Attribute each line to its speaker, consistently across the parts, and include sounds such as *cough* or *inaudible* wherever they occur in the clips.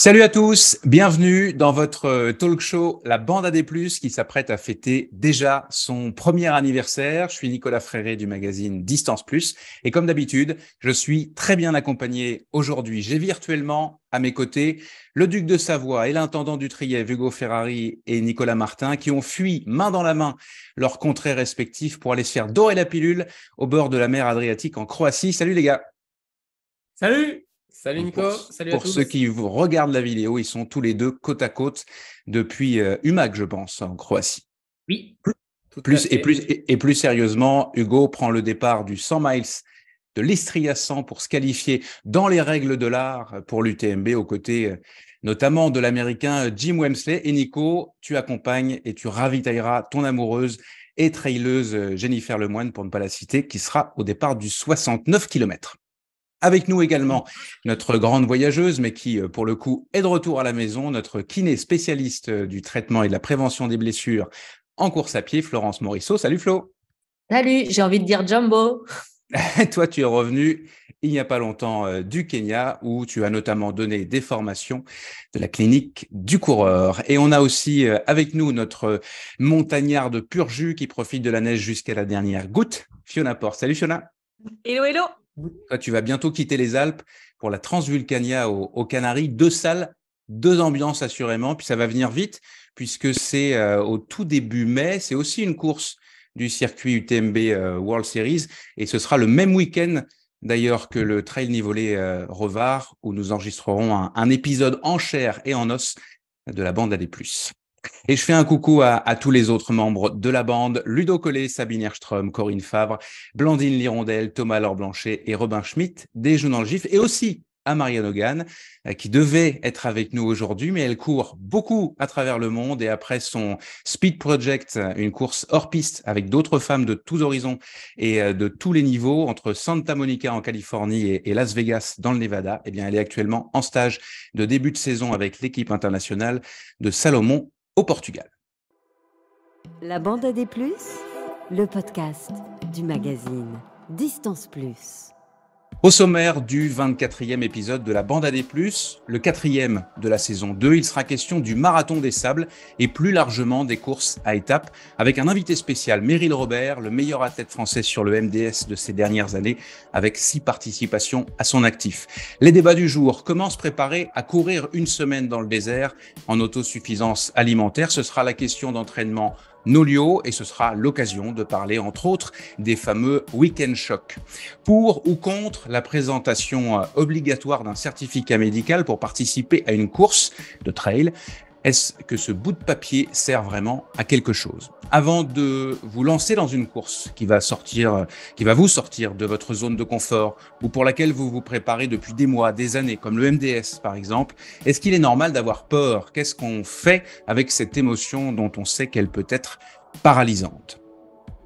Speaker 1: Salut à tous, bienvenue dans votre euh, talk show La Bande à des Plus qui s'apprête à fêter déjà son premier anniversaire. Je suis Nicolas Fréré du magazine Distance Plus et comme d'habitude, je suis très bien accompagné aujourd'hui. J'ai virtuellement à mes côtés le duc de Savoie et l'intendant du Trièvre, Hugo Ferrari et Nicolas Martin, qui ont fui main dans la main leurs contrées respectifs pour aller se faire dorer la pilule au bord de la mer Adriatique en Croatie. Salut les gars
Speaker 2: Salut Salut Nico, pour, salut à pour ceux
Speaker 1: qui vous regardent la vidéo, ils sont tous les deux côte à côte depuis Humac, euh, je pense, en Croatie. Oui. plus, et, plus, et, plus sérieusement, Hugo prend le départ du 100 miles de l'Istria 100 pour se qualifier dans les règles de l'art pour l'UTMB aux côtés euh, notamment de l'Américain euh, Jim Wemsley. Et Nico, tu accompagnes et tu ravitailleras ton amoureuse et traileuse Jennifer Lemoine, pour ne pas la citer, qui sera au départ du 69 km. Avec nous également notre grande voyageuse, mais qui euh, pour le coup est de retour à la maison, notre kiné spécialiste euh, du traitement et de la prévention des blessures en course à pied, Florence Morisseau. Salut Flo.
Speaker 3: Salut, j'ai envie de dire jumbo.
Speaker 1: *laughs* Toi, tu es revenu il n'y a pas longtemps euh, du Kenya où tu as notamment donné des formations de la clinique du coureur. Et on a aussi avec nous notre montagnard de pur jus qui profite de la neige jusqu'à la dernière goutte, Fiona Port. Salut Fiona. Hello, hello. Mmh. tu vas bientôt quitter les Alpes pour la Transvulcania aux, Canaries. Deux salles, deux ambiances assurément. Puis ça va venir vite puisque c'est euh, au tout début mai. C'est aussi une course du circuit UTMB euh, World Series et ce sera le même week-end d'ailleurs que le Trail Nivolé euh, rovard où nous enregistrerons un, épisode en chair et en os de la bande à plus. Et je fais un coucou à, tous les autres membres de la bande, Ludo Collet, Sabine Erström, Corinne Favre, Blandine Lirondelle, Thomas Laure Blanchet et Robin Schmitt, des Jeux dans le GIF, et aussi à Marianne Hogan, euh, qui devait être avec nous aujourd'hui, mais elle court beaucoup à travers le monde et après son Speed Project, une course hors piste avec d'autres femmes de tous horizons et euh, de tous les niveaux, entre Santa Monica en Californie et Las Vegas dans le Nevada, eh bien, elle est actuellement en stage de début de saison avec l'équipe internationale de Salomon au Portugal.
Speaker 3: La bande à des plus, le podcast du magazine Distance Plus.
Speaker 1: Au sommaire du 24e épisode de la Bande à des Plus, le quatrième de la saison 2, il sera question du marathon des sables et plus largement des courses à étapes avec un invité spécial, Meryl Robert, le meilleur athlète français sur le MDS de ces dernières années avec six participations à son actif. Les débats du jour, comment se préparer à courir une semaine dans le désert en autosuffisance alimentaire, ce sera la question d'entraînement Nolio et ce sera l'occasion de parler entre autres des fameux week-end shocks ». Pour ou contre la présentation euh, obligatoire d'un certificat médical pour participer à une course de trail, est-ce que ce bout de papier sert vraiment à quelque chose avant de vous lancer dans une course qui va sortir, qui va vous sortir de votre zone de confort ou pour laquelle vous vous préparez depuis des mois, des années, comme le MDS par exemple, est-ce qu'il est normal d'avoir peur Qu'est-ce qu'on fait avec cette émotion dont on sait qu'elle peut être paralysante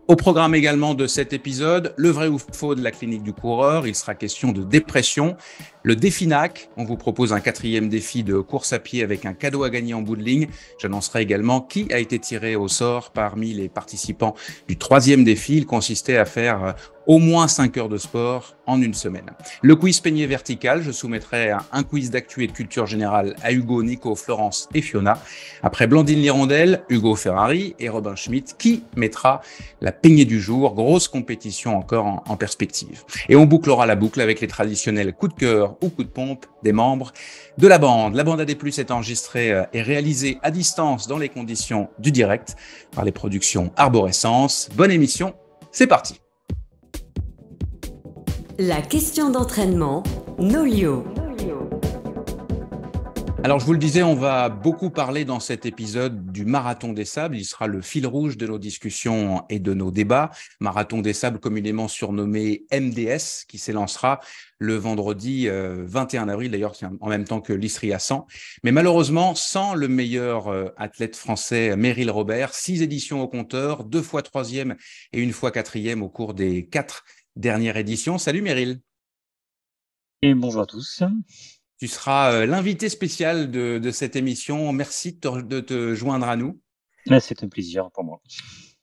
Speaker 1: au programme également de cet épisode, le vrai ou faux de la clinique du coureur, il sera question de dépression, le défi NAC, on vous propose un quatrième défi de course à pied avec un cadeau à gagner en bout de ligne. J'annoncerai également qui a été tiré au sort parmi les participants du troisième défi. Il consistait à faire euh, au moins 5 heures de sport en une semaine. Le quiz peigné vertical, je soumettrai un quiz d'actu et de culture générale à Hugo, Nico, Florence et Fiona. Après Blandine Lirondelle, Hugo Ferrari et Robin Schmidt, qui mettra la peignée du jour Grosse compétition encore en, perspective. Et on bouclera la boucle avec les traditionnels coups de cœur, ou coup de pompe des membres de la bande. La bande AD+, est enregistrée euh, et réalisée à distance dans les conditions du direct par les productions Arborescence. Bonne émission, c'est parti
Speaker 3: La question d'entraînement, Nolio.
Speaker 1: Alors, je vous le disais, on va beaucoup parler dans cet épisode du Marathon des Sables. Il sera le fil rouge de nos discussions et de nos débats. Marathon des Sables, communément surnommé MDS, qui s'élancera le vendredi 21 euh, avril, d'ailleurs, en même temps que l'Istria 100. Mais malheureusement, sans le meilleur euh, athlète français, Meryl Robert, six éditions au compteur, deux fois troisième et une fois quatrième au cours des quatre dernières éditions. Salut Meryl. Et bonjour à tous. Tu seras euh, l'invité spécial de, cette émission. Merci de te, joindre à nous. C'est un plaisir pour moi.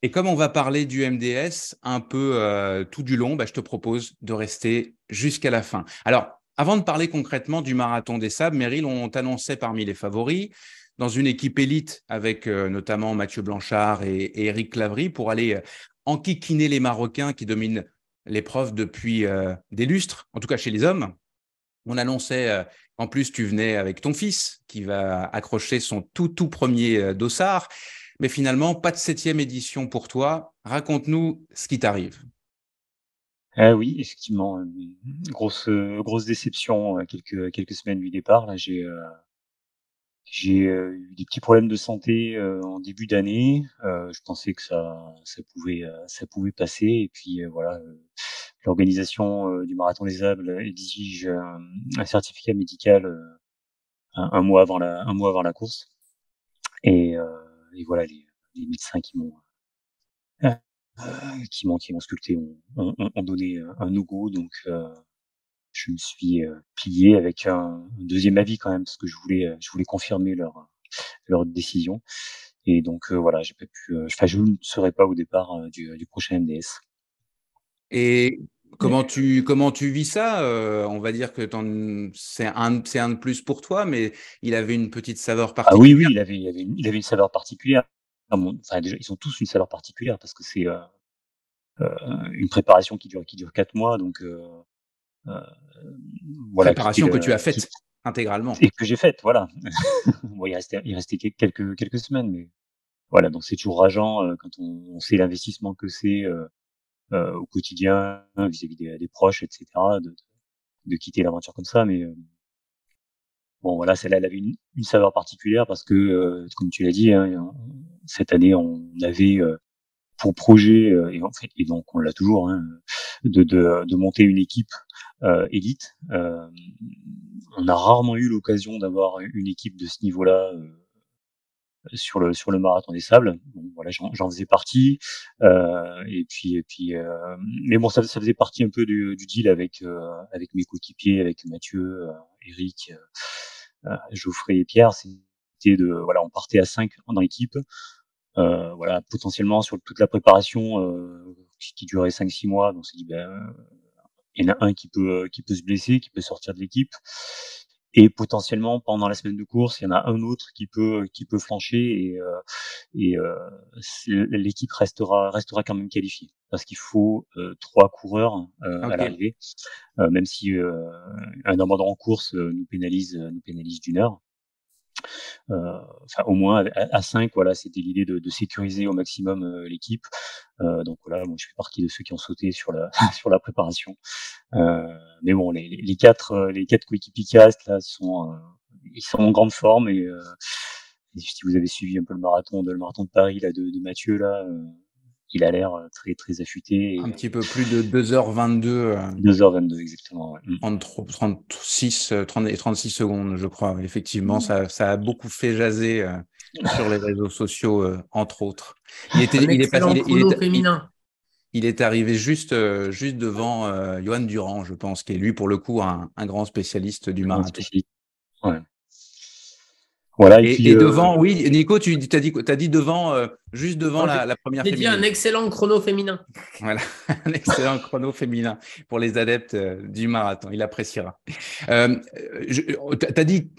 Speaker 1: Et comme on va parler du MDS un peu euh, tout du long, bah, je te propose de rester jusqu'à la fin. Alors, avant de parler concrètement du marathon des sables, Meryl, on t'annonçait parmi les favoris dans une équipe élite avec euh, notamment Mathieu Blanchard et, Eric Clavry pour aller enquiquiner les Marocains qui dominent l'épreuve depuis des lustres, en tout cas chez les hommes. On annonçait euh, en plus, tu venais avec ton fils qui va accrocher son tout tout premier euh, dossard. Mais finalement, pas de septième édition pour toi. Raconte-nous ce qui t'arrive.
Speaker 4: Ah oui, effectivement, euh, grosse grosse déception quelques quelques semaines du départ. Là, j'ai j'ai eu des petits problèmes de santé en début d'année. je pensais que ça ça pouvait ça pouvait passer et puis voilà l'organisation euh, du marathon des ables exige euh, un certificat médical euh, un, mois avant la un mois avant la course. Et, voilà les, les, médecins qui m'ont qui m'ont qui m'ont sculpté ont, donné un no-go donc je me suis plié avec un, deuxième avis quand même parce que je voulais je voulais confirmer leur leur décision et donc voilà j'ai pas pu je, ne serai pas au départ du, du prochain
Speaker 1: MDS et Comment tu, comment tu vis ça euh, On va dire que c'est un, un de plus pour toi, mais il avait une petite saveur particulière. Ah oui, oui, il avait,
Speaker 4: il avait, une, saveur particulière. Enfin, déjà, ils ont tous une saveur particulière parce que c'est euh, euh une préparation qui dure, qui dure quatre mois. Donc, euh, euh voilà, préparation que tu as faite
Speaker 1: intégralement. Et que
Speaker 4: j'ai faite, voilà. *laughs* il restait, il restait quelques, quelques semaines, mais voilà, donc c'est toujours rageant quand on, on sait l'investissement que c'est. Euh, euh, au quotidien vis-à-vis des, des, proches, etc. De, quitter l'aventure comme ça, mais euh, bon voilà, celle-là elle avait une, une saveur particulière parce que euh, comme tu l'as dit, hein, cette année on avait pour projet et et donc on l'a toujours hein, de, de, monter une équipe euh, élite. on a rarement eu l'occasion d'avoir une équipe de ce niveau-là sur le sur le marathon des sables. voilà, j'en faisais partie. Euh, et puis et puis, euh, mais bon, ça, ça faisait partie un peu du, du deal avec euh, avec mes coéquipiers, avec Mathieu, euh, Eric, Geoffrey et Pierre. C'était de voilà, on partait à cinq dans l'équipe. voilà, potentiellement sur toute la préparation qui, qui, durait cinq six mois. Donc, on dit ben il y en a un qui peut qui peut se blesser, qui peut sortir de l'équipe et potentiellement pendant la semaine de course, il y en a un autre qui peut qui peut flancher et, euh, et euh, l'équipe restera restera quand même qualifiée parce qu'il faut euh, trois coureurs à l'arrivée, même si un abandon en course nous pénalise nous pénalise d'une heure. Euh, enfin au moins à, 5 voilà c'était l'idée de, de, sécuriser au maximum euh, l'équipe euh, donc voilà moi je fais partie de ceux qui ont sauté sur la *laughs* sur la préparation mais bon les, les quatre les quatre coéquipiers là sont ils sont en grande forme et, si vous avez suivi un peu le marathon de le marathon de Paris là de, de Mathieu là il a l'air euh, très très
Speaker 1: affûté. Un petit peu plus de 2h22. 2h22 euh, exactement. Mm. Entre 36, euh, et 36 secondes, je crois. Effectivement, mm. ça, a beaucoup fait jaser *laughs* sur les réseaux sociaux, entre autres. Il était, il est, il, est féminin. il est, arrivé juste, juste devant Johan Durand, je pense, qui est lui pour le coup un, grand spécialiste du marathon. Voilà, et, euh, devant, oui, Nico, tu as dit, as dit devant, euh, juste devant la, première première J'ai dit un
Speaker 2: excellent chrono féminin.
Speaker 1: *laughs* Voilà, un excellent chrono féminin pour les adeptes euh, du marathon. Il appréciera. tu dit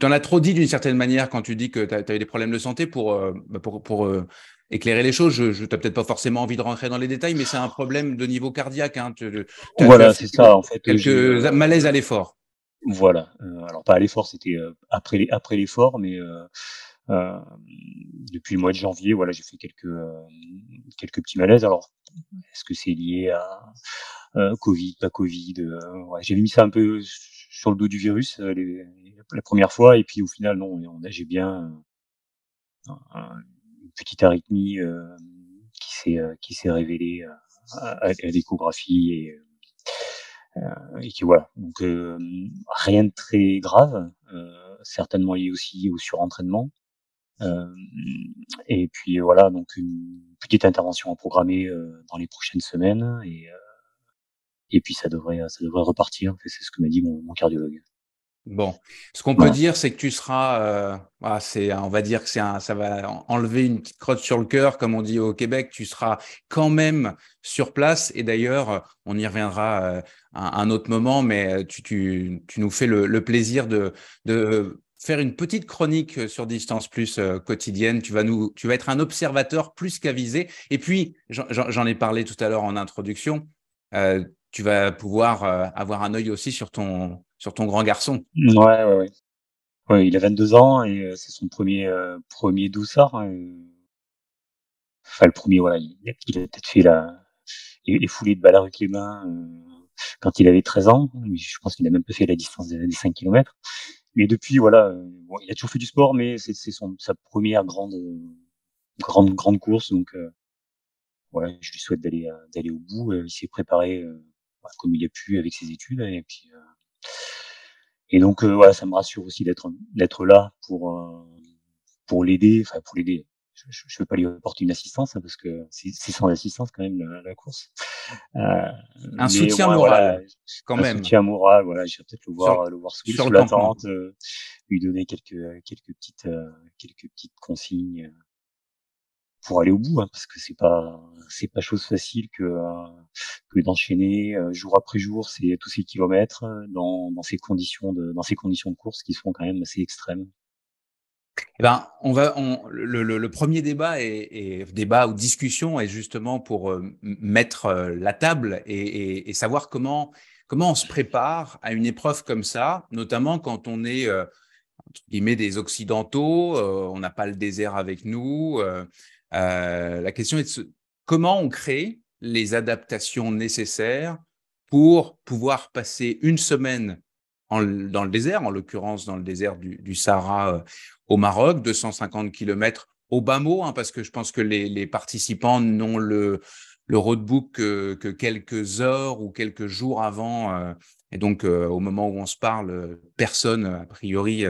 Speaker 1: tu en as trop dit d'une certaine manière quand tu dis que tu as eu des problèmes de santé pour, bah, pour, éclairer les choses. Je, je peut-être pas forcément envie de rentrer dans les détails, mais c'est un problème de niveau cardiaque. Hein. voilà, c'est ça. En fait, quelques malaises à l'effort.
Speaker 4: Voilà. Euh, alors pas à l'effort, c'était euh, après après l'effort, mais euh, depuis le mois de janvier, voilà, j'ai fait quelques quelques petits malaises. Alors, est-ce que c'est lié à Covid, pas Covid ouais, J'ai mis ça un peu sur le dos du virus la première fois, et puis au final, non, on a, j'ai bien une petite arythmie qui s'est qui s'est révélée à, à l'échographie et euh, et qui voilà. Donc euh, rien de très grave, euh, certainement lié aussi au surentraînement. et puis voilà, donc une petite intervention à programmer dans les prochaines semaines et et puis ça devrait ça devrait repartir. C'est ce que m'a dit mon cardiologue.
Speaker 1: Bon, ce qu'on peut dire, c'est que tu seras, euh, ah, c'est, on va dire que c'est un, ça va enlever une petite crotte sur le cœur, comme on dit au Québec. Tu seras quand même sur place. Et d'ailleurs, on y reviendra à euh, un autre moment, mais euh, tu, nous fais le, plaisir de, de, faire une petite chronique sur Distance Plus quotidienne. Tu vas nous, tu vas être un observateur plus qu'avisé. Et puis, j'en ai parlé tout à l'heure en introduction. tu vas pouvoir avoir un œil aussi sur ton sur ton grand garçon.
Speaker 4: Mm, ouais, ouais, ouais. ouais il a 22 ans et euh, c'est son premier euh, premier douceur. Hein, enfin, le premier, voilà, il, a peut-être fait la les foulées de balle avec les mains euh, quand il avait 13 ans. Je pense qu'il a même pas fait la distance des, 5 km. Mais depuis, voilà, euh, il a toujours fait du sport, mais c'est son sa première grande grande grande course, donc voilà, je lui souhaite d'aller d'aller au bout. il s'est préparé bah, comme il a pu avec ses études hein, et puis et donc euh, voilà, ça me rassure aussi d'être d'être là pour euh, pour l'aider, enfin pour l'aider. Je ne veux pas lui apporter une assistance hein, parce que c'est sans assistance quand même la, course. Euh, un soutien moral, quand même. Un soutien moral, voilà. vais peut-être le voir, le voir sous, l'attente, euh, lui donner quelques quelques petites quelques petites consignes pour aller au bout, hein, parce que c'est pas c'est pas chose facile que euh, que d'enchaîner euh, jour après jour c'est tous ces kilomètres euh, dans, dans ces conditions de dans ces conditions de course qui sont quand même assez extrêmes.
Speaker 1: Eh ben, on va, le, premier débat et débat ou discussion est justement pour mettre la table et, savoir comment comment on se prépare à une épreuve comme ça, notamment quand on est entre des occidentaux, on n'a pas le désert avec nous, euh, la question est comment on crée les adaptations nécessaires pour pouvoir passer une semaine dans le désert, en l'occurrence dans le désert du, Sahara euh, au Maroc, 250 km au bas hein, parce que je pense que les participants n'ont le, le roadbook que, quelques heures ou quelques jours avant. Euh, et donc, euh, au moment où on se parle, euh, personne, a priori,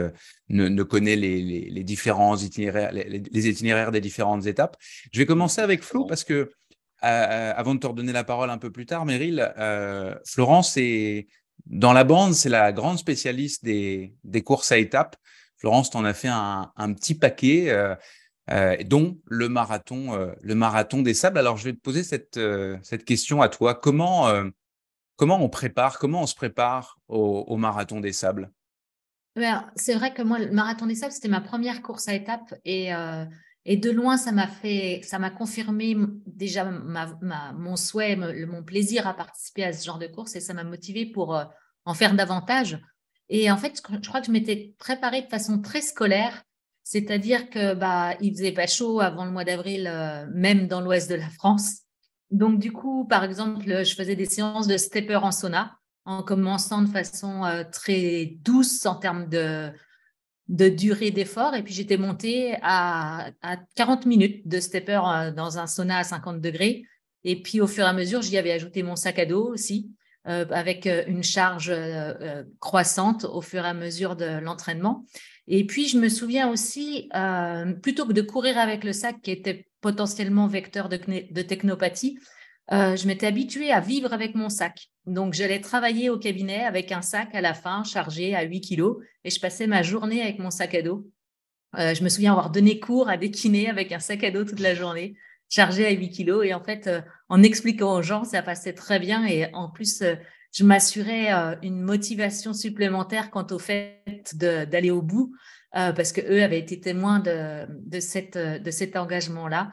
Speaker 1: ne, connaît les, différents itinéraires, les, itinéraires des différentes étapes. Je vais commencer avec Flo parce que, avant de te redonner la parole un peu plus tard, Meryl, Florence est dans la bande, c'est la grande spécialiste des, courses à étapes. Florence, tu en as fait un, petit paquet. Euh, dont le marathon, euh, le marathon des sables. Alors, je vais te poser cette, euh, cette question à toi. Comment, comment on prépare, comment on se prépare au, marathon des sables
Speaker 3: eh C'est vrai que moi, le marathon des sables, c'était ma première course à étapes et, et de loin, ça m'a fait, ça m'a confirmé déjà mon souhait, mon plaisir à participer à ce genre de course et ça m'a motivé pour en faire davantage. Et en fait, je crois que je m'étais préparée de façon très scolaire c'est-à-dire que bah, il faisait pas chaud avant le mois d'avril, euh, même dans l'ouest de la France. Donc du coup, par exemple, je faisais des séances de stepper en sauna, en commençant de façon euh, très douce en termes de, durée d'effort. Et puis j'étais montée à, à 40 minutes de stepper euh, dans un sauna à 50 degrés. Et puis au fur et à mesure, j'y avais ajouté mon sac à dos aussi. Euh, avec euh, une charge euh, croissante au fur et à mesure de l'entraînement. Et puis, je me souviens aussi, plutôt que de courir avec le sac qui était potentiellement vecteur de, de technopathie, je m'étais habituée à vivre avec mon sac. Donc, j'allais travailler au cabinet avec un sac à la fin chargé à 8 kilos et je passais ma journée avec mon sac à dos. je me souviens avoir donné cours à des kinés avec un sac à dos toute la journée chargé à 8 kilos. Et en fait, euh, en expliquant aux gens, ça passait très bien. Et en plus, euh, je m'assurais euh, une motivation supplémentaire quant au fait d'aller au bout. parce que eux avaient été témoins de, de, cette, de cet engagement-là.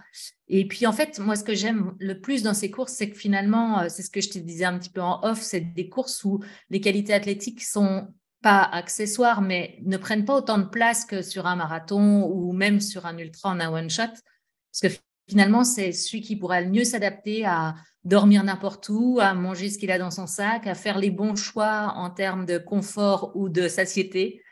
Speaker 3: Et puis, en fait, moi, ce que j'aime le plus dans ces courses, c'est que finalement, c'est ce que je te disais un petit peu en off, c'est des courses où les qualités athlétiques sont pas accessoires, mais ne prennent pas autant de place que sur un marathon ou même sur un ultra en un one-shot. Parce que finalement, c'est celui qui pourra le mieux s'adapter à dormir n'importe où, à manger ce qu'il a dans son sac, à faire les bons choix en termes de confort ou de satiété.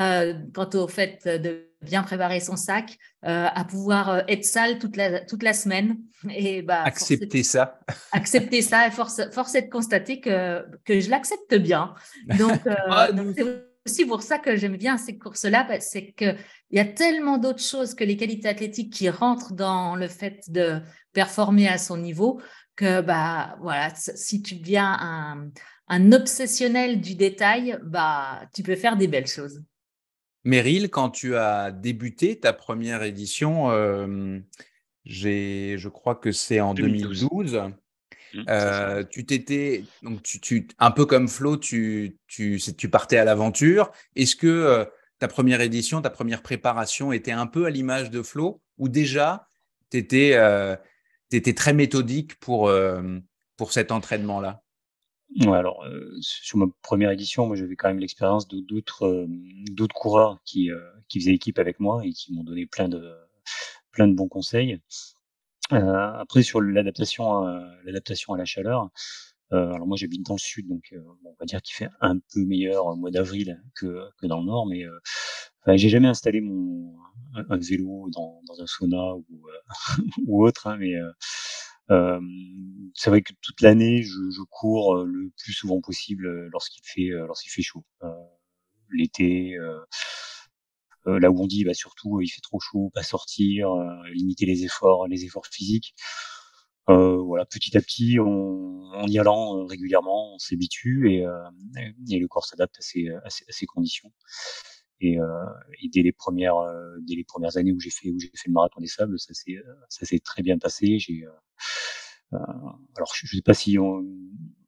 Speaker 3: Euh, quant au fait de bien préparer son sac, euh, à pouvoir euh, être sale toute la, toute la semaine. Et bah, accepter ça. accepter ça et force, force est de constater que, que je l'accepte bien. Donc, ah, c'est aussi pour ça que j'aime bien ces courses-là, c'est que il y a tellement d'autres choses que les qualités athlétiques qui rentrent dans le fait de performer à son niveau que bah voilà, si tu deviens un, obsessionnel du détail, bah tu peux faire des belles choses.
Speaker 1: Meryl, quand tu as débuté ta première édition, euh, je crois que c'est en 2012. Mmh, euh, tu t'étais donc un peu comme Flo, tu, tu, tu partais à l'aventure. Est-ce que euh, ta première édition, ta première préparation était un peu à l'image de Flo, ou déjà, tu étais, euh, très méthodique pour, euh, pour cet entraînement-là
Speaker 4: alors, euh, sur ma première édition, moi, j'avais quand même l'expérience d'autres d'autres coureurs qui, qui faisaient équipe avec moi et qui m'ont donné plein de, plein de bons conseils. après, sur l'adaptation l'adaptation à la chaleur, euh, alors moi j'habite dans le sud, donc euh, on va dire qu'il fait un peu meilleur au mois d'avril que, que dans le nord, mais euh, enfin, j'ai jamais installé mon un, vélo dans, dans, un sauna ou, *laughs* ou autre, hein, mais euh, c'est vrai que toute l'année, je, je, cours le plus souvent possible lorsqu'il fait lorsqu'il fait chaud. L'été, là où on dit, bah surtout, il fait trop chaud, pas sortir, limiter les efforts, les efforts physiques. Euh, voilà, petit à petit, on, y allant euh, régulièrement, on s'habitue et, euh, et, le corps s'adapte à ces, à, ces, conditions. Et, dès les premières, dès les premières années où j'ai fait où j'ai fait le marathon des sables, ça s'est ça s'est très bien passé. J'ai alors je, ne sais pas si on,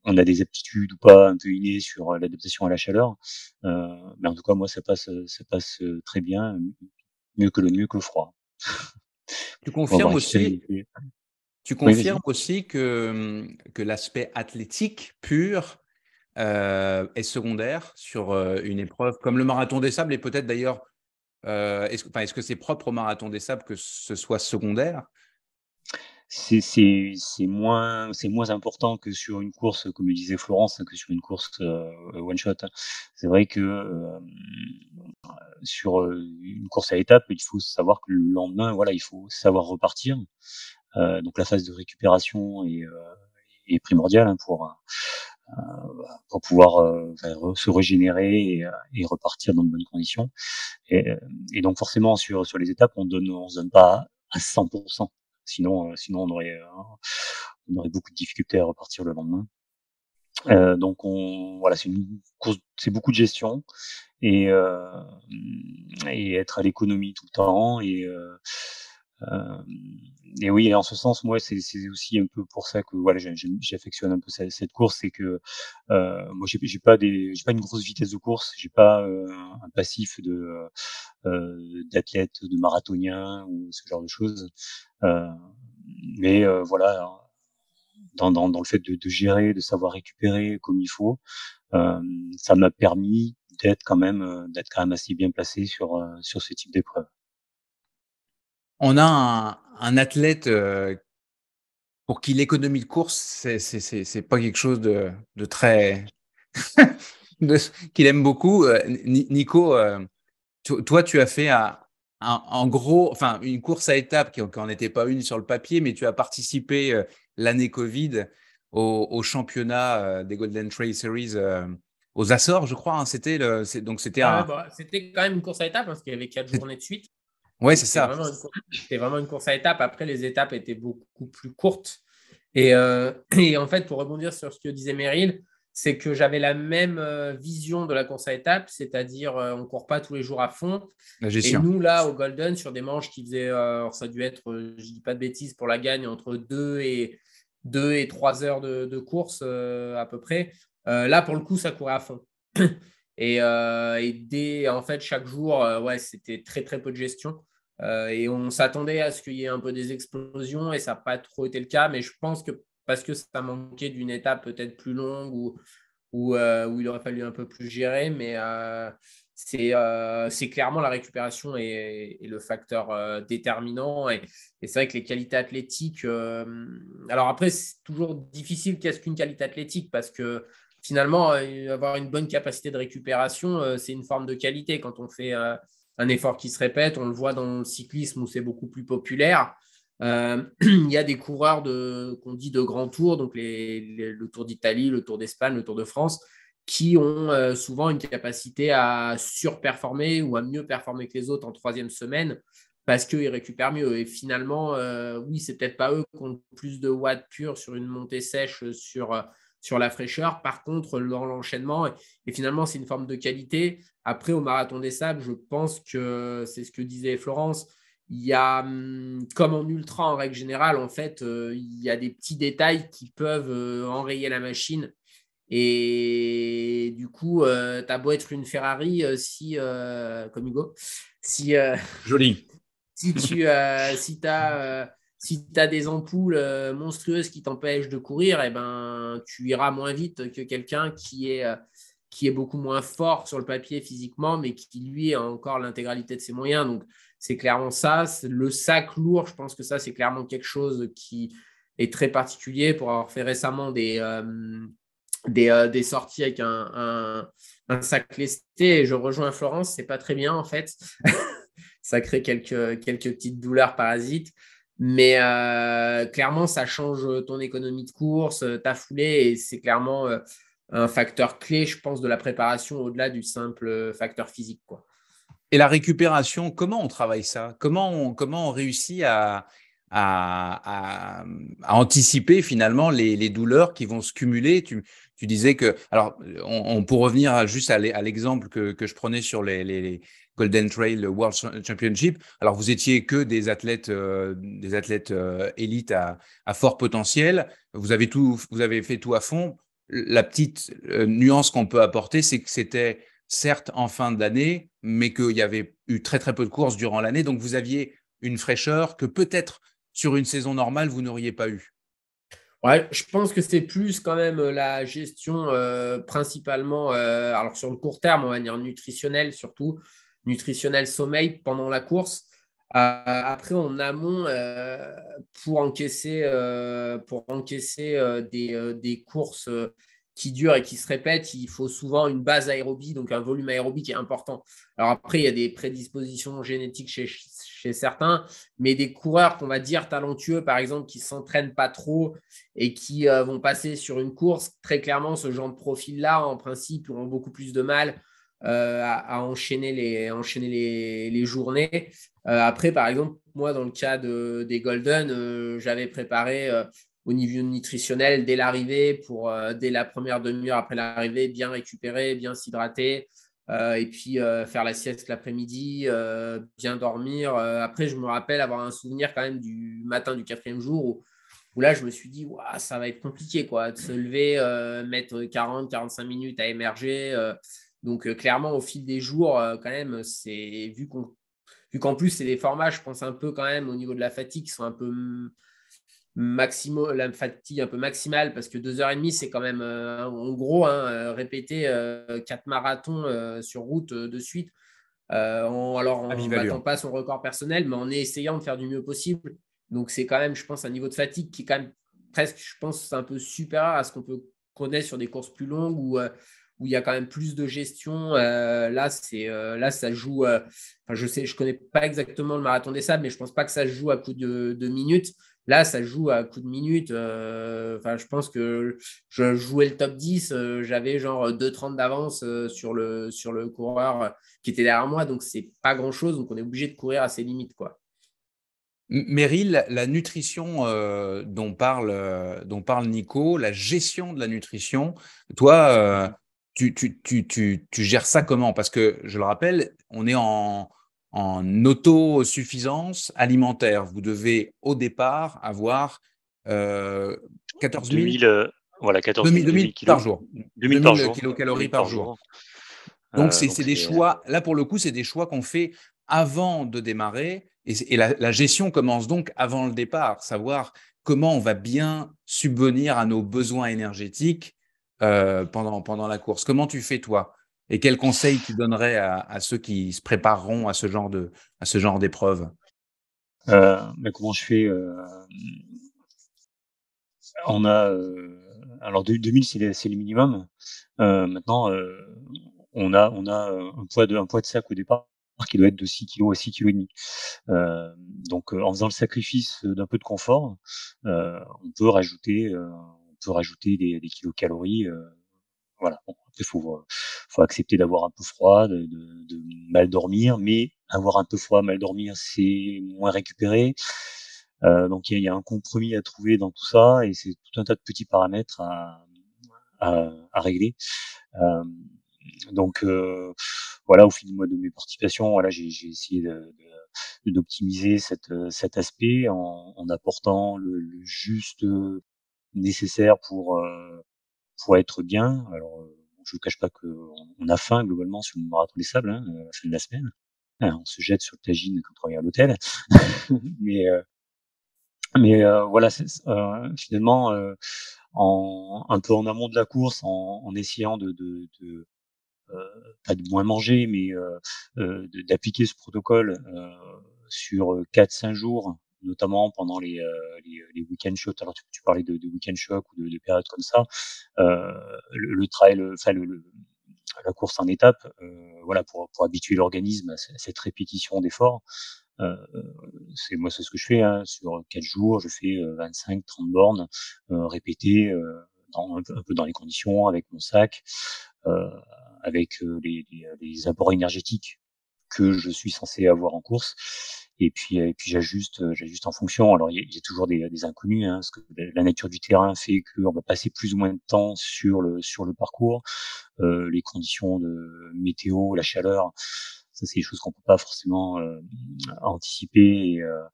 Speaker 4: on a des aptitudes ou pas un peu innées sur l'adaptation à la chaleur, mais en tout cas moi ça passe ça passe très bien, mieux que le mieux que le froid.
Speaker 1: Tu *laughs* confirmes aussi. Tu confirmes aussi que, hum, que l'aspect athlétique pur euh, est secondaire sur euh, une épreuve comme le marathon des sables et peut-être d'ailleurs, euh, est-ce que c'est propre au marathon des sables que ce soit secondaire
Speaker 4: c'est moins, moins important que sur une course, comme le disait Florence, que sur une course one shot. Hein. C'est vrai que sur une course à étapes, il faut savoir que le lendemain, voilà, il faut savoir repartir. Euh, donc la phase de récupération est, euh, est primordiale hein, pour euh, pour pouvoir se régénérer et, et, repartir dans de bonnes conditions. Et, et, donc forcément sur sur les étapes, on donne on se donne pas à 100%. Sinon sinon on aurait on aurait beaucoup de difficultés à repartir le lendemain. donc on voilà c'est une course c'est beaucoup de gestion et et être à l'économie tout le temps et euh, et oui, en ce sens, moi, c'est aussi un peu pour ça que voilà, j'affectionne un peu cette, course, c'est que euh, moi, j'ai pas des, j'ai pas une grosse vitesse de course, j'ai pas euh, un passif de euh, d'athlète, de marathonien ou ce genre de choses. Euh, mais voilà, dans, dans, dans, le fait de, de, gérer, de savoir récupérer comme il faut, ça m'a permis d'être quand même d'être quand même assez bien placé sur sur ce type d'épreuve
Speaker 1: on a un, athlète euh, pour qui l'économie de course, c'est, c'est, pas quelque chose de, très. *laughs* qu'il aime beaucoup. Euh, Nico, euh, toi, tu as fait en gros, enfin, une course à étapes qui n'en était pas une sur le papier, mais tu as participé l'année Covid au, championnat des Golden Trail Series aux Açores, je crois. Hein. C'était le, c'est, donc c'était.
Speaker 2: c'était quand même une course à étapes parce qu'il y avait quatre journées de suite.
Speaker 1: Oui, c'est ça. c'était vraiment une course
Speaker 2: à étapes. Après, les étapes étaient beaucoup
Speaker 1: plus courtes. Euh,
Speaker 2: et, en fait, pour rebondir sur ce que disait Meryl, c'est que j'avais la même euh, vision de la course à étapes, c'est-à-dire euh, on ne court pas tous les jours à fond. Ah, et nous, là, au Golden, sur des manches qui faisaient, ça a dû être, je ne dis pas de bêtises, pour la gagne, entre 2 et, 2 et 3 heures de, course à peu près. là, pour le coup, ça courait à fond. Et, euh, en fait, chaque jour, euh, ouais, c'était très, très peu de gestion. Euh, et on s'attendait à ce qu'il y ait un peu des explosions et ça n'a pas trop été le cas. Mais je pense que parce que ça manquait d'une étape peut-être plus longue ou où, il aurait fallu un peu plus gérer. Mais c'est clairement la récupération et le facteur déterminant. et c'est vrai que les qualités athlétiques. alors après, c'est toujours difficile qu'est-ce qu'une qualité athlétique parce que finalement, euh, avoir une bonne capacité de récupération, euh, c'est une forme de qualité. Quand on fait euh, un effort qui se répète, on le voit dans le cyclisme où c'est beaucoup plus populaire. *clears throat* il y a des coureurs de, qu'on dit de grands tours, donc le Tour d'Italie, le Tour d'Espagne, le Tour de France, qui ont souvent une capacité à surperformer ou à mieux performer que les autres en troisième semaine parce qu'ils récupèrent mieux. Et finalement, oui, oui, c'est peut-être pas eux qui ont plus de watts purs sur une montée sèche sur sur la fraîcheur. Par contre, dans l'enchaînement, et, finalement, c'est une forme de qualité. Après, au marathon des sables, je pense que c'est ce que disait Florence. Il y a, hum, comme en ultra en règle générale, en fait, euh, il y a des petits détails qui peuvent euh, enrayer la machine. Et du coup, euh, tu as beau être une Ferrari, si, comme Hugo, si. Joli. *laughs* Si tu si as si tu as des ampoules euh, monstrueuses qui t'empêchent de courir, eh ben, tu iras moins vite que quelqu'un euh, qui est, beaucoup moins fort sur le papier physiquement, mais qui lui a encore l'intégralité de ses moyens. Donc, c'est clairement ça. Le sac lourd, je pense que ça, c'est clairement quelque chose qui est très particulier pour avoir fait récemment des, euh, sorties avec un, sac lesté. je rejoins Florence, c'est pas très bien en fait. *laughs* ça crée quelques petites douleurs parasites. Mais euh, clairement, ça change ton économie de course, euh, ta foulée, et c'est clairement euh, un facteur clé, je pense, de la préparation au-delà du simple facteur physique. Quoi.
Speaker 1: Et la récupération, comment on travaille ça comment on, comment on réussit à, à, à, anticiper finalement les, les, douleurs qui vont se cumuler tu, tu disais que, alors, on, on pour revenir juste à l'exemple que, que, je prenais sur les, les, Golden Trail World Championship. Alors, vous étiez que des athlètes, euh, des athlètes euh, élites à, fort potentiel. Vous avez tout, vous avez fait tout à fond. La petite euh, nuance qu'on peut apporter, c'est que c'était certes en fin d'année, mais qu'il y avait eu très très peu de courses durant l'année, donc vous aviez une fraîcheur que peut-être sur une saison normale vous n'auriez pas eu. Ouais, je pense
Speaker 2: que c'est plus quand même la gestion principalement, alors sur le court terme, on va dire nutritionnelle surtout, nutritionnel sommeil pendant la course. Euh, après, en amont, euh, pour encaisser, euh, pour encaisser des, courses qui durent et qui se répètent, il faut souvent une base aérobie, donc un volume aérobie qui est important. Alors après, il y a des prédispositions génétiques chez, certains, mais des coureurs qu'on va dire talentueux, par exemple, qui ne s'entraînent pas trop et qui vont passer sur une course, très clairement, ce genre de profil-là, en principe, auront beaucoup plus de mal euh, à, enchaîner les, enchaîner les, les journées. Euh, après, par exemple, moi, dans le cas des Golden, euh, j'avais préparé au niveau nutritionnel dès l'arrivée pour dès la première demi-heure après l'arrivée bien récupérer, bien s'hydrater et puis faire la sieste l'après-midi, bien dormir. après, je me rappelle avoir un souvenir quand même du matin du quatrième jour où, là je me suis dit ça va être compliqué quoi de se lever, mettre 40-45 minutes à émerger. Donc euh, clairement, au fil des jours, euh, quand même, c'est vu qu'on vu qu'en plus c'est des formats, je pense un peu quand même au niveau de la fatigue, qui sont un peu maximum la fatigue un peu maximale parce que deux heures et demie, c'est quand même euh, en gros hein, répéter quatre marathons sur route de suite. alors ah, on battant pas son record personnel, mais en essayant de faire du mieux possible. Donc c'est quand même, je pense, un niveau de fatigue qui est quand même presque, je pense, un peu supérieur à ce qu'on peut connaître sur des courses plus longues ou il y a quand même plus de gestion. Euh, là, c'est euh, là, ça joue. Euh, enfin, je sais, je connais pas exactement le marathon des sables, mais je pense pas que ça joue à coup de, minutes. Là, ça joue à coup de minutes. Enfin, je pense que je jouais le top 10, j'avais genre 30 d'avance sur le sur le coureur qui était derrière moi, donc c'est pas grand chose. Donc on est obligé de courir à ses limites, quoi.
Speaker 1: Meryl, la nutrition dont, parle, dont parle Nico, la gestion de la nutrition, toi, tu, tu, tu, tu gères ça comment Parce que, je le rappelle, on est en, en autosuffisance alimentaire. Vous devez, au départ, avoir 14 000... 2000, voilà, 14 2000, par jour. kilocalories par, jour.
Speaker 4: Euh, donc, c'est des euh,
Speaker 1: choix. Là, pour le coup, c'est des choix qu'on fait avant de démarrer. Et, la, la, gestion commence donc avant le départ, savoir comment on va bien subvenir à nos besoins énergétiques euh, pendant, pendant la course. Comment tu fais toi Et quels conseils tu donnerais à, ceux qui se prépareront à ce genre de à ce genre d'épreuve euh, mais Comment je fais euh, On a
Speaker 4: alors 2000 c'est le, minimum. maintenant on a on a un poids de un poids de sac au départ qui doit être de 6 kg à 6 kg et demi. donc en faisant le sacrifice d'un peu de confort, on peut rajouter rajouter des, kilocalories. Euh, voilà. faut, euh, faut accepter d'avoir un peu froid, de, de, mal dormir, mais avoir un peu froid, mal dormir, c'est moins récupéré. Euh, donc il y, a un compromis à trouver dans tout ça, et c'est tout un tas de petits paramètres à, à, régler. Euh, donc voilà, au fil mois de mes participations, voilà, j'ai essayé d'optimiser cet, cet aspect en, en apportant le, le, juste nécessaires pour euh, pour être bien. Alors, euh, je vous cache pas que on a faim globalement sur le marathon des sables hein, euh, à la fin de la semaine. Hein, on se jette sur le tagine quand on regarde à l'hôtel, *laughs* mais mais voilà euh, finalement en un peu en amont de la course en, en essayant de, de, de pas de moins manger mais d'appliquer ce protocole sur 4-5 jours notamment pendant les, euh, les, euh, les week-end shocks. Alors tu, parlais de, de week-end shock ou de, de, périodes comme ça. Euh, le, le trail, enfin le, la course en étape, euh, voilà, pour, pour habituer l'organisme à cette répétition d'efforts. Euh, c'est moi c'est ce que je fais hein. sur quatre jours je fais 25 30 bornes répétées dans, un, peu, dans les conditions avec mon sac avec les, les, les apports énergétiques que je suis censé avoir en course et puis et puis j'ajuste euh, j'ajuste en fonction. Alors il y, a toujours des, inconnus, hein, que la nature du terrain fait qu'on va passer plus ou moins de temps sur le sur le parcours, euh, les conditions de météo, la chaleur. Ça, c'est des choses qu'on peut pas forcément euh, anticiper, et, euh,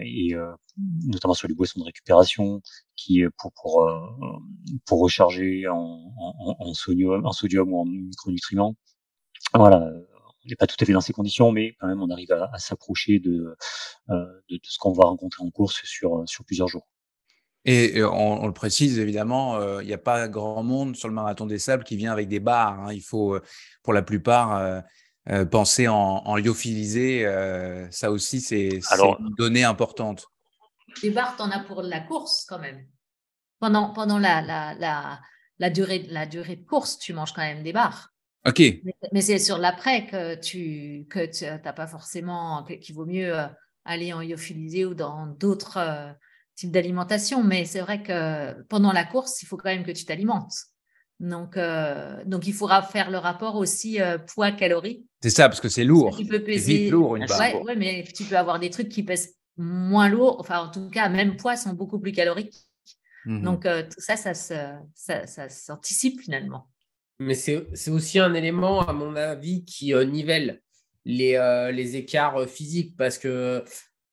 Speaker 4: et notamment sur les boissons de récupération, qui pour pour pour recharger en, en, en sodium, en sodium ou en micronutriments. Voilà, on n'est pas tout à fait dans ces conditions, mais quand même, on arrive à, s'approcher euh, de, de, ce qu'on va rencontrer en course sur, euh, sur plusieurs jours.
Speaker 1: Et on, le précise évidemment, euh, il n'y a pas grand monde sur le marathon des sables qui vient avec des barres. Hein. Il faut, pour la plupart, penser en, en lyophilisé. ça aussi, c'est une donnée importante.
Speaker 3: Des barres, en as pour la course quand même. Pendant, pendant la, la, durée, la durée de course, tu manges quand même des barres. OK. Mais, c'est sur l'après que tu que tu n'as euh, pas forcément, qu'il vaut mieux euh, aller en lyophilisé ou dans d'autres euh, types d'alimentation. Mais c'est vrai que pendant la course, il faut quand même que tu t'alimentes. Donc, donc, il faudra faire le rapport aussi poids-calories.
Speaker 1: C'est ça, parce que c'est lourd. Tu peux peser. Vite lourd, une ouais, ouais,
Speaker 3: mais tu peux avoir des trucs qui pèsent moins lourd, enfin, en tout cas, même poids sont beaucoup plus caloriques. Mmh donc, tout ça, ça s'anticipe ça, finalement.
Speaker 2: Mais c'est aussi un élément, à mon avis, qui euh, nivelle les, euh, écarts euh, physiques parce que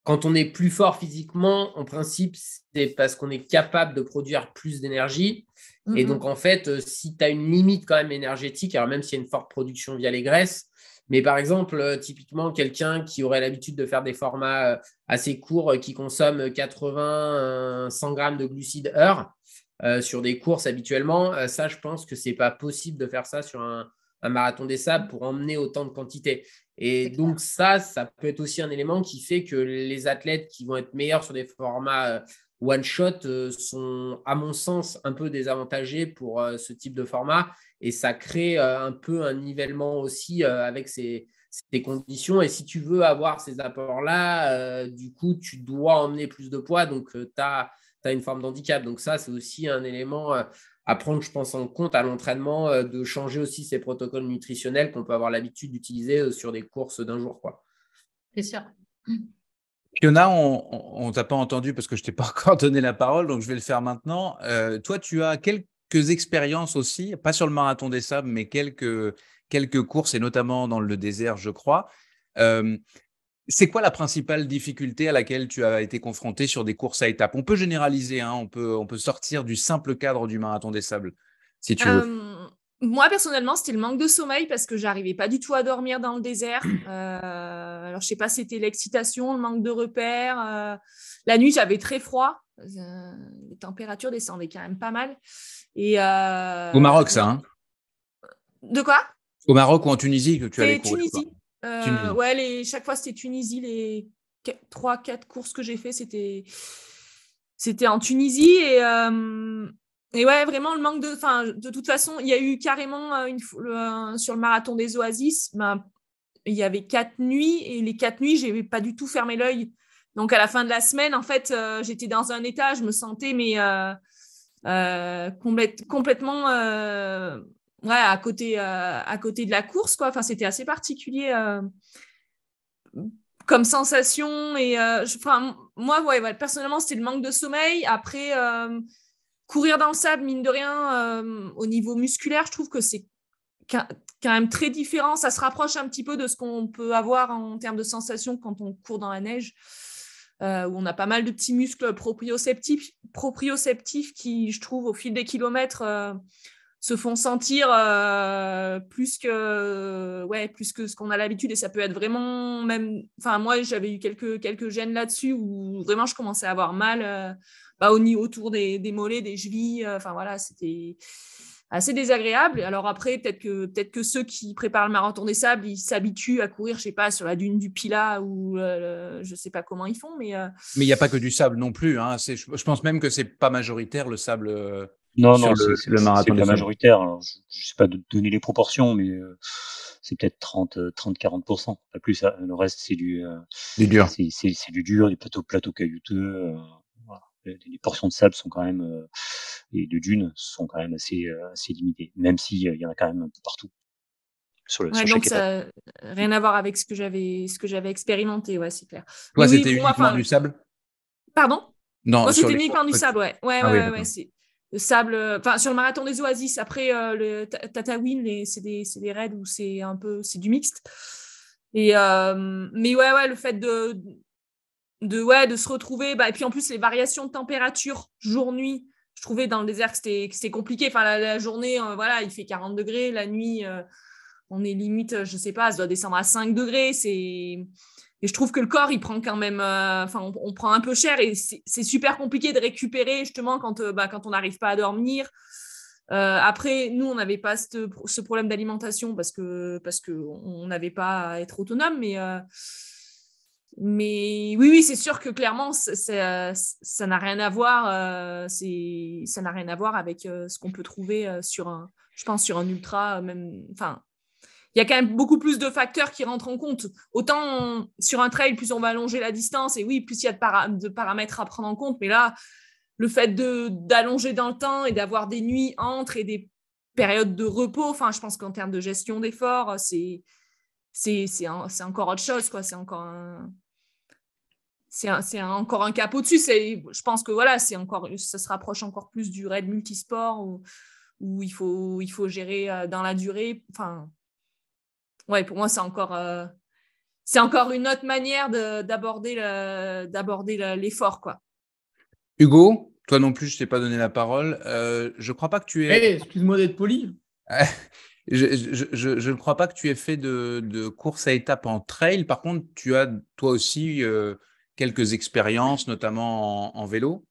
Speaker 2: quand on est plus fort physiquement, en principe, c'est parce qu'on est capable de produire plus d'énergie. Et mm-hmm. donc, en fait, si tu as une limite quand même énergétique, alors même s'il y a une forte production via les graisses, mais par exemple, typiquement, quelqu'un qui aurait l'habitude de faire des formats assez courts qui consomme 80-100 grammes de glucides heure, euh, sur des courses habituellement. Euh, ça, je pense que ce n'est pas possible de faire ça sur un, marathon des sables pour emmener autant de quantité. Et donc ça, ça peut être aussi un élément qui fait que les athlètes qui vont être meilleurs sur des formats euh, one shot sont, à mon sens, un peu désavantagés pour ce type de format et ça crée un peu un nivellement aussi avec ces, ces, conditions. Et si tu veux avoir ces apports-là, du coup, tu dois emmener plus de poids. Donc, tu as tu as une forme d'handicap. Donc ça, c'est aussi un élément euh, à prendre, je pense, en compte à l'entraînement, euh, de changer aussi ces protocoles nutritionnels qu'on peut avoir l'habitude d'utiliser euh, sur des courses d'un jour. quoi.
Speaker 5: C'est sûr. *clears throat*
Speaker 1: Fiona, on ne t'a pas entendu parce que je t'ai pas *laughs* encore donné la parole, donc je vais le faire maintenant. toi, tu as quelques expériences aussi, pas sur le marathon des sables, mais quelques, quelques courses, et notamment dans le désert, je crois. C'est quoi la principale difficulté à laquelle tu as été confronté sur des courses à étapes On peut généraliser, hein, on, peut, on peut sortir du simple cadre du marathon des sables, si tu
Speaker 6: moi, personnellement, c'était le manque de sommeil parce que j'arrivais pas du tout à dormir dans le désert. *clears throat* Euh, alors, je sais pas, c'était l'excitation, le manque de repères. Euh, la nuit, j'avais très froid. Euh, les températures descendaient quand même pas mal. Au Maroc, ça. Hein? de quoi
Speaker 1: Au Maroc ou en Tunisie que tu as couru euh,
Speaker 6: ouais, les, chaque fois c'était Tunisie. Les trois, quatre courses que j'ai fait, c'était c'était en Tunisie euh, et ouais, vraiment le manque de, enfin de toute façon, il y a eu carrément euh, une, sur le marathon des Oasis, il y avait quatre nuits et les quatre nuits, je n'avais pas du tout fermé l'œil. Donc à la fin de la semaine, en fait, j'étais dans un état, je me sentais mais complètement ouais, à côté, euh, à côté de la course, quoi. Enfin, c'était assez particulier euh, comme sensation. Et euh, enfin, moi, ouais, personnellement, c'était le manque de sommeil. Après, courir dans le sable, mine de rien, au niveau musculaire, je trouve que c'est quand même très différent. Ça se rapproche un petit peu de ce qu'on peut avoir en termes de sensation quand on court dans la neige. où on a pas mal de petits muscles proprioceptifs, proprioceptifs qui, je trouve, au fil des kilomètres, se font sentir euh, plus que ouais plus que ce qu'on a l'habitude et ça peut être vraiment même enfin moi j'avais eu quelques quelques gènes là-dessus où vraiment je commençais à avoir mal euh, bah, au niveau autour des, mollets des chevilles euh, enfin voilà c'était assez désagréable alors après peut-être que peut-être que ceux qui préparent le marathon des sables ils s'habituent à courir je sais pas sur la dune du Pila ou je sais pas comment ils font mais
Speaker 1: mais il n'y a pas que du sable non plus hein, je, je, pense même que c'est pas majoritaire le sable non, non, c'est le, marathon. C'est majoritaire.
Speaker 4: Hein. je ne sais pas donner les proportions, mais euh, c'est peut-être 30-40%, euh, pas plus. Hein. Le reste, c'est du, euh, dur. C'est du dur, des plateaux, plateaux caillouteux. Les, portions de sable sont quand même, et de dunes sont quand même assez, assez limitées, même s'il il y en a quand même un peu partout. Sur le, donc ça,
Speaker 6: rien à voir avec ce que j'avais ce que j'avais expérimenté ouais c'est clair c'était uniquement du sable pardon
Speaker 1: non oh, c'était uniquement du sable
Speaker 6: ouais ouais ah ouais, ouais, oui, sable, euh, enfin sur le marathon des Oasis. Après euh, le Tatawin, c'est des, des raids où c'est un peu, c'est du mixte. Et euh, mais ouais, ouais, le fait de, de ouais, de se retrouver, bah, et puis en plus les variations de température jour-nuit. Je trouvais dans le désert que c'était compliqué. Enfin, la, journée, voilà, il fait 40 degrés. La nuit, on est limite, je sais pas, ça doit descendre à 5 degrés. C'est et je trouve que le corps, il prend quand même, euh, enfin, on, prend un peu cher et c'est super compliqué de récupérer justement quand, euh, bah, quand on n'arrive pas à dormir. Euh, après, nous, on n'avait pas ce, problème d'alimentation parce que parce que on n'avait pas à être autonome, mais mais oui, oui, c'est sûr que clairement, ça n'a rien à voir. c'est ça n'a rien à voir avec ce qu'on peut trouver sur un, je pense, sur un ultra, même, enfin, il y a quand même beaucoup plus de facteurs qui rentrent en compte. Autant sur un trail, plus on va allonger la distance, et oui, plus il y a de, paramètres à prendre en compte. Mais là, le fait d'allonger dans le temps et d'avoir des nuits entre et des périodes de repos, enfin, je pense qu'en termes de gestion d'efforts, c'est encore autre chose, quoi. C'est encore un. C'est encore un cap au-dessus. Je pense que voilà, encore, ça se rapproche encore plus du raid multisport où, où il, faut, il faut gérer euh, dans la durée. Enfin, ouais, pour moi, c'est encore, euh, encore une autre manière d'aborder l'effort.
Speaker 1: Hugo, toi non plus, je ne t'ai pas donné la parole. Euh, je ne crois pas que tu es. Eh,
Speaker 6: excuse-moi d'être poli.
Speaker 1: *laughs* je ne crois pas que tu aies fait de, course à étapes en trail. Par contre, tu as toi aussi euh, quelques expériences, notamment en, vélo.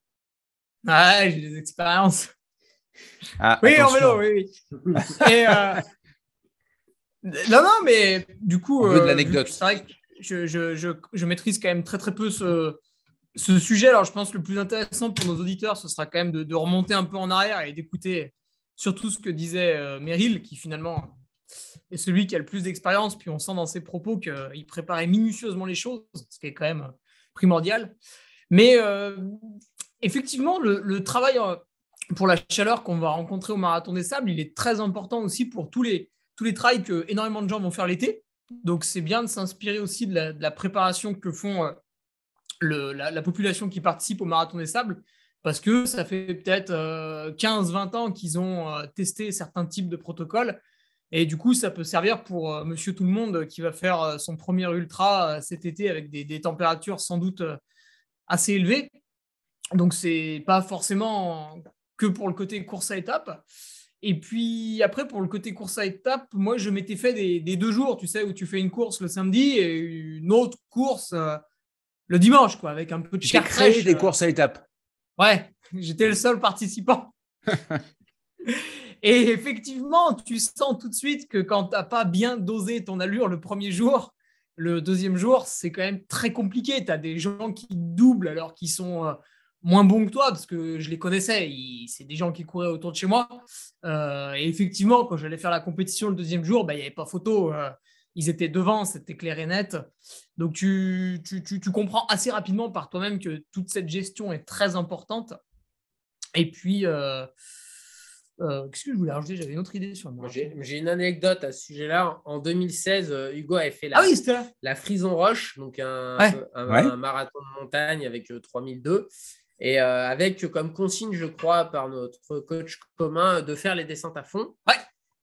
Speaker 5: Ah, j'ai des expériences.
Speaker 1: Ah, oui, en vélo, oui. oui. Et,
Speaker 5: non, non, mais du coup, euh, c'est vrai que je, je, je, je, maîtrise quand même très très peu ce, ce, sujet. Alors, je pense que le plus intéressant pour nos auditeurs, ce sera quand même de, remonter un peu en arrière et d'écouter surtout ce que disait euh, Meryl, qui finalement est celui qui a le plus d'expérience. Puis on sent dans ses propos qu'il préparait minutieusement les choses, ce qui est quand même primordial. Mais euh, effectivement, le travail pour la chaleur qu'on va rencontrer au Marathon des Sables, il est très important aussi pour tous les tous les trails que énormément de gens vont faire l'été. Donc c'est bien de s'inspirer aussi de la, préparation que font euh, le, la, population qui participe au marathon des sables, parce que ça fait peut-être 15-20 euh, ans qu'ils ont euh, testé certains types de protocoles. Et du coup, ça peut servir pour monsieur tout le monde qui va faire son premier ultra cet été avec des, des, températures sans doute assez élevées. Donc, c'est pas forcément que pour le côté course à étapes. Et puis après, pour le côté course à étapes, moi, je m'étais fait des, deux jours, tu sais, où tu fais une course le samedi et une autre course euh, le dimanche, quoi, avec un peu de J'ai créé des euh. courses à étapes. Ouais, *laughs* j'étais le seul participant. *laughs* et effectivement, tu sens tout de suite que quand tu n'as pas bien dosé ton allure le premier jour, le deuxième jour, c'est quand même très compliqué. Tu as des gens qui doublent alors qu'ils sont euh, moins bon que toi, parce que je les connaissais, c'est des gens qui couraient autour de chez moi. Euh, et effectivement, quand j'allais faire la compétition le deuxième jour, bah, il n'y avait pas photo. Euh, ils étaient devant, c'était clair et net. Donc tu, tu, tu, tu comprends assez rapidement par toi-même que toute cette gestion est très importante. Et puis, euh, euh qu'est-ce que je voulais rajouter J'avais une autre idée sur moi. J'ai
Speaker 2: une anecdote à ce sujet-là. En 2016, Hugo avait fait la, ah la Frison Roche, donc un, un marathon de montagne avec 3002. Et euh, avec comme consigne, je crois, par notre coach commun, euh, de faire les descentes à fond. Ouais.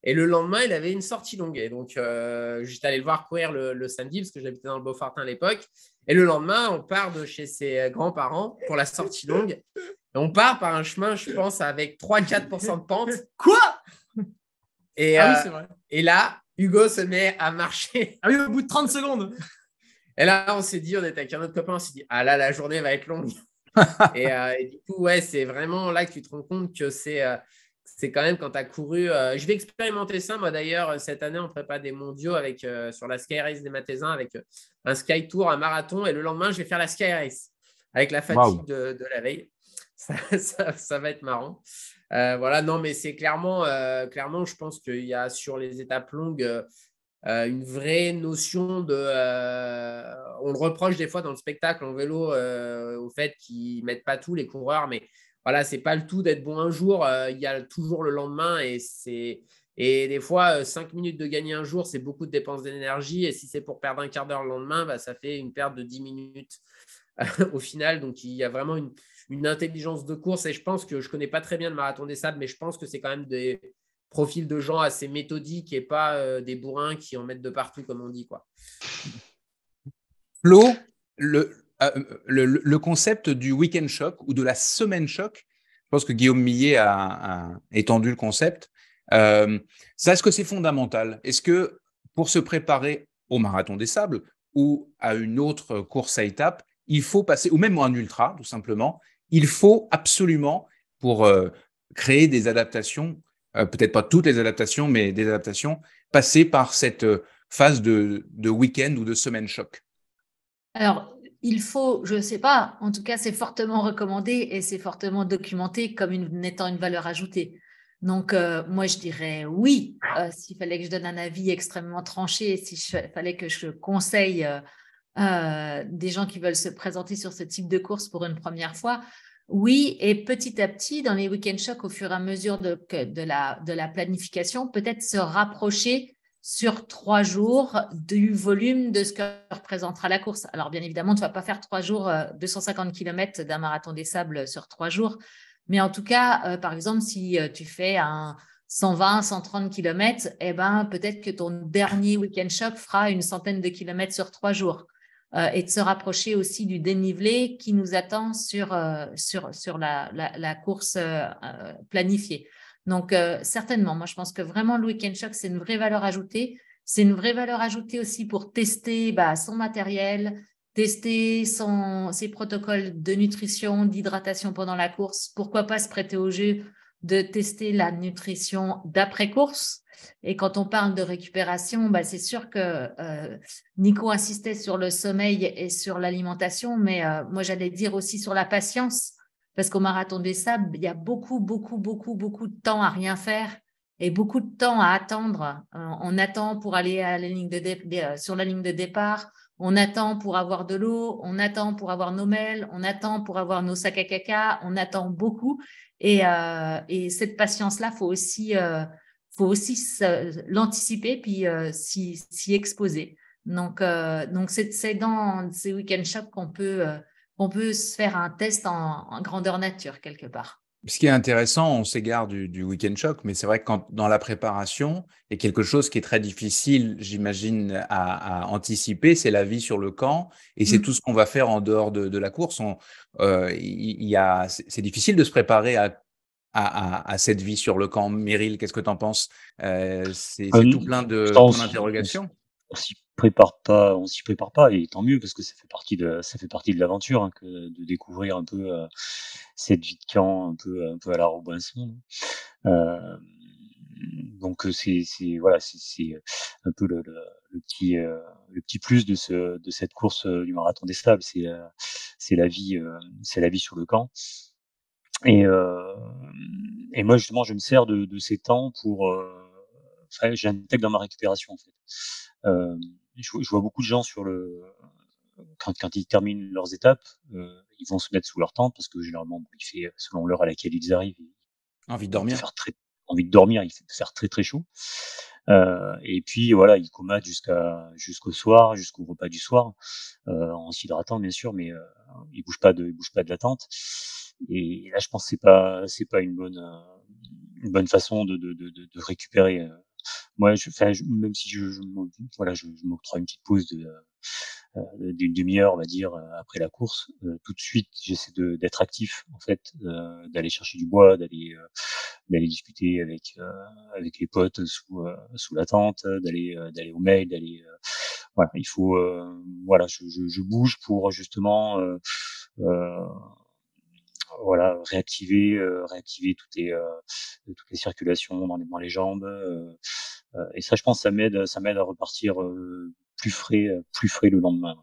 Speaker 2: Et le lendemain, il avait une sortie longue. Et donc, euh, j'étais allé le voir courir le, samedi, parce que j'habitais dans le Beaufortin à l'époque. Et le lendemain, on part de chez ses euh, grands-parents pour la sortie longue. Et on part par un chemin, je pense, avec 3-4% de pente. Quoi et, ah et là, Hugo se met à marcher. Ah oui, au bout de 30 secondes. Et là, on s'est dit, on était avec un autre copain, on s'est dit, ah là, la journée va être longue. Euh, et, du coup, ouais, c'est vraiment là que tu te rends compte que c'est euh, quand même quand tu as couru. Euh, je vais expérimenter ça, moi d'ailleurs, cette année, on prépare des mondiaux avec, sur la Sky Race des Matézins avec un Sky Tour, un marathon, et le lendemain, je vais faire la Sky Race avec la fatigue de, la veille. *laughs* Ça, ça va être marrant. voilà, non, mais c'est clairement, clairement, je pense qu'il y a sur les étapes longues, euh, une vraie notion de. Euh, on le reproche des fois dans le spectacle en vélo euh, au fait qu'ils mettent pas tout les coureurs, mais voilà, c'est pas le tout d'être bon un jour. Il y a toujours le lendemain et c'est. Et des fois, cinq minutes de gagner un jour, c'est beaucoup de dépenses d'énergie. Et si c'est pour perdre un quart d'heure le lendemain, bah, ça fait une perte de 10 minutes *laughs* au final. Donc, il y a vraiment une, intelligence de course. Et je pense que je connais pas très bien le marathon des sables, mais je pense que c'est quand même des, profil de gens assez méthodiques et pas euh, des bourrins qui en mettent de partout, comme on dit. Quoi.
Speaker 1: Flo, euh, le, le, concept du week-end choc ou de la semaine choc, je pense que Guillaume Millet a, étendu le concept. Euh, ça, est-ce que c'est fondamental Est-ce que pour se préparer au marathon des sables ou à une autre course à étapes, il faut passer, ou même un ultra, tout simplement, il faut absolument, pour créer des adaptations, euh, peut-être pas toutes les adaptations, mais des adaptations, passer par cette euh, phase de, week-end ou de semaine choc
Speaker 3: Alors, il faut, je ne sais pas, en tout cas, c'est fortement recommandé et c'est fortement documenté comme étant une valeur ajoutée. Donc, euh, moi, je dirais oui, s'il fallait que je donne un avis extrêmement tranché, s'il fallait que je conseille des gens qui veulent se présenter sur ce type de course pour une première fois, oui, et petit à petit, dans les week-end shocks, au fur et à mesure de, la, planification, peut-être se rapprocher sur trois jours du volume de ce que représentera la course. Alors, bien évidemment, tu ne vas pas faire trois jours, 250 euh, km d'un marathon des sables sur trois jours. Mais en tout cas, euh, par exemple, si euh, tu fais un 120, 130 km, eh ben, peut-être que ton dernier week-end shock fera une centaine de kilomètres sur trois jours. Euh, et de se rapprocher aussi du dénivelé qui nous attend sur, euh, sur, sur la, la, course euh, planifiée. Donc, certainement, moi, je pense que vraiment le week-end shock, c'est une vraie valeur ajoutée. C'est une vraie valeur ajoutée aussi pour tester bah, son matériel, tester ses protocoles de nutrition, d'hydratation pendant la course. Pourquoi pas se prêter au jeu de tester la nutrition d'après-course. Et quand on parle de récupération, bah, c'est sûr que euh, Nico insistait sur le sommeil et sur l'alimentation, mais euh, moi j'allais dire aussi sur la patience, parce qu'au marathon des sables, il y a beaucoup, beaucoup, beaucoup, beaucoup de temps à rien faire et beaucoup de temps à attendre. Euh, on attend pour aller à la ligne de sur la ligne de départ, on attend pour avoir de l'eau, on attend pour avoir nos mails, on attend pour avoir nos sacs à caca, on attend beaucoup. Et, euh, et cette patience-là, faut aussi, euh, faut aussi l'anticiper puis euh, s'y, exposer. Donc, euh, donc c'est, dans ces week-end shops qu'on peut, euh, qu'on peut se faire un test en, en grandeur nature quelque part.
Speaker 1: Ce qui est intéressant, on s'égare du, week-end choc, mais c'est vrai que dans la préparation, et quelque chose qui est très difficile, j'imagine, à, anticiper, c'est la vie sur le camp, et c'est mmh. tout ce qu'on va faire en dehors de, la course. On, euh, y, a, c'est difficile de se préparer à, cette vie sur le camp. Meryl, qu'est-ce que tu en penses euh, euh, C'est, tout plein de, d'interrogations
Speaker 4: prépare pas, on s'y prépare pas, et tant mieux parce que ça fait partie de, ça fait partie de l'aventure hein, que de découvrir un peu euh, cette vie de camp, un peu, un peu à la Robinson. Hein. Euh, donc euh, c'est, c'est voilà, c'est un peu le, le, le petit, le petit plus de ce, de cette course du marathon des sables, c'est, c'est la vie, c'est la vie sur le camp. Et, et moi justement, je me sers de, de ces temps pour Enfin, j'intègre dans ma récupération en fait je, je, vois beaucoup de gens sur le quand, quand ils terminent leurs étapes, euh, ils vont se mettre sous leur tente parce que généralement, il fait selon l'heure à laquelle ils arrivent. Envie de dormir. envie de dormir, il fait faire très très chaud. Euh, et puis voilà, ils comatent jusqu'à jusqu'au soir, jusqu'au repas du soir, euh, en s'hydratant bien sûr, mais euh, ils bougent pas de ils bougent pas de la tente. Et là, je pense que c'est pas c'est pas une bonne euh, une bonne façon de de, de, de récupérer euh, moi, je, je, même si je, voilà, je, je m'octroie une petite pause de euh, euh, d'une demi-heure, on va dire, euh, après la course, tout de suite, j'essaie d'être actif, en fait, d'aller chercher du bois, d'aller d'aller discuter avec avec les potes sous sous la tente, d'aller d'aller au mail, d'aller voilà, il faut voilà, je, je, bouge pour justement voilà, réactiver, euh, réactiver toutes les, euh, toutes les circulations dans les, jambes. Euh, et ça, je pense, ça m'aide, ça m'aide à repartir plus frais, plus frais le lendemain.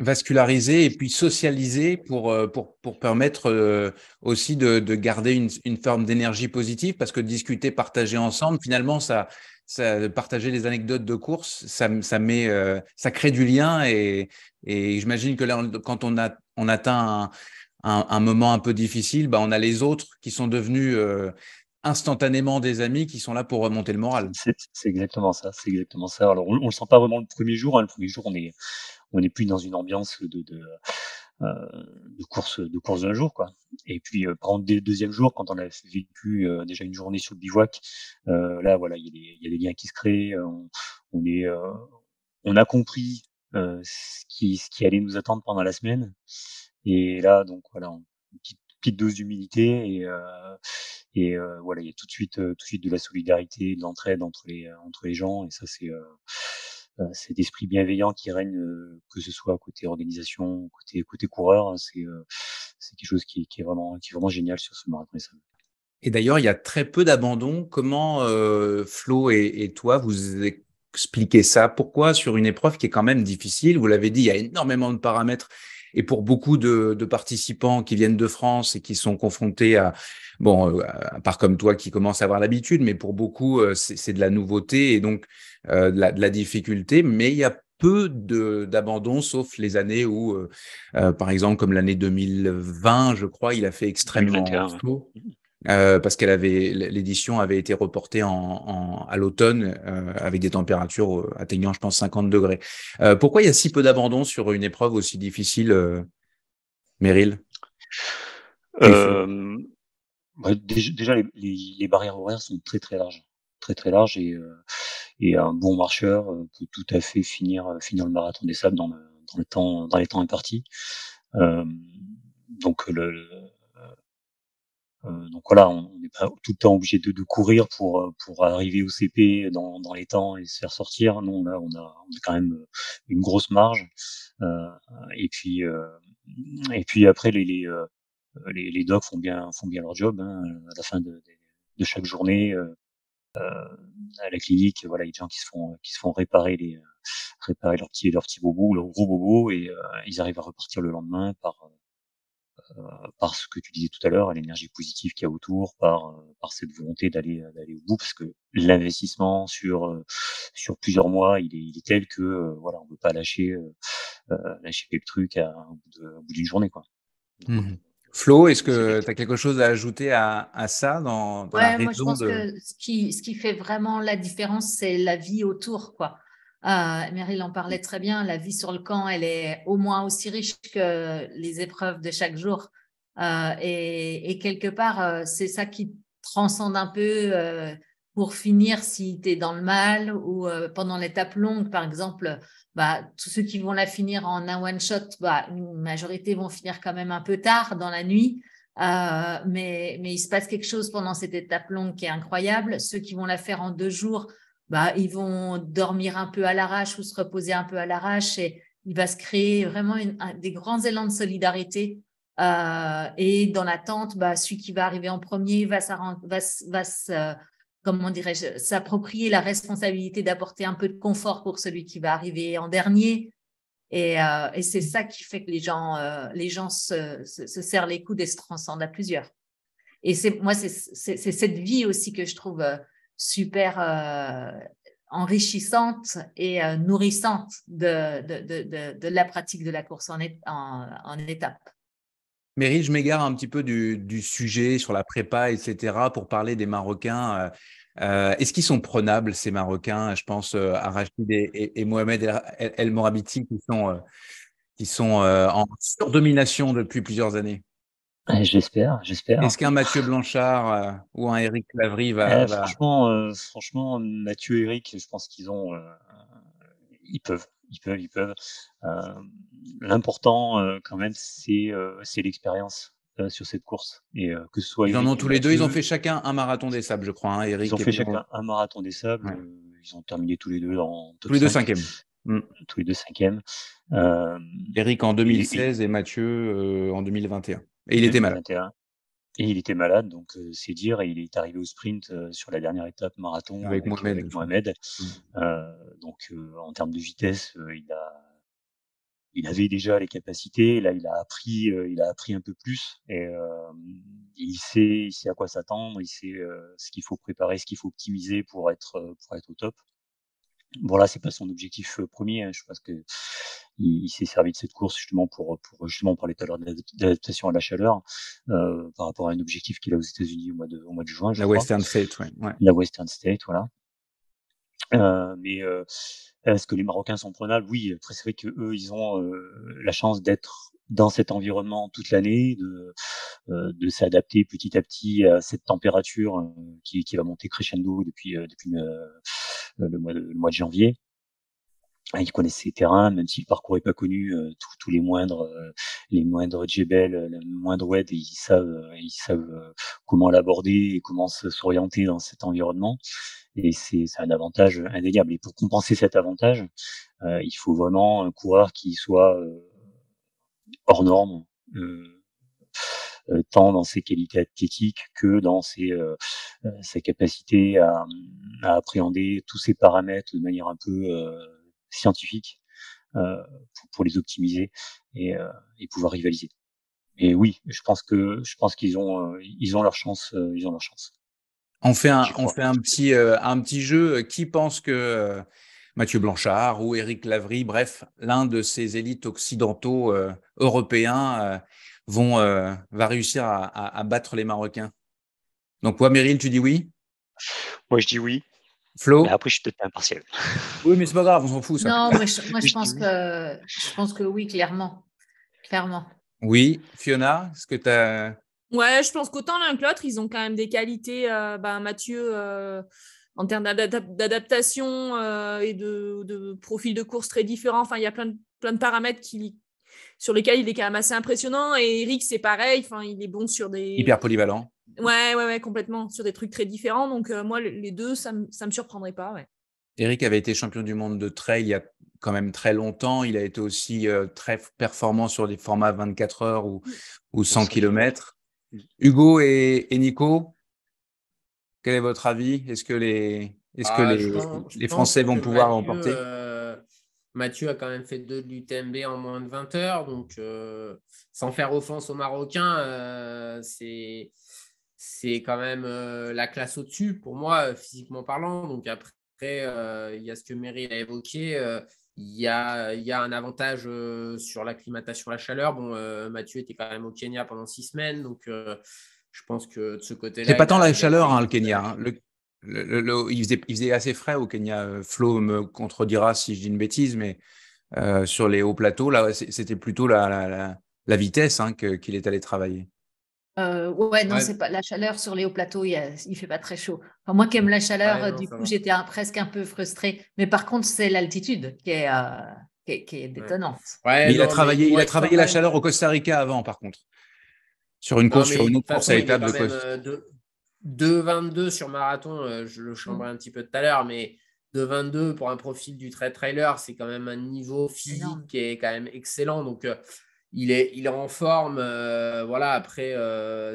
Speaker 1: Vasculariser et puis socialiser pour, pour, pour permettre aussi de, de garder une, une forme d'énergie positive parce que discuter, partager ensemble, finalement, ça, ça, partager les anecdotes de course, ça, ça, met, ça crée du lien et, et j'imagine que là, quand on, a, on atteint un, un, moment un peu difficile, bah, on a les autres qui sont devenus euh, instantanément des amis qui sont là pour remonter le moral. C'est exactement ça, c'est exactement ça. Alors on, ne le sent pas
Speaker 4: vraiment le premier jour. Hein. Le premier jour, on est on n'est plus dans une ambiance de, de euh, de course de course d'un jour quoi et puis euh, dès le deuxième jour quand on a vécu euh, déjà une journée sur le bivouac euh, là voilà il y, y, a des liens qui se créent on, on est on a compris ce qui ce qui allait nous attendre pendant la semaine et là, donc voilà, une petite, dose d'humilité et, euh, et euh, voilà, il y a tout de suite, euh, tout de suite de la solidarité, de l'entraide entre les euh, entre les gens. Et ça, c'est cet esprit bienveillant qui règne, que ce soit côté organisation, côté côté coureur, hein. c'est
Speaker 1: c'est quelque chose qui, qui, est vraiment qui est vraiment génial sur ce marathon et d'ailleurs, il y a très peu d'abandon. Comment euh, Flo et, et, toi, vous expliquez ça Pourquoi sur une épreuve qui est quand même difficile Vous l'avez dit, il y a énormément de paramètres et pour beaucoup de, participants qui viennent de France et qui sont confrontés à, bon, euh, à part comme toi qui commence à avoir l'habitude, mais pour beaucoup, euh, c'est de la nouveauté et donc euh, de, la, difficulté, mais il y a peu d'abandon, sauf les années où, par exemple, comme l'année 2020, je crois, il a fait extrêmement chaud. Euh, parce qu'elle avait l'édition avait été reportée en, en à l'automne euh, avec des températures euh, atteignant, je pense, 50 degrés. Euh, pourquoi il y a si peu d'abandon sur une épreuve aussi difficile, Meryl bah, Déjà, les, les,
Speaker 4: barrières horaires sont très très larges, très très larges et, et un bon marcheur peut tout à fait finir finir le marathon des sables dans le, dans le temps dans les temps impartis. donc le euh, donc voilà, on n'est pas tout le temps obligé de, courir pour euh, pour arriver au CP dans, dans les temps et se faire sortir. Non, là, on a, quand même euh, une grosse marge. et puis et puis après les les, les, docs font bien font bien leur job hein, à la fin de, de, chaque journée. à la clinique, voilà, il y a des gens qui se font qui se font réparer les réparer leurs petits leurs petits bobos, leurs gros bobos, et ils arrivent à repartir le lendemain par euh, par ce que tu disais tout à l'heure, l'énergie positive qu'il y a autour, par euh, par cette volonté d'aller euh, d'aller au bout, parce que l'investissement sur sur plusieurs mois, il est, il est tel que voilà, on ne peut pas lâcher lâcher le truc à, au bout d'une journée, quoi.
Speaker 1: Mmh Flo, est-ce que tu as quelque chose à ajouter à, à ça dans, dans ouais, moi je pense que
Speaker 3: ce qui, ce qui, fait vraiment la différence, c'est la vie autour, quoi. Euh, ah, Meryl en parlait très bien, la vie sur le camp, elle est au moins aussi riche que les épreuves de chaque jour. Euh, et, quelque part, euh, c'est ça qui transcende un peu euh, pour finir si tu es dans le mal ou pendant l'étape longue, par exemple, bah, tous ceux qui vont la finir en un one-shot, bah, une majorité vont finir quand même un peu tard dans la nuit. mais, mais, il se passe quelque chose pendant cette étape longue qui est incroyable. Ceux qui vont la faire en deux jours, bah, ils vont dormir un peu à l'arrache ou se reposer un peu à l'arrache et il va se créer vraiment des grands élans de solidarité. Euh, et dans l'attente, bah, celui qui va arriver en premier va, euh, dirais s'approprier la responsabilité d'apporter un peu de confort pour celui qui va arriver en dernier. Et, euh, c'est ça qui fait que les gens, les gens se, se, serrent les coudes et se transcendent à plusieurs. Et c'est moi, c'est cette vie aussi que je trouve super euh, enrichissante et euh, nourrissante de, de, la pratique de la course en, en, étape.
Speaker 1: Mary, je m'égare un petit peu du, sujet sur la prépa, etc., pour parler des Marocains. Euh, est-ce qu'ils sont prenables, ces Marocains Je pense à Rachid et, Mohamed El, qui sont, qui sont en surdomination depuis plusieurs années.
Speaker 4: J'espère, j'espère.
Speaker 1: Est-ce qu'un Mathieu Blanchard euh, ou un Eric Lavry va, eh,
Speaker 4: euh, Franchement, Mathieu et Eric, je pense qu'ils ont, euh, ils peuvent, ils peuvent, ils peuvent. L'important quand même, c'est c'est l'expérience sur cette course et que ce Ils en ont tous les deux. Ils ont fait
Speaker 1: chacun un marathon des sables, je crois. Eric. Hein, ils ont fait chacun un
Speaker 4: marathon des sables. ils ont terminé tous les deux en tous les deux cinquièmes.
Speaker 1: Mm. Tous les deux cinquièmes. Eric en 2016 et Mathieu en 2021. Et il était malade.
Speaker 4: Et il était malade, donc euh, c'est dire. Et il est arrivé au sprint euh, sur la dernière étape marathon avec, Mohamed. Avec Mohamed. Mmh. Euh, donc en termes de vitesse, il a, il avait déjà les capacités. Là, il a appris, il a appris un peu plus. Et il sait, il sait à quoi s'attendre. Il sait ce qu'il faut préparer, ce qu'il faut optimiser pour être, pour être au top. Bon là, c'est pas son objectif euh, premier. Hein, je pense que il, s'est servi de cette course justement pour, euh, pour justement parler tout à l'heure d'adaptation à la chaleur euh, par rapport à un objectif qu'il a aux États-Unis au mois de au mois de juin. la Western State, ouais, La Western State, voilà. Euh, mais euh, est-ce que les Marocains sont prenables Oui, très c'est vrai que eux, ils ont la chance d'être dans cet environnement toute l'année, de, euh, de s'adapter petit à petit à cette température qui, qui, va monter crescendo depuis, euh, depuis euh, le mois, de, le mois de janvier. Il connaissait les terrains, même s'ils le pas connu, euh, tous les moindres, euh, les moindres Jebel, le moindre et ils savent, ils savent comment l'aborder et comment s'orienter dans cet environnement. Et c'est un avantage indéniable. Et pour compenser cet avantage, il faut vraiment un coureur qui soit hors norme, euh, tant dans ses qualités athlétiques que dans ses, euh, euh, sa capacité à, à, appréhender tous ces paramètres de manière un peu scientifique pour, pour, les optimiser et, et pouvoir rivaliser. Et oui, je pense que je pense qu'ils ont ils ont leur chance, ils ont leur chance.
Speaker 1: On fait un, on fait un petit, un petit jeu. Qui pense que Mathieu Blanchard ou Éric Lavry, bref, l'un de ces élites occidentaux euh, européens, vont, euh, va réussir à, battre les Marocains. Donc, toi, Meryl, tu dis oui Moi, je dis oui. Flo Après, je suis peut-être impartial. *laughs* Oui, mais c'est pas grave, on s'en fout.
Speaker 3: Non, moi, *laughs* je, pense que, oui, clairement. Clairement.
Speaker 1: Oui. Fiona, est-ce que tu as.
Speaker 6: Ouais, je pense qu'autant l'un que l'autre, ils ont quand même des qualités. Euh, bah, Mathieu, euh, en termes d'adaptation et de, profil de course très différents, enfin, il y a plein plein de paramètres qui, sur lesquels il est quand même assez impressionnant. Et Eric, c'est pareil. Enfin, il est bon sur des. Hyper polyvalent. Ouais, ouais, complètement. Sur des trucs très différents. Donc, euh, moi, les deux, ça ne me surprendrait pas.
Speaker 1: Eric avait été champion du monde de trail il y a quand même très longtemps. Il a été aussi euh, très performant sur des formats 24 heures ou, 100 km. Hugo et, Nico, quel est votre avis Est-ce que les, est -ce que ah, les, Français vont pouvoir remporter euh,
Speaker 2: Mathieu a quand même fait deux de l'UTMB en moins de 20 heures. Donc, euh, sans faire offense aux Marocains, euh, c'est, quand même euh, la classe au-dessus pour moi, physiquement parlant. Donc, après, il y a ce que Mary a évoqué. il y, a, y a un avantage sur l'acclimatation à la chaleur. Bon, Mathieu était quand même au Kenya pendant six semaines. Donc, je pense que de ce côté-là. C'est pas tant la
Speaker 1: chaleur, hein, le Kenya. Hein il, faisait, assez frais au Kenya. Flo me contredira si je dis une bêtise, mais euh, sur les hauts plateaux, là, c'était plutôt la, vitesse hein, qu'il est allé travailler.
Speaker 3: Euh, ouais, non, c'est pas la chaleur sur les hauts plateaux, il, ne fait pas très chaud. moi qui aime la chaleur, du coup, j'étais presque un peu frustré, Mais par contre, c'est l'altitude qui est, euh, qui est, détonnante. il,
Speaker 1: a travaillé, il a travaillé la chaleur au Costa Rica avant, par contre. Sur une course, sur une autre course à étapes de, euh,
Speaker 2: de, 2,22 sur marathon, euh, je le mm. changerai un petit peu tout à l'heure, mais 2,22 pour un profil du trait trailer, c'est quand même un niveau physique qui est quand même excellent. Donc, euh, il, est, il est en forme. Euh, voilà, après,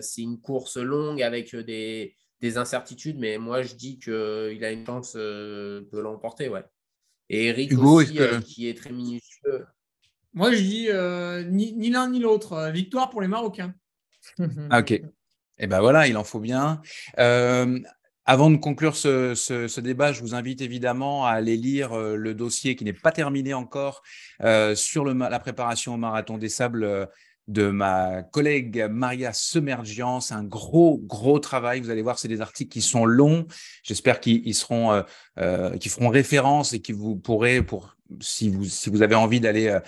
Speaker 2: c'est une course longue avec des, des incertitudes, mais moi, je dis qu'il a une chance de l'emporter. Ouais. Et Eric qui est très minutieux.
Speaker 5: Moi, je dis ni, ni l'un ni l'autre. Victoire pour les Marocains.
Speaker 1: Ah, ok. Eh ben voilà, il en faut bien. Euh, avant de conclure ce, ce, ce, débat, je vous invite évidemment à aller lire euh, le dossier qui n'est pas terminé encore euh, sur le, la préparation au marathon des sables euh, de ma collègue Maria Semergian. C'est un gros, gros travail. Vous allez voir, c'est des articles qui sont longs. J'espère qu'ils seront, euh, euh qui feront référence et qui vous pourrez, pour, si vous, si vous avez envie d'aller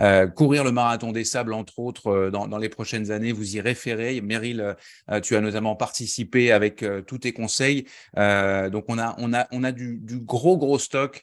Speaker 1: euh, courir le marathon des sables, entre autres, euh, dans, dans les prochaines années, vous y référez. Meryl, euh, tu as notamment participé avec tous tes conseils. donc, on a, on a, on a du, du gros, gros stock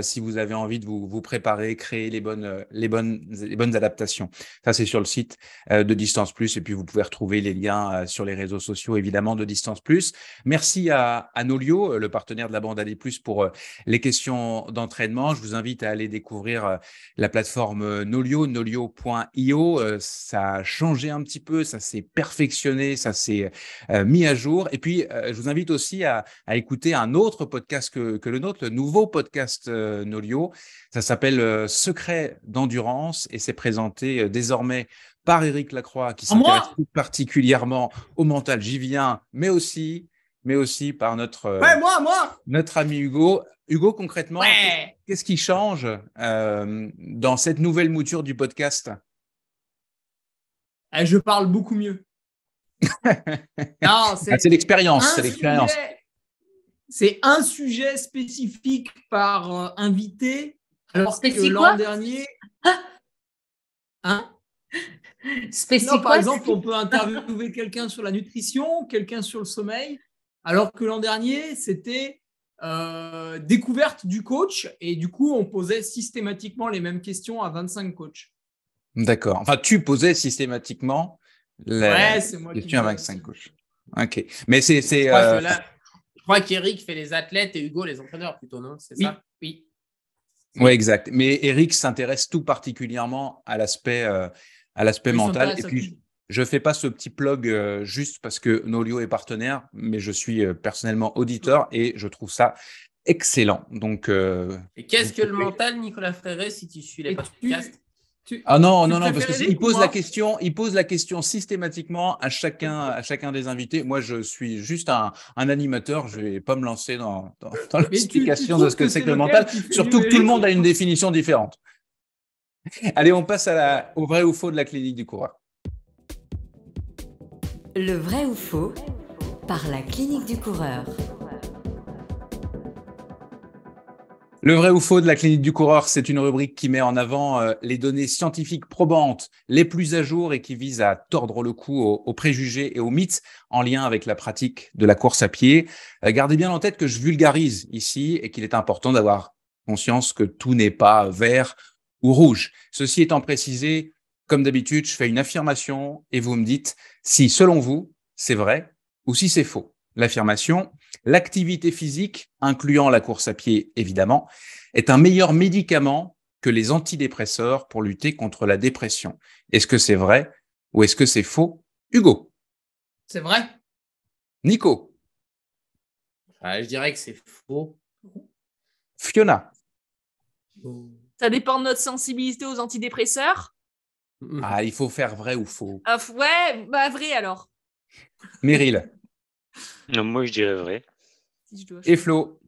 Speaker 1: si vous avez envie de vous, vous préparer, créer les bonnes, les bonnes, les bonnes adaptations. Ça, c'est sur le site de Distance Plus. Et puis, vous pouvez retrouver les liens sur les réseaux sociaux, évidemment, de Distance Plus. Merci à, à Nolio, le partenaire de la bande Aller Plus, pour les questions d'entraînement. Je vous invite à aller découvrir la plateforme Nolio, nolio.io. Euh, ça a changé un petit peu, ça s'est perfectionné, ça s'est euh, mis à jour. Et puis, euh, je vous invite aussi à, écouter un autre podcast que, le nôtre, le nouveau podcast Nolio. Ça s'appelle Secret d'endurance et c'est présenté désormais par Éric Lacroix, qui s'intéresse particulièrement au mental, j'y viens, mais aussi mais aussi par notre, euh, notre ami Hugo. Hugo, concrètement, qu'est-ce qui change euh, dans cette nouvelle mouture du podcast eh, Je parle beaucoup mieux. *laughs*
Speaker 5: Ah, c'est, l'expérience. C'est c'est un sujet spécifique par euh, invité, alors l'an dernier. *laughs* Hein par exemple, on peut interviewer quelqu'un sur la nutrition, quelqu'un sur le sommeil, alors que l'an dernier, c'était euh, découverte du coach et du coup, on posait systématiquement les mêmes questions à 25 coachs.
Speaker 1: D'accord. Enfin, tu posais systématiquement les questions à 25 coachs. Ok. Mais c'est. Je
Speaker 2: crois, qu'Eric euh, fait les athlètes et Hugo les entraîneurs plutôt, non C'est ça Oui.
Speaker 1: Oui, exact. Mais Eric s'intéresse tout particulièrement à l'aspect euh, à l'aspect mental. Et puis, je ne fais pas ce petit plug euh, juste parce que Nolio est partenaire, mais je suis euh, personnellement auditeur mmh. et je trouve ça excellent. Donc, euh, et qu'est-ce que le
Speaker 2: mental, Nicolas Fréret, si tu suis les podcasts ah non, non, non, parce qu'il pose la
Speaker 1: question, il pose la question systématiquement à chacun, à chacun des invités. Moi, je suis juste un, animateur, je ne vais pas me lancer dans, l'explication de ce que, c'est que le mental, surtout que tout le monde a une définition différente. Allez, on passe au vrai ou faux de la clinique du coureur.
Speaker 3: Le vrai ou faux par la clinique du coureur.
Speaker 1: Le vrai ou faux de la clinique du coureur, c'est une rubrique qui met en avant euh, les données scientifiques probantes, les plus à jour et qui vise à tordre le cou aux, préjugés et aux mythes en lien avec la pratique de la course à pied. Euh, gardez bien en tête que je vulgarise ici et qu'il est important d'avoir conscience que tout n'est pas vert ou rouge. Ceci étant précisé, comme d'habitude, je fais une affirmation et vous me dites si, selon vous, c'est vrai ou si c'est faux. L'affirmation, l'activité physique, incluant la course à pied évidemment, est un meilleur médicament que les antidépresseurs pour lutter contre la dépression. Est-ce que c'est vrai ou est-ce que c'est faux Hugo C'est vrai. Nico ah, Je dirais que c'est faux. Fiona
Speaker 6: Ça dépend de notre sensibilité aux antidépresseurs.
Speaker 1: Mmh. Ah, il faut faire vrai ou faux.
Speaker 6: Ah,
Speaker 3: ouais, bah vrai alors.
Speaker 1: Meryl. moi je dirais vrai. Et Flo.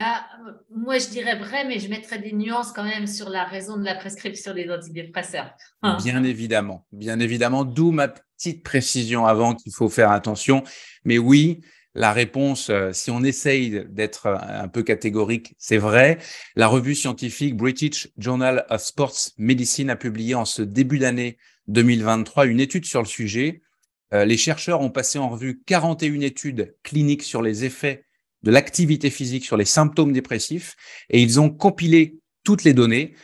Speaker 3: Bah, moi je dirais vrai, mais je mettrais des nuances quand même sur la raison de la prescription des antidépresseurs.
Speaker 1: Hein. bien évidemment, bien évidemment, d'où ma petite précision avant qu'il faut faire attention. Mais oui, la réponse, euh, si on essaye d'être euh, un peu catégorique, c'est vrai. La revue scientifique British Journal of Sports Medicine a publié en ce début d'année 2023 une étude sur le sujet. Euh, les chercheurs ont passé en revue 41 études cliniques sur les effets de l'activité physique sur les symptômes dépressifs et ils ont compilé toutes les données.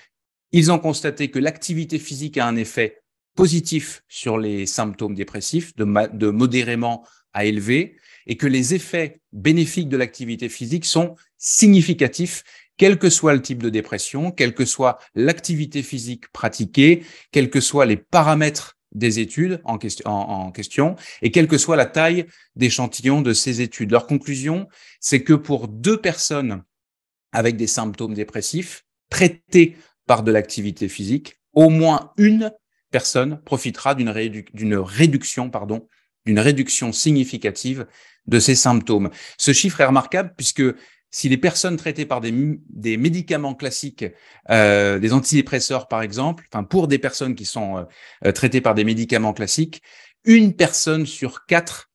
Speaker 1: Ils ont constaté que l'activité physique a un effet positif sur les symptômes dépressifs de, modérément à élevé, et que les effets bénéfiques de l'activité physique sont significatifs, quel que soit le type de dépression, quelle que soit l'activité physique pratiquée, quels que soient les paramètres des études en, question, et quelle que soit la taille d'échantillon de ces études. Leur conclusion, c'est que pour deux personnes avec des symptômes dépressifs traitées par de l'activité physique, au moins une personne profitera d'une réduction pardon, une réduction significative de ces symptômes. Ce chiffre est remarquable puisque si les personnes traitées par des, médicaments classiques, euh, des antidépresseurs par exemple, enfin pour des personnes qui sont euh, euh, traitées par des médicaments classiques, une personne sur quatre,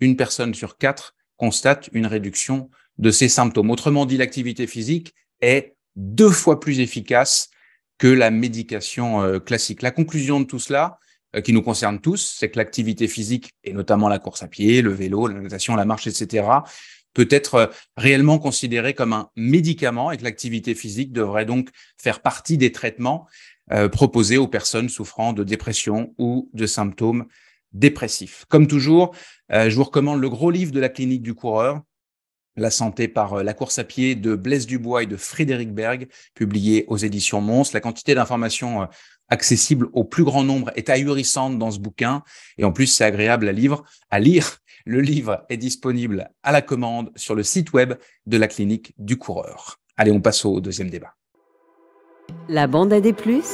Speaker 1: une personne sur quatre constate une réduction de ces symptômes. Autrement dit, l'activité physique est deux fois plus efficace que la médication classique. La conclusion de tout cela, euh, qui nous concerne tous, c'est que l'activité physique, et notamment la course à pied, le vélo, la natation, la marche, etc., peut être euh, réellement considérée comme un médicament et que l'activité physique devrait donc faire partie des traitements euh, proposés aux personnes souffrant de dépression ou de symptômes dépressifs. Comme toujours, je vous recommande le gros livre de la clinique du coureur, la santé par la course à pied de Blaise Dubois et de Frédéric Berg, publié aux éditions Mons. La quantité d'informations accessible au plus grand nombre est ahurissante dans ce bouquin. Et en plus, c'est agréable à lire. À lire. Le livre est disponible à la commande sur le site web de la clinique du coureur. Allez, on passe au deuxième débat.
Speaker 3: La bande à des plus,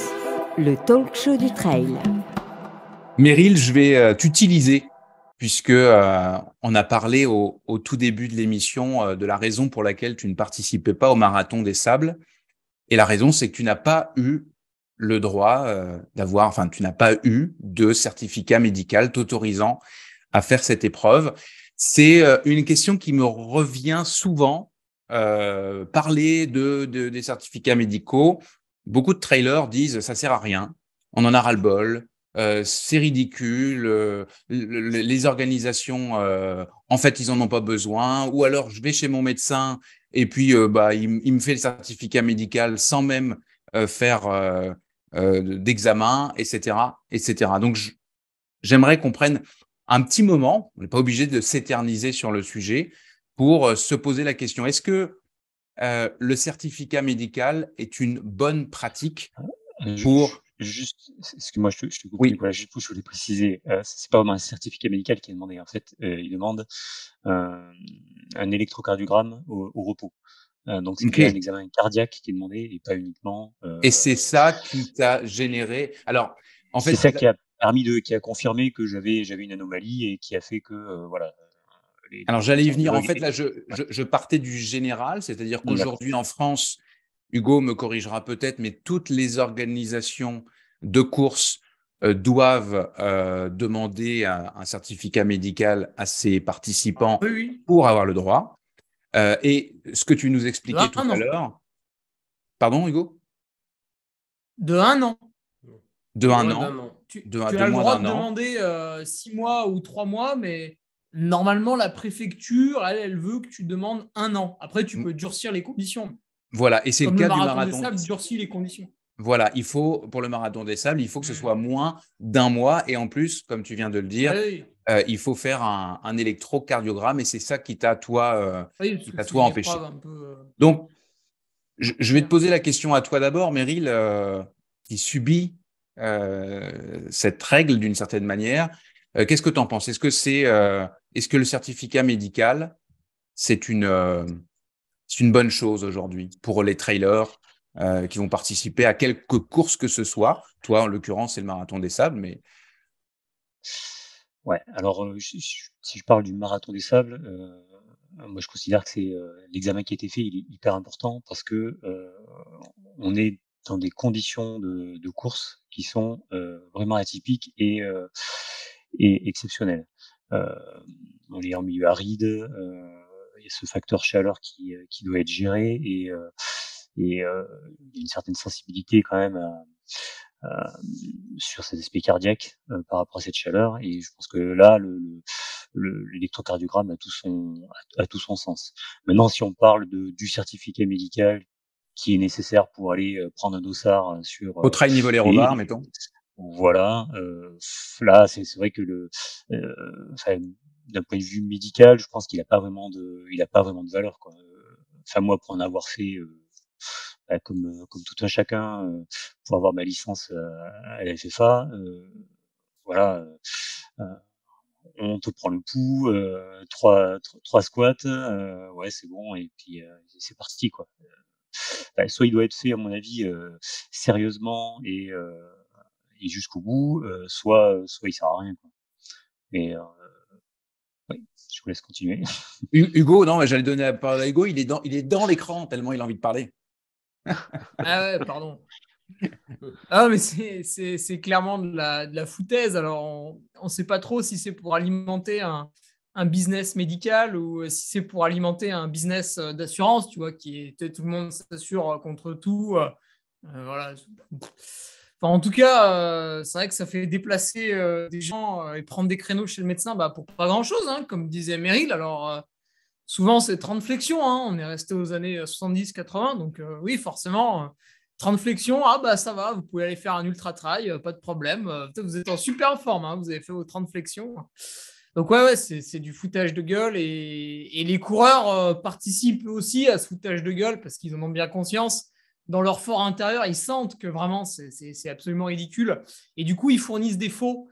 Speaker 3: le talk show du trail.
Speaker 1: Meryl, je vais euh, t'utiliser puisque euh, on a parlé au, tout début de l'émission euh, de la raison pour laquelle tu ne participais pas au marathon des sables. Et la raison, c'est que tu n'as pas eu le droit euh, d'avoir, enfin, tu n'as pas eu de certificat médical t'autorisant à faire cette épreuve. C'est euh, une question qui me revient souvent. Euh, parler de, des certificats médicaux, beaucoup de trailers disent ça sert à rien, on en a ras le bol, c'est ridicule, les organisations, en fait, ils en ont pas besoin, ou alors je vais chez mon médecin et puis bah, il, il, me fait le certificat médical sans même faire euh, d'examen, etc., etc. Donc, j'aimerais qu'on prenne un petit moment, on n'est pas obligé de s'éterniser sur le sujet, pour euh, se poser la question, est-ce que euh, le certificat médical est une bonne pratique
Speaker 4: pour juste, ce moi je te, je voulais préciser, c'est pas vraiment un certificat médical qui est demandé. En fait, il demande un électrocardiogramme au repos. Euh, donc c'est un examen cardiaque qui est demandé et pas uniquement. Euh, et
Speaker 1: c'est ça
Speaker 4: qui t'a généré. Alors, en fait, c'est ça qui a permis de, qui a
Speaker 1: confirmé que j'avais j'avais une anomalie et qui a fait que euh, voilà. Alors j'allais y venir. En fait, là, je, partais du général, c'est-à-dire qu'aujourd'hui en France, Hugo me corrigera peut-être, mais toutes les organisations de courses doivent demander un, certificat médical à ses participants pour avoir le droit. Euh, et ce que tu nous expliquais tout à l'heure. Pardon, Hugo De un an. De un, an. Tu, as le droit de demander
Speaker 5: euh, six mois ou trois mois, mais normalement, la préfecture, elle, veut que tu demandes un an. Après, tu mm. peux durcir les conditions.
Speaker 1: Voilà, et c'est le cas du marathon.
Speaker 5: De durcit les conditions.
Speaker 1: Voilà, il faut, pour le marathon des sables, il faut que ce mm. soit moins d'un mois. Et en plus, comme tu viens de le dire, euh, il faut faire un, électrocardiogramme et c'est ça qui t'a, toi, euh, toi empêché. Euh, Donc, je, vais te poser la question à toi d'abord, Meryl, qui subit cette règle d'une certaine manière. qu'est-ce que tu en penses Est-ce que, c'est, est-ce que le certificat médical, c'est une, c'est une bonne chose aujourd'hui pour les trailers euh, qui vont participer à quelques courses que ce soit. Toi, en l'occurrence, c'est le marathon des sables, mais. Ouais, alors euh, si je parle du marathon des sables, euh, moi
Speaker 4: je considère que c'est l'examen qui a été fait, il est hyper important parce que on est dans des conditions de, de course qui sont vraiment atypiques et, et exceptionnelles. on est en milieu aride, il y a ce facteur chaleur qui, qui doit être géré et, et euh, une certaine sensibilité quand même euh, euh, sur ses aspects cardiaques euh, par rapport à cette chaleur et je pense que là le, l'électrocardiogramme a tout son a, tout son sens. Maintenant si on parle de, du certificat médical qui est nécessaire pour aller prendre un dossard sur au trail niveau les mettons. Voilà, là c'est vrai que le d'un point de vue médical, je pense qu'il a pas vraiment de, il a pas vraiment de valeur. Quoi. Enfin moi, pour en avoir fait bah, comme, euh, comme tout un chacun, euh, pour avoir ma licence euh, à la FFA, voilà, on te prend le pouls, trois, trois, squats, ouais, c'est bon, et puis c'est parti, quoi. Bah, soit il doit être fait, à mon avis, sérieusement et, jusqu'au bout, soit, soit il sert à
Speaker 1: rien, Mais je vous laisse continuer. Hugo, non, j'allais donner la parole à Hugo. Il est dans, il est dans l'écran tellement il a envie de parler
Speaker 5: ah pardon. Euh, ah, mais c'est clairement de la, de foutaise. Alors, on ne sait pas trop si c'est pour alimenter un, business médical ou euh, si c'est pour alimenter un business euh, d'assurance, tu vois, qui est tout le monde s'assure contre tout. voilà. en tout cas, c'est vrai que ça fait déplacer des gens et prendre des créneaux chez le médecin bah, pour pas grand-chose, hein, comme disait Meryl. Alors, souvent c'est 30 flexions, hein. on est resté aux années 70-80, euh, donc euh, oui, forcément, 30 euh, flexions, ah bah ça va, vous pouvez aller faire un ultra trail, pas de problème, vous êtes en super forme, hein, vous avez fait vos 30 flexions. Donc ouais, ouais c'est du foutage de gueule et, les coureurs participent aussi à ce foutage de gueule parce qu'ils en ont bien conscience. Dans leur fort intérieur, ils sentent que vraiment c'est absolument ridicule. Et du coup, ils fournissent des faux.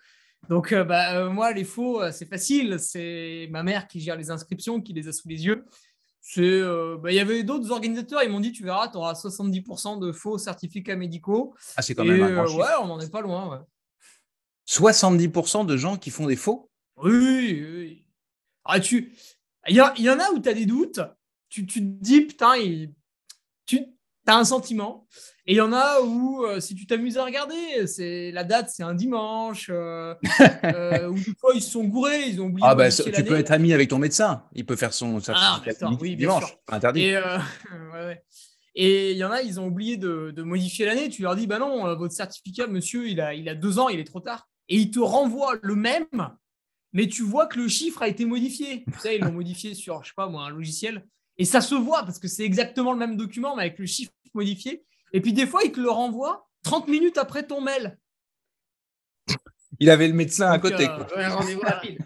Speaker 5: Donc, euh, bah, euh, moi, les faux, euh, c'est facile. C'est ma mère qui gère les inscriptions, qui les a sous les yeux.
Speaker 1: Bah,
Speaker 5: il y avait d'autres organisateurs, ils m'ont dit Tu verras, tu auras 70% de faux certificats médicaux. Ah, c'est quand même un Ouais, on n'en est pas loin.
Speaker 1: 70% de gens qui font des faux Oui, oui. Ah, tu... il, y, en a où tu as des
Speaker 5: doutes. Tu, tu te dis Putain, tu, t'as un sentiment. Et il y en a où, euh, si tu t'amuses à regarder, c'est la date, c'est un dimanche, euh, *laughs* euh, ou ils se sont gourés, ils ont oublié. Ah bah, tu peux être
Speaker 1: ami avec ton médecin, il peut faire son certificat ah, dimanche, interdit.
Speaker 5: *laughs* Et il y en a, ils ont oublié de, modifier l'année. Tu leur dis, bah non, votre certificat, monsieur, il a, il a deux ans, il est trop tard. Et il te renvoie le même, mais tu vois que le chiffre a été modifié. Tu ils l'ont modifié sur, je sais pas moi, un logiciel. Et ça se voit parce que c'est exactement le même document, mais avec le chiffre modifié. Et puis des fois, il te le renvoie 30 minutes après ton mail.
Speaker 1: Il avait le médecin à côté. Euh,
Speaker 4: *laughs*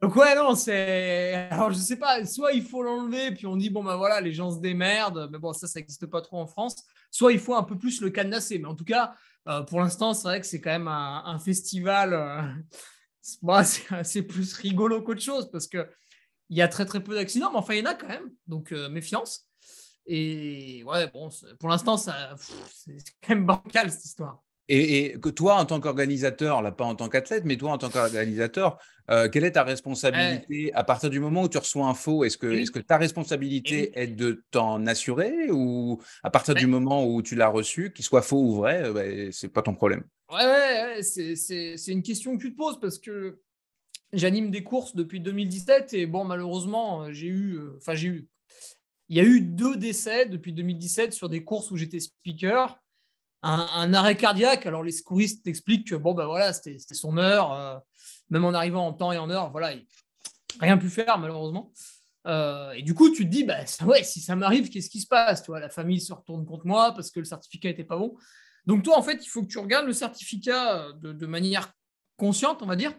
Speaker 5: donc ouais, non, c'est... Alors je sais pas, soit il faut l'enlever, puis on dit, bon ben voilà, les gens se démerdent, mais bon, ça, ça n'existe pas trop en France, soit il faut un peu plus le cadenasser. Mais en tout cas, euh, pour l'instant, c'est vrai que c'est quand même un, festival, euh, *laughs* bah, c'est, plus rigolo qu'autre chose, parce qu'il y a très très peu d'accidents, mais enfin, il y en a quand même, donc méfiance. Et ouais, bon, pour l'instant, c'est *laughs* quand même bancal cette histoire.
Speaker 1: Et, que toi, en tant qu'organisateur, là pas en tant qu'athlète, mais toi, en tant qu'organisateur, euh, quelle est ta responsabilité à partir du moment où tu reçois un faux Est-ce que, est -ce que ta responsabilité est de t'en assurer ou à partir du moment où tu l'as reçu, qu'il soit faux ou vrai, euh, bah, c'est pas ton problème
Speaker 5: Ouais, ouais c'est une question que tu te poses parce que j'anime des courses depuis 2017 et bon, malheureusement, j'ai eu, euh, enfin, j'ai eu, il y a eu deux décès depuis 2017 sur des courses où j'étais speaker. Un, arrêt cardiaque. Alors les secouristes t'expliquent que bon ben voilà, c'était son heure, euh, même en arrivant en temps et en heure, voilà, il, rien pu faire malheureusement. Euh, et du coup, tu te dis bah ouais, si ça m'arrive, qu'est-ce qui se passe, toi La famille se retourne contre moi parce que le certificat était pas bon. Donc toi, en fait, il faut que tu regardes le certificat euh, de, manière consciente, on va dire,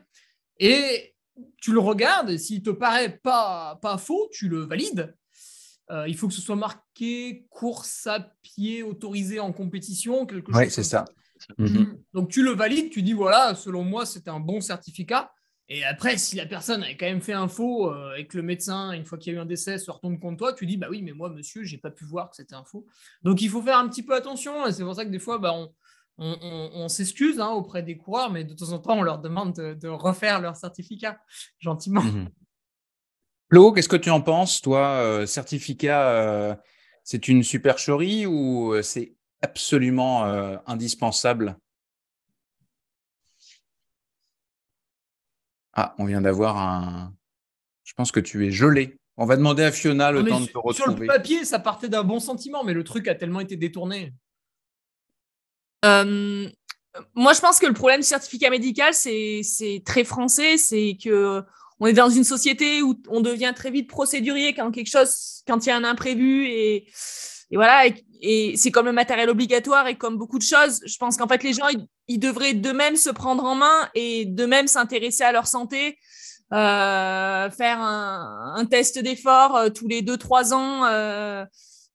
Speaker 5: et tu le regardes. S'il te paraît pas pas faux, tu le valides. Euh, il faut que ce soit marqué course à pied autorisée en compétition, quelque chose. Oui, c'est
Speaker 1: ça. Mhm. Mm.
Speaker 5: Donc tu le valides, tu dis voilà, selon moi, c'est un bon certificat. Et après, si la personne a quand même fait un euh, faux et que le médecin, une fois qu'il y a eu un décès, se retourne contre toi, tu dis bah oui, mais moi, monsieur, j'ai pas pu voir que c'était un faux. Donc il faut faire un petit peu attention. Et c'est pour ça que des fois, bah, on, s'excuse hein, auprès des coureurs, mais de temps en temps, on leur demande de, refaire leur certificat
Speaker 1: gentiment. Mhm. Flo, qu'est-ce que tu en penses, toi euh, Certificat, euh, c'est une supercherie ou euh, c'est absolument indispensable Ah, on vient d'avoir un. Je pense que tu es gelé. On va demander à Fiona le ah, temps de te retrouver. Sur le papier,
Speaker 5: ça partait d'un bon sentiment, mais le truc a tellement été détourné.
Speaker 6: moi, je pense que le problème du certificat médical, c'est très français. C'est que on est dans une société où on devient très vite procédurier quand quelque chose, quand il y a un imprévu et, voilà. Et, c'est comme le matériel obligatoire et comme beaucoup de choses. Je pense qu'en fait, les gens, ils, devraient de même se prendre en main et de même s'intéresser à leur santé. Euh, faire un, test d'effort euh, tous les deux trois ans euh,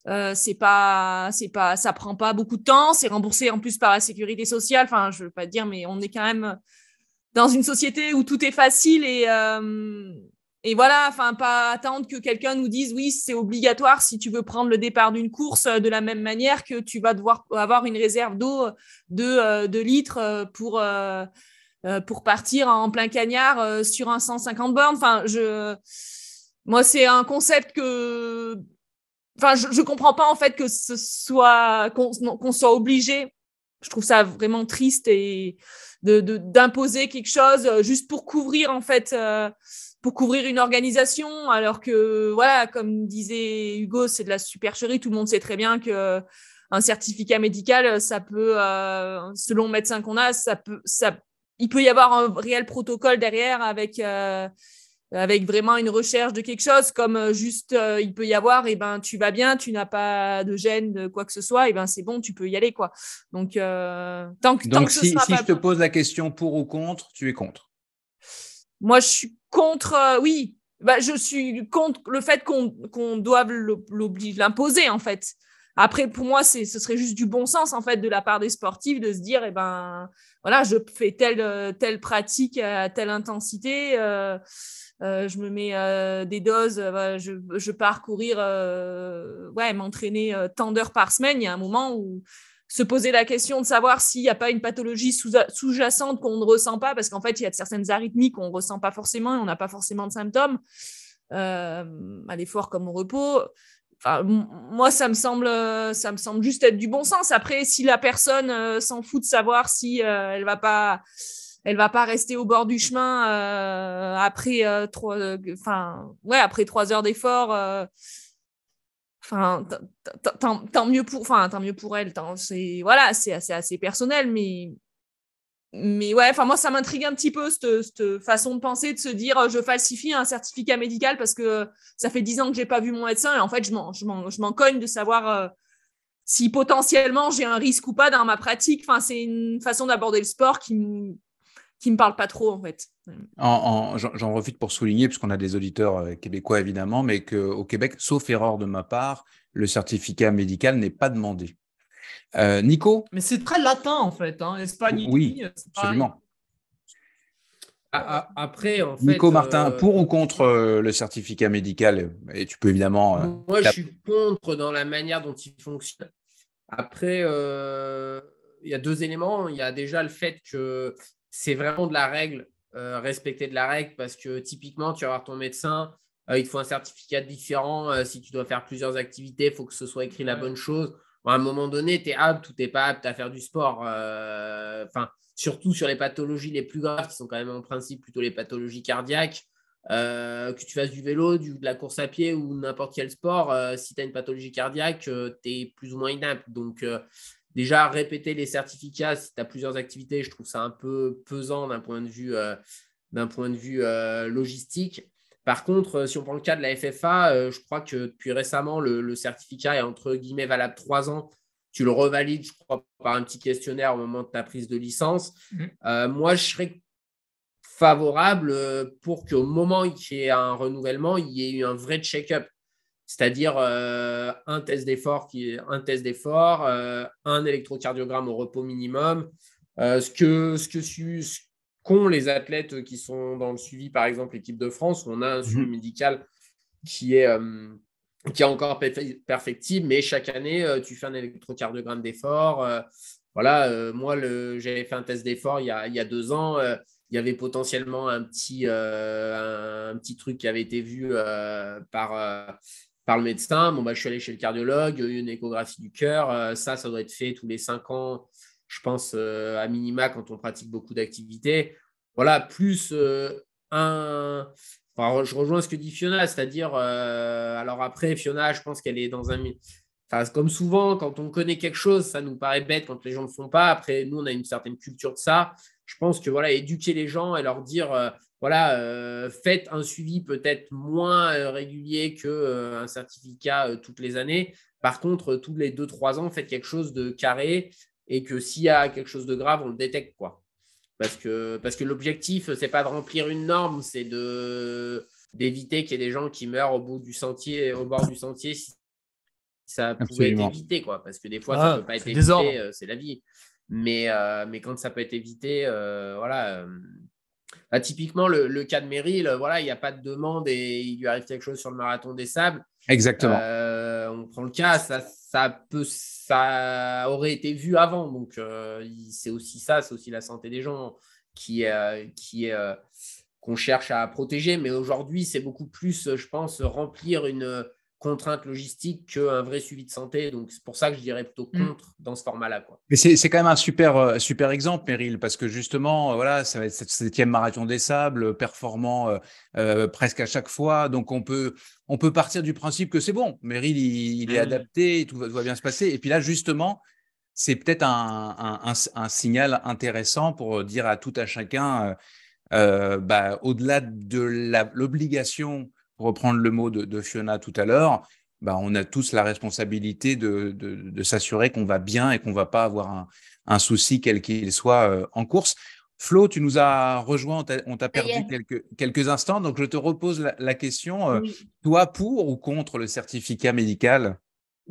Speaker 6: euh, c'est pas c'est pas ça prend pas beaucoup de temps c'est remboursé en plus par la sécurité sociale enfin je veux pas dire mais on est quand même dans une société où tout est facile et, euh, et voilà, enfin, pas attendre que quelqu'un nous dise oui, c'est obligatoire si tu veux prendre le départ d'une course euh, de la même manière que tu vas devoir avoir une réserve d'eau euh, de, litres pour, pour partir en plein cagnard sur un 150 bornes. Enfin, je, moi, c'est un concept que. Enfin, je, comprends pas en fait que ce soit qu'on soit obligé. Je trouve ça vraiment triste et d'imposer quelque chose euh, juste pour couvrir en fait euh, pour couvrir une organisation alors que voilà comme disait Hugo c'est de la supercherie tout le monde sait très bien que euh, un certificat médical ça peut selon le médecin qu'on a ça peut ça il peut y avoir un réel protocole derrière avec avec vraiment une recherche de quelque chose, comme euh, juste euh, il peut y avoir, et eh ben tu vas bien, tu n'as pas de gêne, de quoi que ce soit, et eh ben c'est bon, tu peux y aller quoi. Donc euh, tant que, Donc, si, si je te
Speaker 1: pose la question pour ou contre, tu es contre.
Speaker 6: Moi je suis contre, oui, bah, je suis contre le fait qu'on qu'on doive l'imposer en fait. Après, pour moi, ce serait juste du bon sens en fait de la part des sportifs de se dire, eh ben voilà, je fais telle telle pratique à telle intensité. Euh, je me mets euh, des doses, euh, je, je, pars courir, ouais, m'entraîner tant d'heures par semaine. Il y a un moment où se poser la question de savoir s'il n'y a pas une pathologie sous-jacente qu'on ne ressent pas, parce qu'en fait, il y a de certaines arythmies qu'on ne ressent pas forcément et on n'a pas forcément de symptômes, à l'effort comme au repos. moi, ça me, semble, ça me semble juste être du bon sens. Après, si la personne s'en fout de savoir si elle elle va pas elle va pas rester au bord du chemin euh, après euh, trois, euh, enfin ouais, après trois heures d'effort. Enfin, tant, mieux pour, enfin tant mieux pour elle. C'est voilà, c'est assez, assez personnel, mais mais ouais, enfin moi ça m'intrigue un petit peu cette, façon de penser, de se dire je falsifie un certificat médical parce que ça fait dix ans que j'ai pas vu mon médecin et en fait je m'en je m'en cogne de savoir si potentiellement j'ai un risque ou pas dans ma pratique. Enfin c'est une façon d'aborder le sport qui qui me parle pas trop en fait.
Speaker 1: J'en profite pour souligner, puisqu'on a des auditeurs euh, québécois évidemment, mais qu'au Québec, sauf erreur de ma part, le certificat médical n'est pas demandé. Euh, Nico Mais c'est
Speaker 5: très latin en fait, hein. Espagne. Oui, absolument.
Speaker 2: après, en fait, Nico Martin, euh, pour ou
Speaker 1: contre le certificat médical Et tu peux évidemment. moi, je suis
Speaker 2: contre dans la manière dont il fonctionne. Après, il y a deux éléments. Il y a déjà le fait que c'est vraiment de la règle, euh, respecter de la règle, parce que typiquement, tu vas voir ton médecin, euh, il te faut un certificat différent. Euh, si tu dois faire plusieurs activités, il faut que ce soit écrit la bonne chose. à un moment donné, tu es apte ou tu n'es pas apte à faire du sport. Enfin, surtout sur les pathologies les plus graves, qui sont quand même en principe plutôt les pathologies cardiaques. que tu fasses du vélo, de la course à pied ou n'importe quel sport, si tu as une pathologie cardiaque, tu es plus ou moins inapte. Donc, déjà, répéter les certificats, si tu as plusieurs activités, je trouve ça un peu pesant d'un point de vue, euh, point de vue euh, logistique. Par contre, euh, si on prend le cas de la FFA, je crois que depuis récemment, le, certificat est entre guillemets valable trois ans. Tu le revalides, je crois, par un petit questionnaire au moment de ta prise de licence. Mmh. moi, je serais favorable pour qu'au moment qu'il y ait un renouvellement, il y ait eu un vrai check-up. C'est-à-dire euh, un test d'effort, qui, un, test d'effort euh, un électrocardiogramme au repos minimum, euh, ce, que, ce, que, qu'ont les athlètes qui sont dans le suivi, par exemple l'équipe de France, on a un suivi mhm. médical qui est, qui est encore perfectible, mais chaque année, tu fais un électrocardiogramme d'effort. voilà, moi, le, j'avais fait un test d'effort il y a, deux ans il y avait potentiellement un petit, petit truc qui avait été vu par, par le médecin. Bon, bah, je suis allé chez le cardiologue, une échographie du cœur. Euh, ça, ça doit être fait tous les cinq ans, je pense, euh, à minima quand on pratique beaucoup d'activités. Voilà, plus euh, un. Enfin, je rejoins ce que dit Fiona, c'est-à-dire, alors après, Fiona, je pense qu'elle est dans un. Enfin, comme souvent, quand on connaît quelque chose, ça nous paraît bête quand les gens ne le font pas. Après, nous, on a une certaine culture de ça. Je pense que voilà, éduquer les gens et leur dire, voilà, euh, faites un suivi peut-être moins euh, régulier qu'un euh, un certificat toutes les années. Par contre, tous les 2-3 ans, faites quelque chose de carré et que s'il y a quelque chose de grave, on le détecte. Quoi. Parce que, parce que l'objectif, ce n'est pas de remplir une norme, c'est de, d'éviter qu'il y ait des gens qui meurent au, bout du sentier, au bord du sentier si ça pouvait être évité. Quoi, parce que des fois, ah, ça ne peut pas être évité, c'est la vie. Mais, mais quand ça peut être évité, voilà bah, typiquement, le, cas de Meryl, euh, voilà, il n'y a pas de demande et il lui arrive quelque chose sur le marathon des sables. Exactement. Euh, on prend le cas, ça, ça, peut, ça aurait été vu avant. Donc, euh, c'est aussi ça, c'est aussi la santé des gens qui, qui qu'on cherche à protéger. Mais aujourd'hui, c'est beaucoup plus, je pense, remplir une, contrainte logistique qu'un vrai suivi de santé. Donc, c'est pour ça que je dirais plutôt mm. contre dans ce format-là.
Speaker 1: Mais c'est, c'est quand même un super, euh, super exemple, Meryl, parce que justement, euh, voilà, ça va être cette septième marathon des sables, euh, performant presque à chaque fois. Donc, on peut, on peut partir du principe que c'est bon. Meryl, il, est mm. adapté, tout va, bien se passer. Et puis là, justement, c'est peut-être un, signal intéressant pour dire à tout à chacun, bah, au-delà de l'obligation reprendre le mot de, Fiona tout à l'heure, bah, on a tous la responsabilité de, s'assurer qu'on va bien et qu'on ne va pas avoir un, souci quel qu'il soit euh, en course. Flo, tu nous as rejoint, on t'a perdu quelques, instants, donc je te repose la, question, euh, toi pour ou contre le certificat médical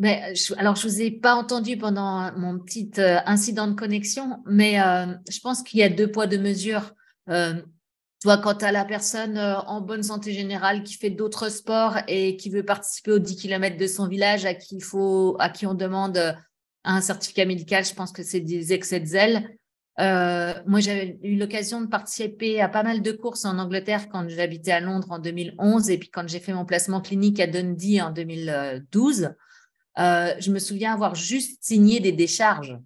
Speaker 3: mais, euh, je, alors, je vous ai pas entendu pendant mon petit incident de connexion, mais je pense qu'il y a deux poids, deux mesures. Toi, quand la personne euh, en bonne santé générale qui fait d'autres sports et qui veut participer aux 10 km de son village, à qui, il faut, à qui on demande euh, un certificat médical, je pense que c'est des excès de zèle. Euh, moi, j'avais eu l'occasion de participer à pas mal de courses en Angleterre quand j'habitais à Londres en 2011 et puis quand j'ai fait mon placement clinique à Dundee en 2012. je me souviens avoir juste signé des décharges.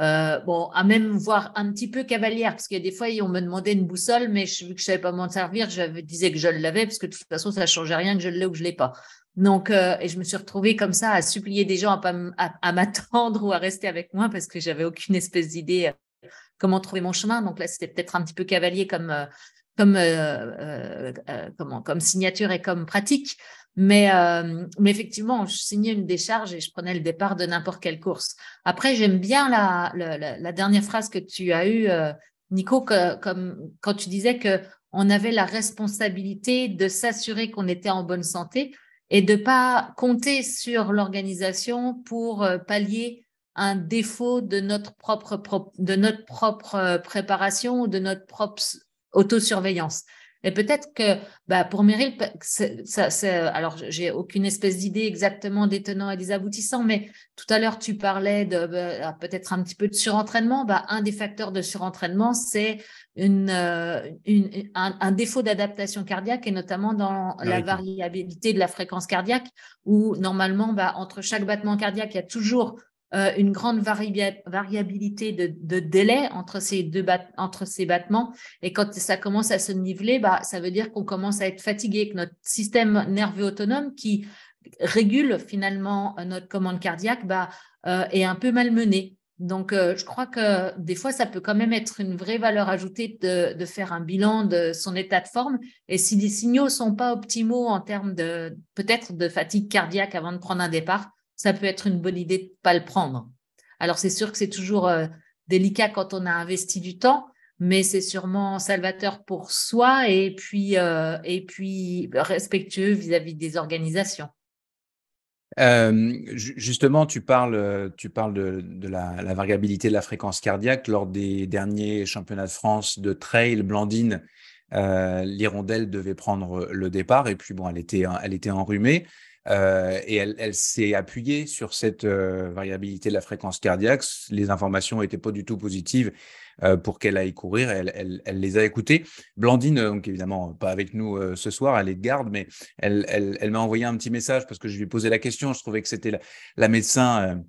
Speaker 3: Euh, bon, à même voir un petit peu cavalière, parce qu'il y a des fois, on me demandait une boussole, mais je, vu que je savais pas m'en servir, je disais que je l'avais, parce que de toute façon, ça changeait rien que je l'ai ou que je l'ai pas. Donc, euh, et je me suis retrouvée comme ça à supplier des gens à à, m'attendre *laughs* ou à rester avec moi parce que j'avais aucune espèce d'idée euh, comment trouver mon chemin. Donc là, c'était peut-être un petit peu cavalier comme comme comment comme signature et comme pratique. Euh, mais, effectivement, je signais une décharge et je prenais le départ de n'importe quelle course. Après, j'aime bien la, dernière phrase que tu as eue, euh, Nico, quand tu disais que on avait la responsabilité de s'assurer qu'on était en bonne santé et de ne pas compter sur l'organisation pour euh, pallier un défaut de notre propre, de notre propre préparation ou de notre propre autosurveillance. Et peut-être que bah, pour Meryl, ça, c'est alors j'ai aucune espèce d'idée exactement des tenants et des aboutissants, mais tout à l'heure tu parlais de bah, ah, peut-être un petit peu de surentraînement. Bah, un des facteurs de surentraînement, c'est une, euh, un, défaut d'adaptation cardiaque et notamment dans ah la variabilité de la fréquence cardiaque, où normalement, bah, entre chaque battement cardiaque, il y a toujours euh, une grande variabilité de, de délai entre ces deux entre ces battements. Et quand ça commence à se niveler, bah, ça veut dire qu'on commence à être fatigué, que notre système nerveux autonome qui régule finalement euh, notre commande cardiaque bah, euh, est un peu malmené. Donc, je crois que des fois, ça peut quand même être une vraie valeur ajoutée de, de faire un bilan de son état de forme. Et si les signaux sont pas optimaux en termes de peut-être de fatigue cardiaque avant de prendre un départ, ça peut être une bonne idée de ne pas le prendre. Alors c'est sûr que c'est toujours euh, délicat quand on a investi du temps, mais c'est sûrement salvateur pour soi et puis, euh, respectueux vis-à-vis des organisations.
Speaker 1: Euh, justement, tu parles, tu parles de, la, variabilité de la fréquence cardiaque. Lors des derniers championnats de France de trail, Blandine, l'hirondelle devait prendre le départ et puis bon, elle était, elle était enrhumée. Euh, et elle, s'est appuyée sur cette euh, variabilité de la fréquence cardiaque. Les informations n'étaient pas du tout positives euh, pour qu'elle aille courir. Elle, elle, les a écoutées. Blandine, donc évidemment pas avec nous ce soir, elle est de garde, mais elle, m'a envoyé un petit message parce que je lui posais la question. Je trouvais que c'était la, médecin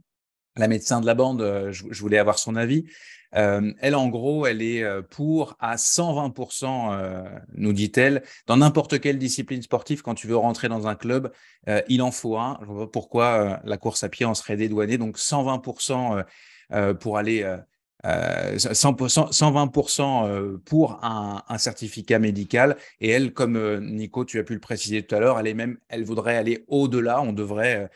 Speaker 1: la médecin de la bande, je, voulais avoir son avis elle, en gros, elle est pour à 120%, nous dit-elle, dans n'importe quelle discipline sportive, quand tu veux rentrer dans un club, il en faut un. Je vois pas pourquoi la course à pied en serait dédouanée. Donc 120% pour aller... 120% pour un, un, certificat médical. Et elle, comme Nico, tu as pu le préciser tout à l'heure, elle même, elle voudrait aller au-delà. On devrait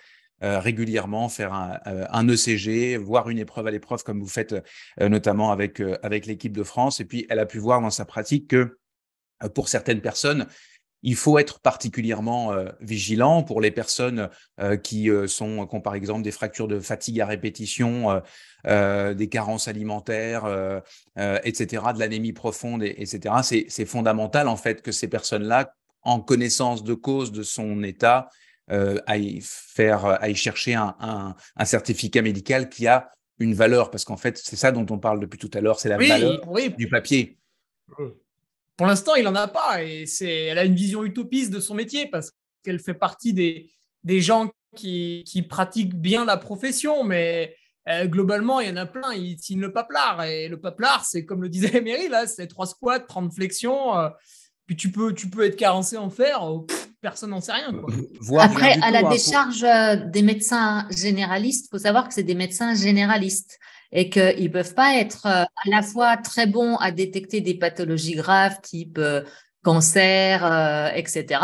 Speaker 1: euh, régulièrement, faire un, ECG, euh, e voir une épreuve à l'épreuve comme vous faites euh, notamment avec, avec l'équipe de France. Et puis, elle a pu voir dans sa pratique que pour certaines personnes, il faut être particulièrement vigilant pour les personnes qui sont, ont par exemple des fractures de fatigue à répétition, des carences alimentaires, etc., de l'anémie profonde, etc. C'est fondamental en fait que ces personnes-là, en connaissance de cause de son état, à euh, y faire, à euh, y chercher un, un, certificat médical qui a une valeur, parce qu'en fait, c'est ça dont on parle depuis tout à l'heure, c'est la valeur du papier.
Speaker 5: Pour l'instant, il n'en a pas, et elle a une vision utopiste de son métier, parce qu'elle fait partie des, des gens qui, qui, pratiquent bien la profession, mais euh, globalement, il y en a plein, ils signent le papelard, et le papelard, c'est comme le disait *laughs* Méri, hein, là, c'est trois squats, 30 flexions, puis tu peux, tu peux être carencé en fer, oh, personne n'en sait rien. Euh,
Speaker 3: Après, à la hein, décharge euh, des médecins généralistes, faut savoir que c'est des médecins généralistes et qu'ils ne peuvent pas être euh, à la fois très bons à détecter des pathologies graves type cancer, etc.,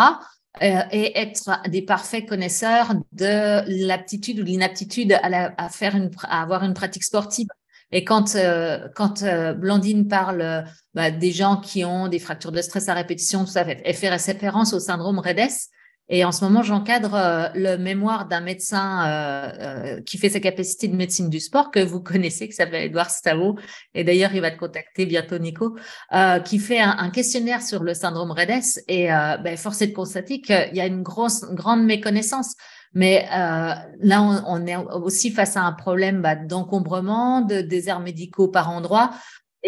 Speaker 3: et être des parfaits connaisseurs de l'aptitude ou l'inaptitude à, faire une, à avoir une pratique sportive. Et quand, euh, quand euh, Blandine parle euh, bah, des gens qui ont des fractures de stress à répétition, tout ça, elle fait référence au syndrome REDES. Et en ce moment, j'encadre euh, le mémoire d'un médecin qui fait sa capacité de médecine du sport, que vous *laughs* connaissez, qui s'appelle Edouard Stavo. Et d'ailleurs, il va te contacter bientôt, Nico, qui fait un, questionnaire sur le syndrome REDES. Et ben, force est de constater qu'il y a une grosse, une grande méconnaissance. Mais euh, là, on, est aussi face à un problème bah, d'encombrement, de déserts médicaux par endroit.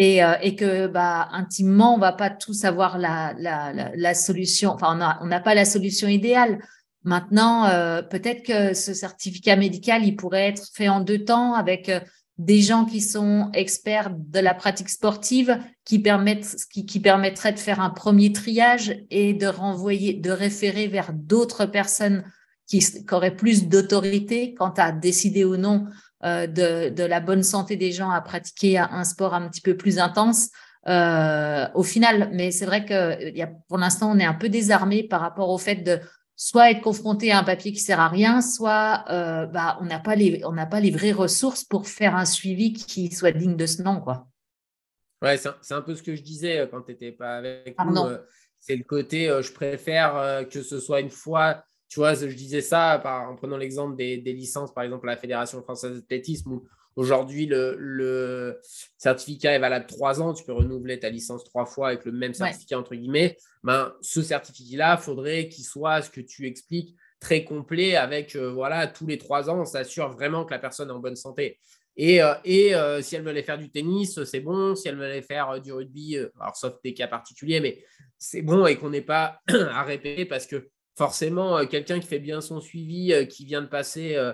Speaker 3: Euh, et, que bah, intimement, on va pas tous avoir la, solution. Enfin, on n'a pas la solution idéale. Maintenant, euh, peut-être que ce certificat médical, il pourrait être fait en deux temps avec des gens qui sont experts de la pratique sportive, qui, qui, qui permettraient de faire un premier triage et de renvoyer, de référer vers d'autres personnes qui, aurait plus d'autorité quant à décider ou non euh, de, la bonne santé des gens à pratiquer un sport un petit peu plus intense euh, au final. Mais c'est vrai que y a, pour l'instant, on est un peu désarmé par rapport au fait de soit être confronté à un papier qui sert à rien, soit euh, bah, on n'a pas les on n'a pas les vraies ressources pour faire un suivi qui soit digne de ce nom quoi.
Speaker 2: Ouais, c'est un, peu ce que je disais quand tu n'étais pas avec Pardon. Ah, c'est le côté, je préfère que ce soit une fois tu vois, je disais ça en prenant l'exemple des, licences, par exemple, à la Fédération française d'athlétisme, où aujourd'hui le, certificat est valable trois ans, tu peux renouveler ta licence trois fois avec le même certificat, entre guillemets. Ben, ce certificat-là, faudrait qu'il soit ce que tu expliques très complet avec euh, voilà tous les trois ans on s'assure vraiment que la personne est en bonne santé et, euh, euh, si elle voulait faire du tennis c'est bon si elle voulait faire du rugby alors sauf des cas particuliers mais c'est bon et qu'on n'est pas *clears throat* à répéter parce que forcément, euh, quelqu'un qui fait bien son suivi, euh, qui vient de passer euh,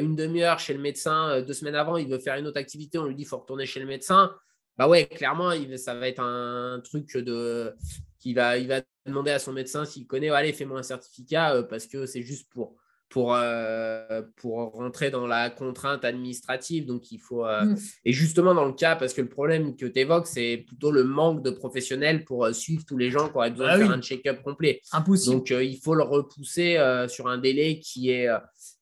Speaker 2: une demi-heure chez le médecin, deux semaines avant, il veut faire une autre activité, on lui dit faut retourner chez le médecin. Bah ouais, clairement, ça va être un truc de qui va, il va demander à son médecin s'il connaît, allez, fais-moi un certificat parce que c'est juste pour pour, euh, pour rentrer dans la contrainte administrative. Donc, il faut. Euh, mm. Et justement, dans le cas, parce que le problème que tu évoques, c'est plutôt le manque de professionnels pour euh, suivre tous les gens qui auraient besoin ah de faire un check-up complet. Impossible. Donc, il faut le repousser sur un délai qui est,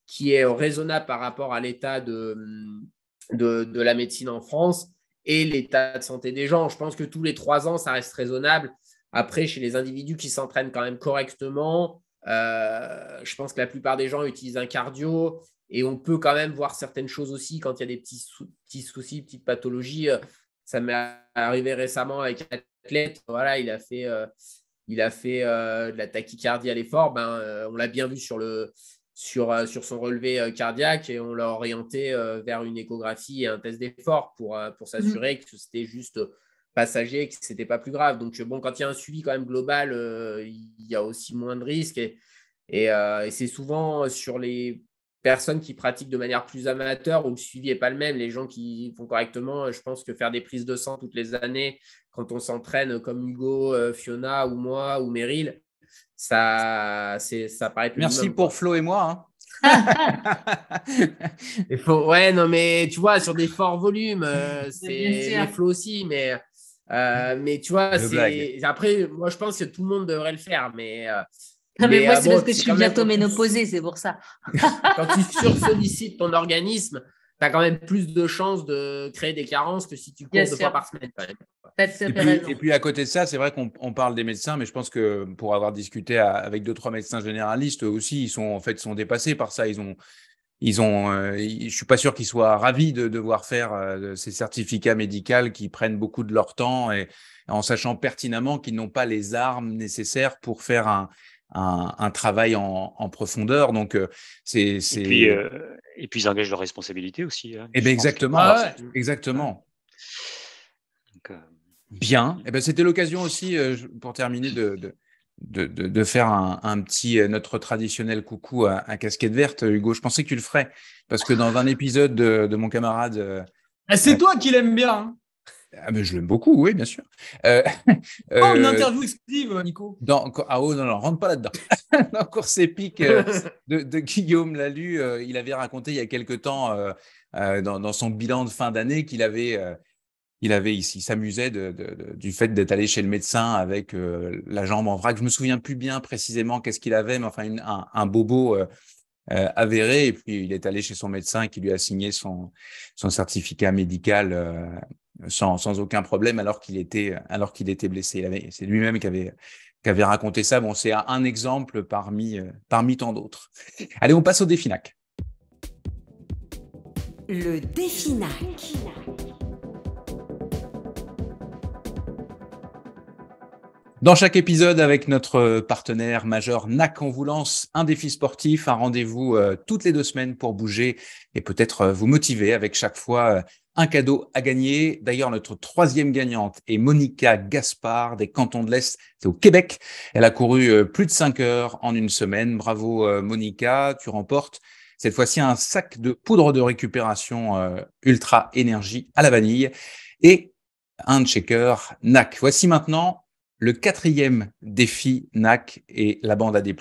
Speaker 2: qui est raisonnable par rapport à l'état de, de, de, la médecine en France et l'état de santé des gens. Je pense que tous les trois ans, ça reste raisonnable. Après, chez les individus qui s'entraînent quand même correctement, euh, je pense que la plupart des gens utilisent un cardio et on peut quand même voir certaines choses aussi quand il y a des petits, petits soucis, petites pathologies. Euh, ça m'est arrivé récemment avec un athlète. Voilà, il a fait, euh, il a fait de la tachycardie à l'effort. Ben, on l'a bien vu sur, le, sur, sur son relevé cardiaque et on l'a orienté vers une échographie et un test d'effort pour, pour s'assurer mhm. que c'était juste passager et que ce n'était pas plus grave. Donc, euh, bon, quand il y a un suivi quand même global, euh, il y a aussi moins de risques. Et, euh, et, c'est souvent sur les personnes qui pratiquent de manière plus amateur où le suivi n'est pas le même. Les gens qui font correctement, je pense que faire des prises de sang toutes les années, quand on s'entraîne comme Hugo, Fiona ou moi ou Meryl, ça, ça paraît plus. Merci pour
Speaker 1: Flo et moi. Hein.
Speaker 2: *laughs* faut, ouais, non, mais tu vois, sur des forts volumes, c'est Flo aussi, mais euh, mais tu vois, c'est... après, moi, je pense que tout le monde devrait le faire, mais. Euh, mais, moi, euh, c'est parce que je suis bientôt même...
Speaker 3: c'est pour ça.
Speaker 2: *laughs* quand tu *laughs* sursollicites ton organisme, tu as quand même plus de chances de créer des carences que si tu cours deux fois par semaine.
Speaker 1: Et puis, à côté de ça, c'est vrai qu'on parle des médecins, mais je pense que pour avoir discuté avec deux trois médecins généralistes, aussi, ils sont en fait sont dépassés par ça. Ils ont ils ont, euh, je suis pas sûr qu'ils soient ravis de devoir faire euh, ces certificats médicaux qui prennent beaucoup de leur temps et en sachant pertinemment qu'ils n'ont pas les armes nécessaires pour faire un, un, travail en, en, profondeur. Donc euh, c'est
Speaker 4: et puis ils engagent leurs responsabilités aussi. et hein, eh ben exactement, ah
Speaker 1: exactement. Bien. Et eh ben c'était l'occasion aussi pour terminer de de, faire un, petit euh, notre traditionnel coucou à, casquette verte, Hugo. Je pensais que tu le ferais parce que dans un épisode de, mon camarade. Euh, ah, c'est euh, toi qui l'aime bien. Hein. Ah, mais je l'aime beaucoup, oui, bien sûr. Euh, *laughs* une interview
Speaker 5: exclusive,
Speaker 4: Nico.
Speaker 1: ah oh, non, non, rentre pas là-dedans. *laughs* dans Course épique de, Guillaume Lalu, il avait raconté il y a quelque temps dans, son bilan de fin d'année qu'il avait il avait, ici, s'amusait du fait d'être allé chez le médecin avec euh, la jambe en vrac. Je me souviens plus bien précisément qu'est-ce qu'il avait, mais enfin un, bobo euh, euh, avéré. Et puis il est allé chez son médecin qui lui a signé son, certificat médical sans, aucun problème, alors qu'il était alors qu'il était blessé. C'est lui-même qui avait qui avait raconté ça. Bon, c'est un exemple parmi parmi tant d'autres. Allez, on passe au définac.
Speaker 3: Le définac.
Speaker 1: Dans chaque épisode, avec notre partenaire majeur NAC, on vous lance un défi sportif, un rendez-vous euh, toutes les deux semaines pour bouger et peut-être euh, vous motiver avec chaque fois euh, un cadeau à gagner. D'ailleurs, notre troisième gagnante est Monica Gaspard des Cantons de l'Est, c'est au Québec. Elle a couru plus de cinq heures en une semaine. Bravo Monica, tu remportes cette fois-ci un sac de poudre de récupération ultra énergie à la vanille et un checker NAC. Voici maintenant le quatrième défi NAC et la bande AD+.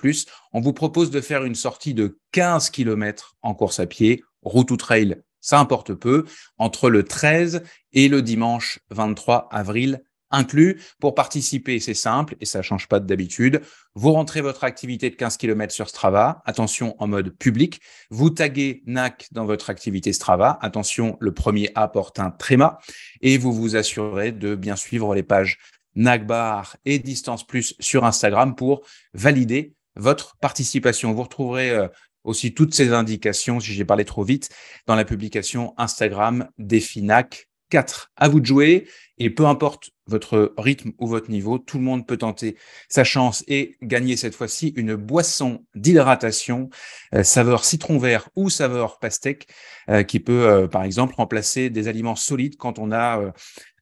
Speaker 1: On vous propose de faire une sortie de 15 km en course à pied, route ou trail, ça importe peu, entre le 13 et le dimanche 23 avril inclus. Pour participer, c'est simple et ça change pas d'habitude. Vous rentrez votre activité de 15 km sur Strava, attention en mode public. Vous taguez NAC dans votre activité Strava, attention le premier A porte un tréma et vous vous assurez de bien suivre les pages Nagbar et Distance Plus sur Instagram pour valider votre participation. Vous retrouverez euh, aussi toutes ces indications, si j'ai parlé trop vite, dans la publication Instagram des FINAC 4. À vous de jouer et peu importe votre rythme ou votre niveau, tout le monde peut tenter sa chance et gagner cette fois-ci une boisson d'hydratation euh, saveur citron vert ou saveur pastèque euh, qui peut euh, par exemple remplacer des aliments solides quand on a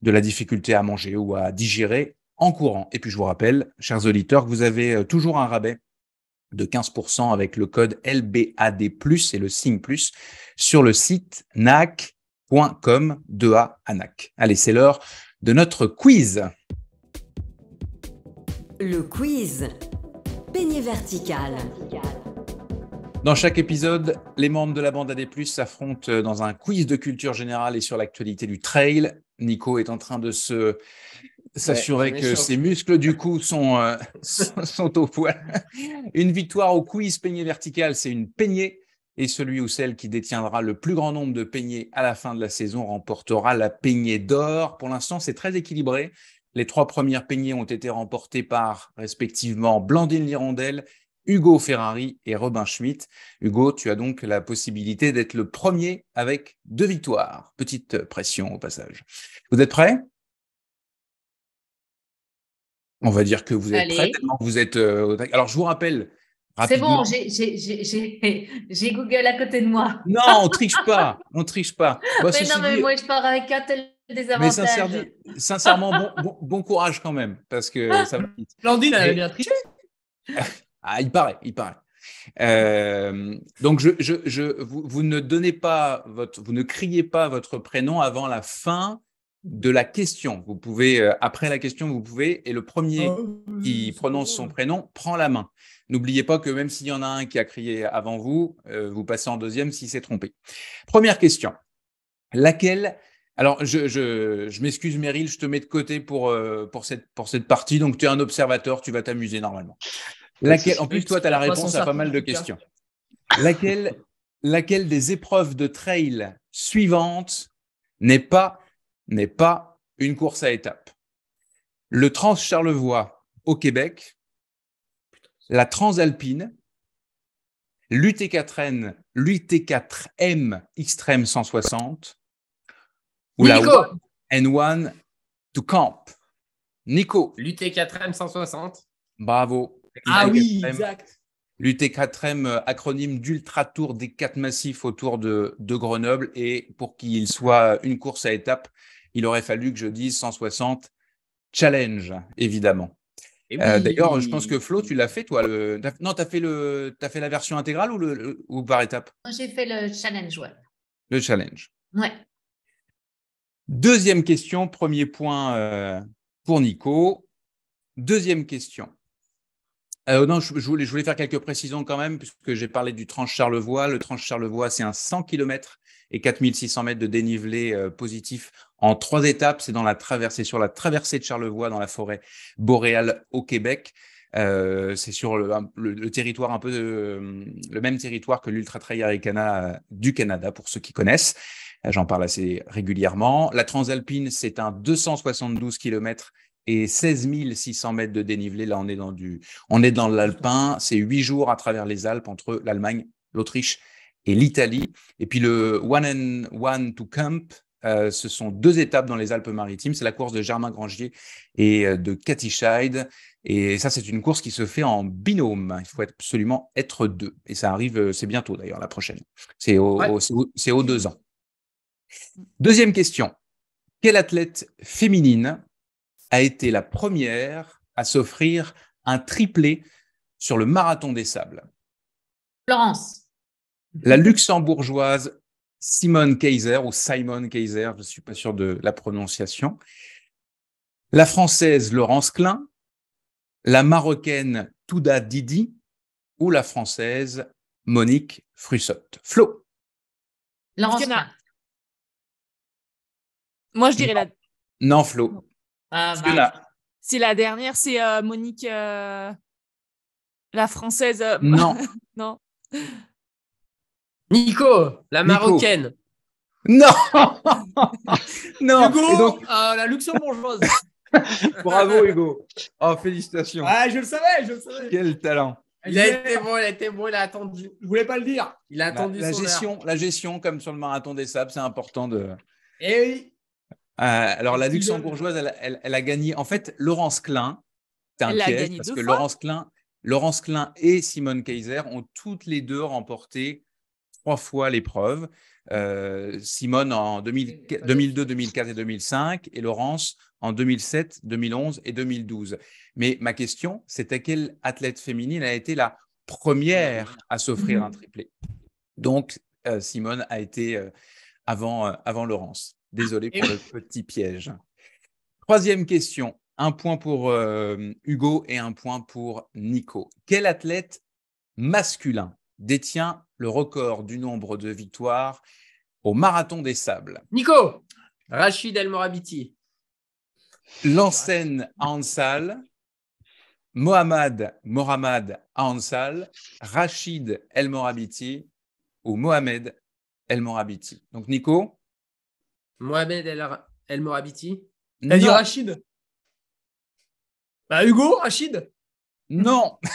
Speaker 1: de la difficulté à manger ou à digérer en courant. Et puis je vous rappelle, chers auditeurs, que vous avez toujours un rabais de 15% avec le code LBAD+, et le signe plus, sur le site NAC com de A Anac. Allez, c'est l'heure de notre quiz.
Speaker 3: Le quiz Peigné vertical.
Speaker 1: Dans chaque épisode, les membres de la bande AD+ s'affrontent dans un quiz de culture générale et sur l'actualité du trail. Nico est en train de se s'assurer que ses muscles du cou sont, euh, *laughs* sont, au poil. Une victoire au quiz peigné vertical, c'est une peignée et celui ou celle qui détiendra le plus grand nombre de peignées à la fin de la saison remportera la peignée d'or. Pour l'instant, c'est très équilibré. Les trois premières peignées ont été remportées par respectivement Blandine Lirondelle, Hugo Ferrari et Robin Schmitt. Hugo, tu as donc la possibilité d'être le premier avec deux victoires. Petite pression au passage. Vous êtes prêts On va dire que vous êtes prêts vous êtes. Euh, alors, je vous rappelle c'est bon, *laughs*
Speaker 3: j'ai Google à côté de moi. Non, on triche pas,
Speaker 1: on triche pas. *laughs* Bah, mais non, mais moi
Speaker 3: je pars avec un tel désavantage. Mais
Speaker 1: sincèrement, bon, courage quand même, parce que *laughs* ça Blandine, elle a bien triché. ah, il paraît, il paraît. Euh, donc, je, vous, ne donnez pas votre, vous ne criez pas votre prénom avant la fin de la question. Vous pouvez, euh, après la question, vous pouvez, et le premier oh, qui prononce son prénom prend la main. N'oubliez pas que même s'il y en a un qui a crié avant vous, euh, vous passez en deuxième s'il s'est trompé. Première question. Laquelle alors, je, m'excuse, Meryl, je te mets de côté pour, euh, pour, cette, pour cette partie. Donc, tu es un observateur, tu vas t'amuser normalement. Laquelle, en plus, toi, tu as la réponse à pas mal de hein. questions. Laquelle, laquelle des épreuves de trail suivantes n'est pas, n'est pas une course à étapes Le Trans-Charlevoix au Québec, la Transalpine, l'UT4N, l'UT4M Xtreme 160 ou la N1 to Camp. Nico. L'UT4M 160. Bravo. Ah oui, exact. L'UT4M, acronyme d'Ultra Tour des quatre massifs autour de, de Grenoble. Et pour qu'il soit une course à étapes, il aurait fallu que je dise 160 challenge, évidemment. Eh euh, d'ailleurs, je pense que Flo, tu l'as fait, toi. Non, tu as, fait le... as fait la version intégrale ou, le... ou par étapes
Speaker 3: J'ai fait le challenge, ouais.
Speaker 1: Le challenge. Ouais. Deuxième question, premier point euh, pour Nico. Deuxième question. Euh, non, je, je, voulais, je voulais faire quelques précisions quand même, puisque j'ai parlé du Tranche Charlevoix. Le Tranche Charlevoix, c'est un 100 km et 4600 mètres de dénivelé euh, positif en trois étapes. C'est dans la traversée, sur la traversée de Charlevoix dans la forêt boréale au Québec. Euh, c'est sur le, territoire un peu euh, le même territoire que l'Ultra Trail Arikana du Canada pour ceux qui connaissent. J'en parle assez régulièrement. La Transalpine, c'est un 272 km et 16 600 mètres de dénivelé. Là, on est dans du, on est dans l'alpin. C'est huit jours à travers les Alpes entre l'Allemagne, l'Autriche et l'Italie. Et puis le One and One to Camp, euh, ce sont deux étapes dans les Alpes-Maritimes. C'est la course de Germain Grangier et euh, de Cathy Scheid. Et ça, c'est une course qui se fait en binôme. Il faut absolument être deux. Et ça arrive, euh, c'est bientôt d'ailleurs, la prochaine. C'est aux deux ans. Deuxième question. Quelle athlète féminine a été la première à s'offrir un triplé sur le marathon des sables Florence. La luxembourgeoise Simone Kaiser ou Simon Kaiser, je ne suis pas sûr de la prononciation. La française Laurence Klein, la marocaine Touda Didi ou la française Monique Frussotte. Flo. Laurence Klein. Moi, je dirais la. Non, Flo.
Speaker 6: Ah, c'est la dernière, c'est euh, Monique, euh, la française. Euh, non. *laughs* non.
Speaker 1: Nico, la marocaine. Non *laughs* Hugo,
Speaker 5: ah, la luxembourgeoise.
Speaker 1: *laughs* Bravo Hugo. Oh, félicitations. Ah, je le savais, je le savais. Quel talent. Il a été
Speaker 5: bon, il a été il a attendu. Je voulais pas le dire. Il a
Speaker 1: attendu la, gestion, la gestion comme sur le marathon des sables, c'est important de. Eh oui. Euh, alors la luxembourgeoise, elle, a gagné. En fait, Laurence Klein, t'inquiète parce que Laurence Klein, Laurence Klein et Simone Kaiser ont toutes les deux remporté trois fois l'épreuve. Euh, Simone en 2002, 2004 et 2005 et Laurence en 2007, 2011 et 2012. Mais ma question, à quelle athlète féminine a été la première à s'offrir un triplé Donc, euh, Simone a été euh, avant, avant Laurence. Désolé pour le petit piège. Troisième question. Un point pour Hugo et un point pour Nico. Quel athlète masculin détient le record du nombre de victoires au Marathon des Sables. Nico Rachid El Morabiti. L'ancienne Ansal, Mohamed Mohamed Ansal, Rachid El Morabiti ou Mohamed El Morabiti. Donc Nico Mohamed El, Morabiti. Rachid. Bah Hugo, Rachid Non *laughs*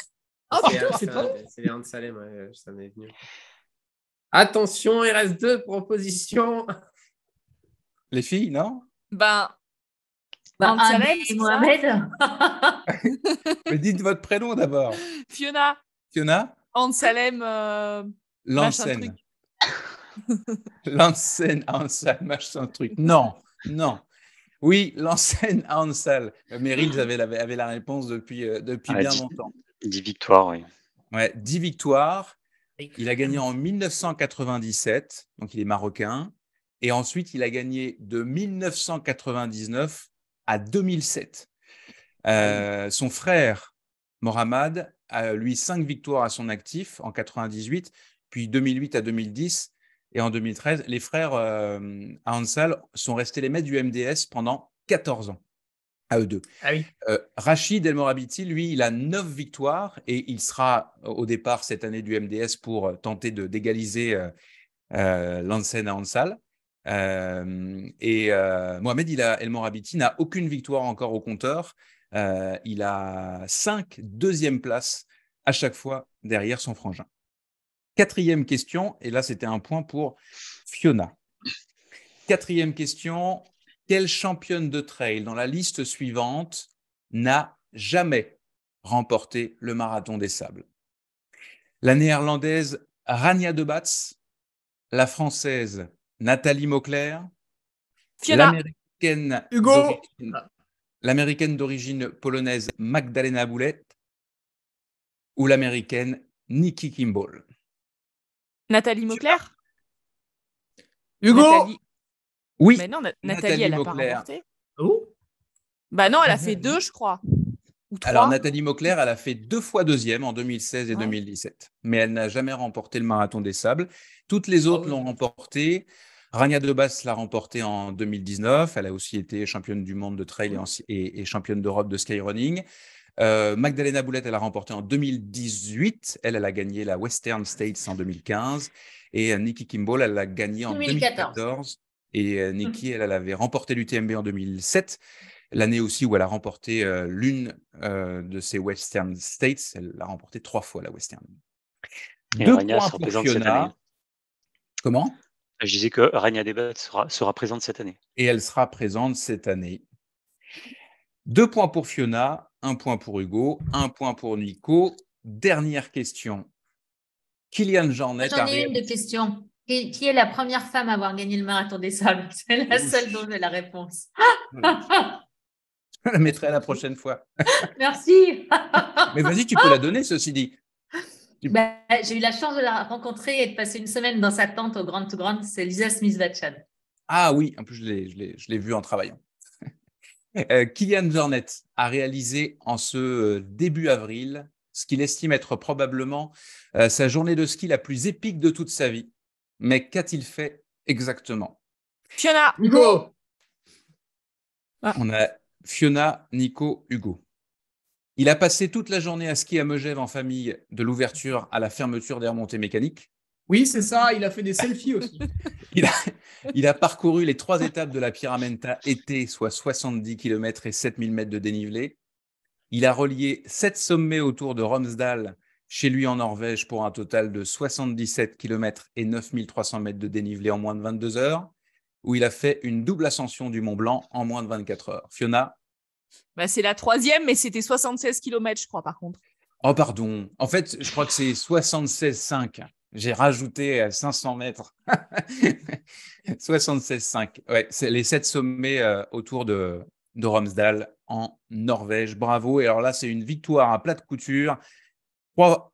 Speaker 2: Oh c'est toi C'est Léon Salem, euh, ça m'est venu.
Speaker 1: Attention, RS2, proposition. Les filles, non
Speaker 6: Ben. Ben, Salem Mohamed.
Speaker 1: *laughs* dites votre prénom d'abord. Fiona. Fiona
Speaker 6: Ansalem. Euh,
Speaker 1: Lansen. Lansen, Ansal, machin truc. Non, non. Oui, Lansen, Ansal. Meryl, vous avait, la réponse depuis, euh, depuis ah, bien longtemps. 10 victoires, oui. Ouais, 10 victoires. Il a gagné en 1997, donc il est marocain. Et ensuite, il a gagné de 1999 à 2007. Euh, son frère, Mohamed, a lui 5 victoires à son actif en 98, puis 2008 à 2010. Et en 2013, les frères euh, Ansal sont restés les maîtres du MDS pendant 14 ans eux ah euh, Rachid El Morabiti, lui, il a neuf victoires et il sera au départ cette année du MDS pour euh, tenter de d'égaliser euh, euh Lansen à Ansal. et Mohamed El Morabiti n'a aucune victoire encore au compteur. il a cinq deuxièmes places à chaque fois derrière son frangin. Quatrième question, et là c'était un point pour Fiona. Quatrième question, quelle championne de trail dans la liste suivante n'a jamais remporté le marathon des sables La néerlandaise Rania Debats, la française Nathalie Maucler, l'américaine Hugo, l'américaine d'origine polonaise Magdalena Boulette, ou l'américaine Nikki Kimball.
Speaker 6: Nathalie Maucler
Speaker 1: Hugo oui. Mais non, Nathalie, elle n'a pas remporté.
Speaker 6: Ah bah non, elle a fait deux, je crois.
Speaker 1: Alors, Nathalie Mauclair, elle a fait deux fois deuxième en 2016 et 2017, mais elle n'a jamais remporté le marathon des sables. Toutes les autres ah l'ont remporté. Rania Debas l'a remporté en 2019. Elle a aussi été championne du monde de trail et, championne d'Europe de skyrunning. Euh, Magdalena Boulette, elle a remporté en 2018. Elle, elle a gagné la Western States en 2015. Et euh, Nikki Kimball, elle l'a gagné en 2014. 2014. Et euh, mmh. Nikki, elle, avait remporté l'UTMB en 2007, l'année aussi où elle a remporté euh, l'une euh, de ses Western States. Elle l'a remporté trois fois, la Western. Et Deux sera présente cette année. Comment
Speaker 4: Je disais que Rania Debat sera, présente cette année.
Speaker 1: Et elle sera présente cette année. Deux points pour Fiona, un point pour Hugo, un point pour Nico. Dernière question. Kylian Jornet. J'en ai une
Speaker 3: de questions qui est la première femme à avoir gagné le marathon des sables *laughs* C'est la seule dont j'ai la réponse. *laughs*
Speaker 1: Je la mettrai à la prochaine fois.
Speaker 3: *laughs* Merci. Mais vas-y, tu peux la
Speaker 1: donner, ceci dit.
Speaker 3: Bah, j'ai eu la chance de la rencontrer et de passer une semaine dans sa tente au Grand to Grand. C'est Lisa smith
Speaker 1: Ah oui, en plus, je l'ai vue en travaillant. Euh, Kylian a réalisé en ce euh, début avril ce qu'il estime être probablement euh, sa journée de ski la plus épique de toute sa vie. Mais qu'a-t-il fait exactement Fiona Hugo ah. On a Fiona, Nico, Hugo. Il a passé toute la journée à ski à Megève en famille, de l'ouverture à la fermeture des remontées mécaniques. Oui, c'est
Speaker 5: ça, il a fait des selfies aussi.
Speaker 1: *laughs* il, a, parcouru les trois étapes de la Pyramenta été, soit 70 km et 7000 mètres de dénivelé. Il a relié sept sommets autour de Romsdal chez lui en Norvège pour un total de 77 km et 9300 mètres de dénivelé en moins de 22 heures, où il a fait une double ascension du Mont Blanc en moins de 24 heures. Fiona
Speaker 6: bah, C'est la troisième, mais c'était 76 km, je crois, par
Speaker 1: contre. Oh, pardon. En fait, je crois que c'est 76,5. J'ai rajouté à 500 mètres. 76,5. *laughs* Ouais, c'est les sept sommets euh, autour de, de Romsdal en Norvège. Bravo. Et alors là, c'est une victoire à plat de couture Trois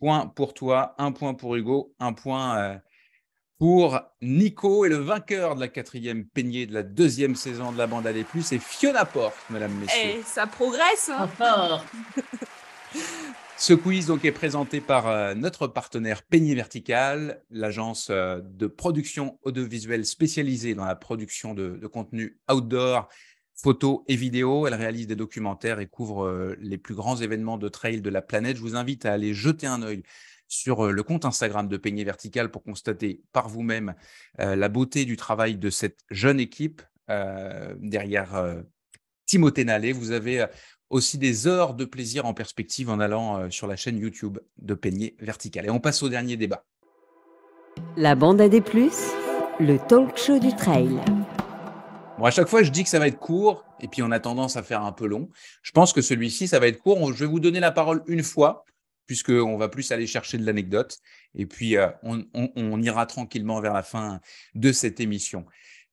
Speaker 1: points pour toi, un point pour Hugo, un point euh, pour Nico et le vainqueur de la quatrième peignée de la deuxième saison de la bande à des plus, c'est Fiona Porte, mesdames, messieurs.
Speaker 6: Eh, ça progresse hein
Speaker 1: Ce quiz donc est présenté par euh, notre partenaire Peigné Vertical, l'agence euh, de production audiovisuelle spécialisée dans la production de, de contenu outdoor photos et vidéos. Elle réalise des documentaires et couvre euh, les plus grands événements de trail de la planète. Je vous invite à aller jeter un œil sur euh, le compte Instagram de Peigné Vertical pour constater par vous-même euh, la beauté du travail de cette jeune équipe. derrière euh, Timothée Nallet, vous avez aussi des heures de plaisir en perspective en allant sur la chaîne YouTube de Peigné Vertical. Et on passe au dernier débat.
Speaker 3: La bande à des plus, le talk show du trail.
Speaker 1: Bon, à chaque fois, je dis que ça va être court, et puis on a tendance à faire un peu long. Je pense que celui-ci, ça va être court. Je vais vous donner la parole une fois, puisqu'on va plus aller chercher de l'anecdote, et puis euh, on, ira tranquillement vers la fin de cette émission.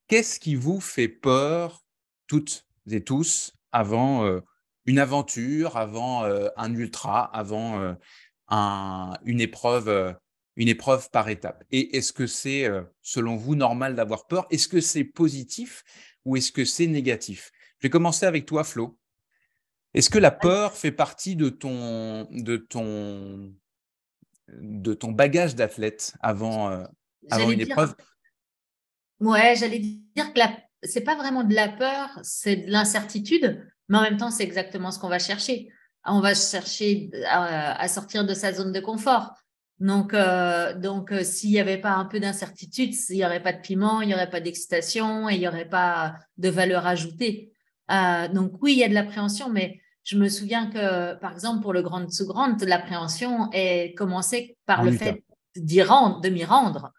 Speaker 1: Qu'est-ce qui vous fait peur, toutes et tous, avant euh, une aventure, avant euh, un ultra, avant une épreuve une épreuve par étape. Et est-ce que c'est, euh, selon vous, normal d'avoir peur Est-ce que c'est positif ou est-ce que c'est négatif Je vais commencer avec toi, Flo. Est-ce que la peur fait partie de ton, de ton, de ton bagage d'athlète avant, euh, avant une épreuve
Speaker 3: Ouais, j'allais dire que c'est pas vraiment de la peur, c'est de l'incertitude, mais en même temps, c'est exactement ce qu'on va chercher. On va chercher euh, à sortir de sa zone de confort. Donc, euh, donc euh, s'il n'y avait pas un peu d'incertitude, il n'y aurait pas de piment, il n'y aurait pas d'excitation et il n'y aurait pas de valeur ajoutée. Euh, donc oui, il y a de l'appréhension, mais je me souviens que, par exemple, pour le Grand sous Grand, l'appréhension est commencée par le fait d'y rendre, de m'y rendre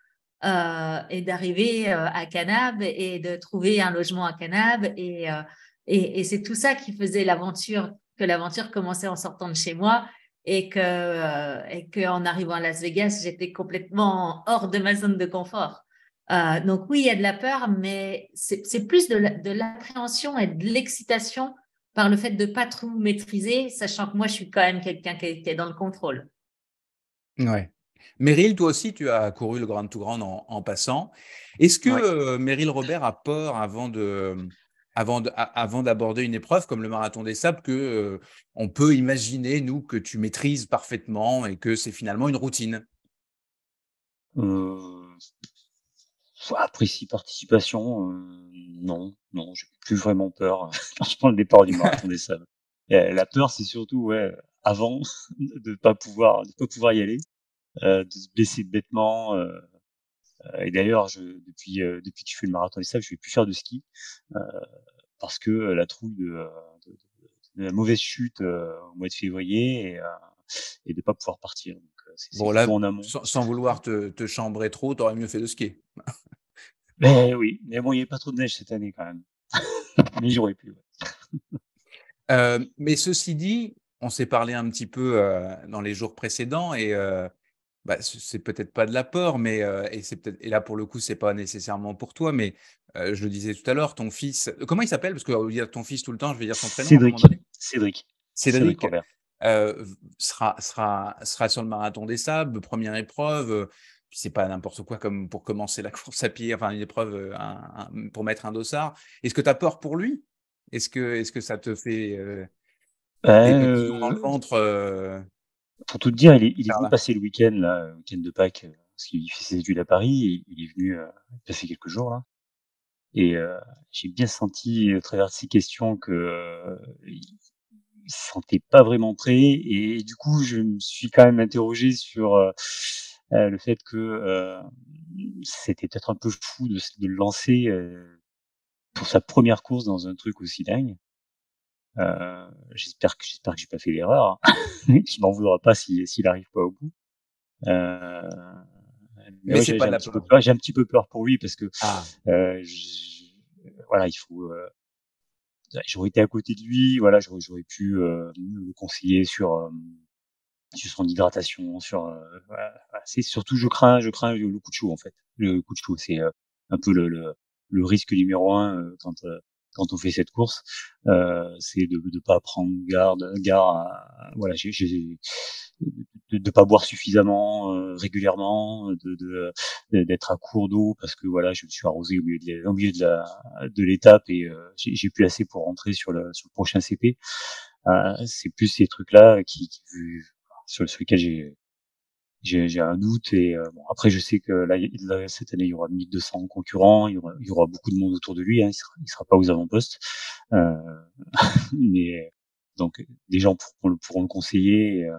Speaker 3: euh, et d'arriver à Canab et de trouver un logement à Canab. Et, et, et c'est tout ça qui faisait l'aventure, que l'aventure commençait en sortant de chez moi et que euh, et que en arrivant à Las Vegas, j'étais complètement hors de ma zone de confort. Euh, donc oui, il y a de la peur, mais c'est plus de l'appréhension et de l'excitation par le fait de ne pas trop maîtriser, sachant que moi, je suis quand même quelqu'un qui, est dans le contrôle.
Speaker 1: Ouais. Meryl, toi aussi, tu as couru le Grand Tout Grand en, passant. Est-ce que euh, Meryl Robert a peur avant de, avant, d'aborder une épreuve comme le marathon des sables que euh, on peut imaginer nous que tu maîtrises parfaitement et que c'est finalement une routine
Speaker 4: euh, après six participations euh, non non j'ai plus vraiment peur quand je prends le départ du marathon des sables euh, la peur c'est surtout ouais, avant *laughs* de pas pouvoir de pas pouvoir y aller euh, de se blesser bêtement et d'ailleurs, depuis, euh, depuis que je fais le marathon des sables, je ne vais plus faire de ski euh, parce que euh, la trouille de, de, la mauvaise chute au mois de février et, et de ne pas pouvoir partir. bon, là, Sans, vouloir te, te chambrer trop,
Speaker 1: tu aurais mieux fait de skier. *laughs* Mais oui, mais bon, il n'y a pas trop de neige cette année quand même. *laughs* mais j'aurais pu. mais ceci dit, on s'est parlé un petit peu dans les jours précédents et euh, bah, c'est peut-être pas de l'apport, mais euh, et, et là pour le coup, c'est pas nécessairement pour toi, mais je le disais tout à l'heure, ton fils, comment il s'appelle Parce que euh, dire ton fils tout le temps, je vais dire son prénom. Cédric. Cédric. Cédric. sera, sera, sera sur le marathon des sables, première épreuve. puis c'est pas n'importe quoi comme pour commencer la *laughs* course à pied, enfin une épreuve pour mettre un dossard. Est-ce que tu as peur pour lui Est-ce que, est -ce que ça te fait des bah, petits dans
Speaker 4: pour tout te dire, il est, venu passer le week-end, là, le week-end de Pâques, euh, parce qu'il fait ses études à Paris, il est venu euh, passer quelques jours, là. Et euh, j'ai bien senti, à travers ses questions, que euh, il sentait pas vraiment prêt. Et, du coup, je me suis quand même interrogé sur le fait que c'était peut-être un peu fou de, de le lancer pour sa première course dans un truc aussi dingue. Euh, j'espère que j'espère que j'ai pas fait d'erreur, qui hein. *laughs* m'en voudra pas s'il si, arrive pas au bout. Euh, mais, c'est pas la peur. J'ai un petit peu peur pour lui parce que ah. euh, voilà, il faut. Euh, j'aurais été à côté de lui, voilà, j'aurais pu euh, le conseiller sur euh, sur son hydratation, sur voilà, c'est surtout je crains, je crains le coup de chaud en fait. Le coup de chaud, c'est un peu le, le, le risque numéro un quand quand on fait cette course, euh, c'est de ne pas prendre garde, garde voilà, j'ai, de ne pas boire suffisamment euh, régulièrement, de d'être à court d'eau parce que voilà, je me suis arrosé au milieu de la, au de la de l'étape et euh, j'ai plus assez pour rentrer sur le sur le prochain CP. Euh, c'est plus ces trucs là qui, sur, sur lesquels j'ai j'ai un doute. Et euh, bon, après, je sais que là, cette année, il y aura 1200 concurrents, il y aura, il y aura beaucoup de monde autour de lui. Hein, il sera, sera pas aux avant-postes, euh, *laughs* mais donc des gens pourront, pourront le conseiller euh,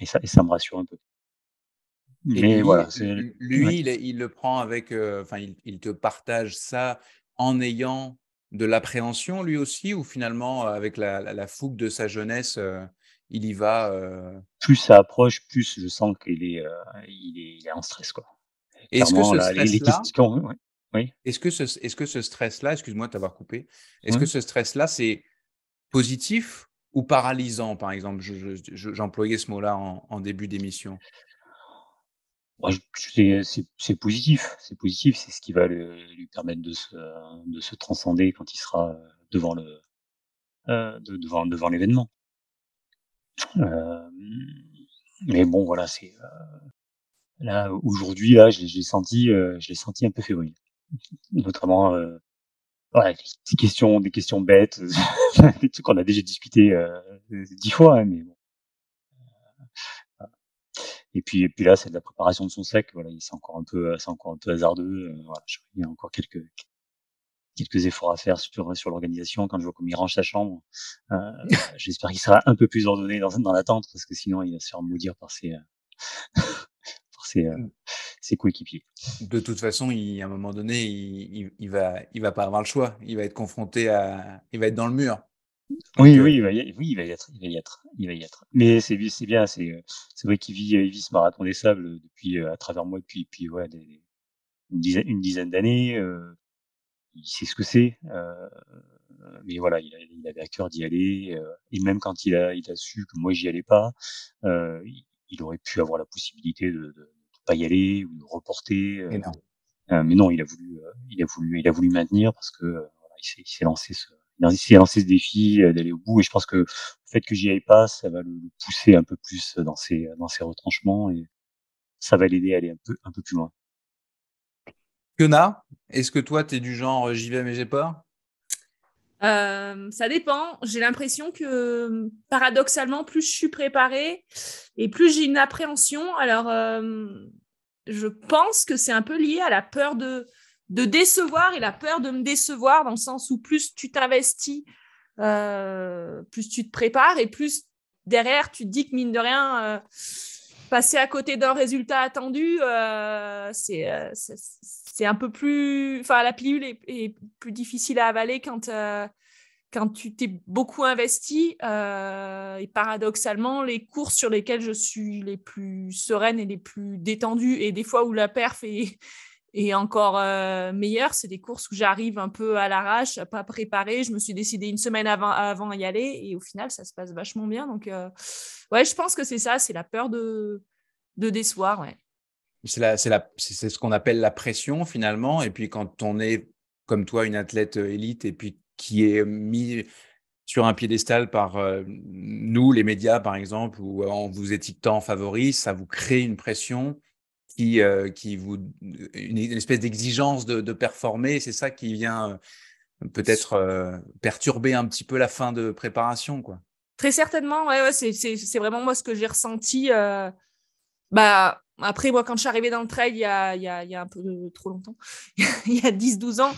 Speaker 4: et, ça, et ça me rassure un peu.
Speaker 1: mais voilà, euh, lui il, le prend avec, enfin, il, te partage ça en ayant de l'appréhension lui aussi, ou finalement, avec la, la, fougue de sa jeunesse, il y va. Euh,
Speaker 4: plus ça approche, plus je sens qu'il est, euh, il est, en stress. Quoi. Est-ce que ce stress-là,
Speaker 1: est-ce que ce, ce que ce stress-là, excuse-moi de t'avoir coupé, est-ce que ce stress-là, c'est positif ou paralysant, par exemple J'employais ce mot-là en, début d'émission.
Speaker 4: c'est, positif, c'est positif, c'est ce qui va lui permettre de se, de se transcender quand il sera euh, devant le, devant, devant l'événement. Euh, mais bon, voilà, c'est euh, là aujourd'hui là, je, l'ai senti, euh, je l'ai senti un peu fébrile, notamment ouais, des questions, des questions bêtes, *laughs* des trucs qu'on a déjà discuté dix fois, hein, mais bon. Et puis, et puis là, c'est de la préparation de son sec. Voilà, il c'est encore un peu, c'est encore un peu hasardeux. Euh, voilà, il y a encore quelques, quelques efforts à faire sur sur l'organisation. Quand je vois comme il range sa chambre, euh, *laughs* j'espère qu'il sera un peu plus ordonné dans, dans l'attente parce que
Speaker 1: sinon il va se faire maudire par ses euh,
Speaker 4: *laughs* par ses, euh, mm. ses coéquipiers.
Speaker 1: De toute façon, il, à un moment donné, il, il, va il va pas avoir le choix. Il va être confronté à il va être dans le mur.
Speaker 4: oui, euh, oui, il va, y,
Speaker 1: oui, il va y être, il va y être, il va y être.
Speaker 4: Mais c'est bien, c'est c'est vrai qu'il vit, il vit ce marathon des sables depuis à travers moi depuis, puis ouais, une dizaine, dizaine d'années. Euh, il sait ce que c'est. Euh, mais voilà, il, avait à cœur d'y aller. Euh, et même quand il a, il a su que moi j'y allais pas, euh, il, aurait pu avoir la possibilité de, ne pas y aller ou de reporter. Euh, euh, mais non, il a voulu, il a voulu, il a voulu maintenir parce que il s'est lancé ce, il s'est lancé ce défi d'aller au bout. Et je pense que le fait que j'y aille pas, ça va le, pousser un peu plus dans ses, dans ses retranchements et ça va l'aider à aller un peu, un peu plus loin
Speaker 1: est-ce que toi, tu es du genre euh, j'y vais mais j'ai peur
Speaker 6: euh, ça dépend. J'ai l'impression que paradoxalement, plus je suis préparée et plus j'ai une appréhension. Alors, euh, je pense que c'est un peu lié à la peur de, de décevoir et la peur de me décevoir dans le sens où plus tu t'investis, plus tu te prépares et plus derrière tu te dis que mine de rien, passer à côté d'un résultat attendu, c'est c'est un peu plus. Enfin, la pilule est, plus difficile à avaler quand, euh, quand tu t'es beaucoup investi. Euh, et paradoxalement, les courses sur lesquelles je suis les plus sereines et les plus détendues, et des fois où la perf est, est encore euh, meilleure, c'est des courses où j'arrive un peu à l'arrache, pas préparée. Je me suis décidée une semaine avant, avant à y aller. Et au final, ça se passe vachement bien. Donc, ouais, je pense que c'est ça. C'est la peur de, de décevoir. Ouais
Speaker 1: c'est la, c'est la, c'est ce qu'on appelle la pression finalement. Et puis quand on est comme toi une athlète euh, élite et puis qui est mis sur un piédestal par euh, nous, les médias par exemple, ou euh, en vous étiquetant favori, ça vous crée une pression qui, qui vous une, espèce d'exigence de, performer. C'est ça qui vient peut-être perturber un petit peu la fin de préparation, quoi.
Speaker 6: Très certainement, ouais, ouais c'est, c'est, c'est vraiment moi ce que j'ai ressenti. bah après, moi, quand je suis arrivée dans le trail il y a, un peu trop longtemps, *laughs* il y a 10-12 ans,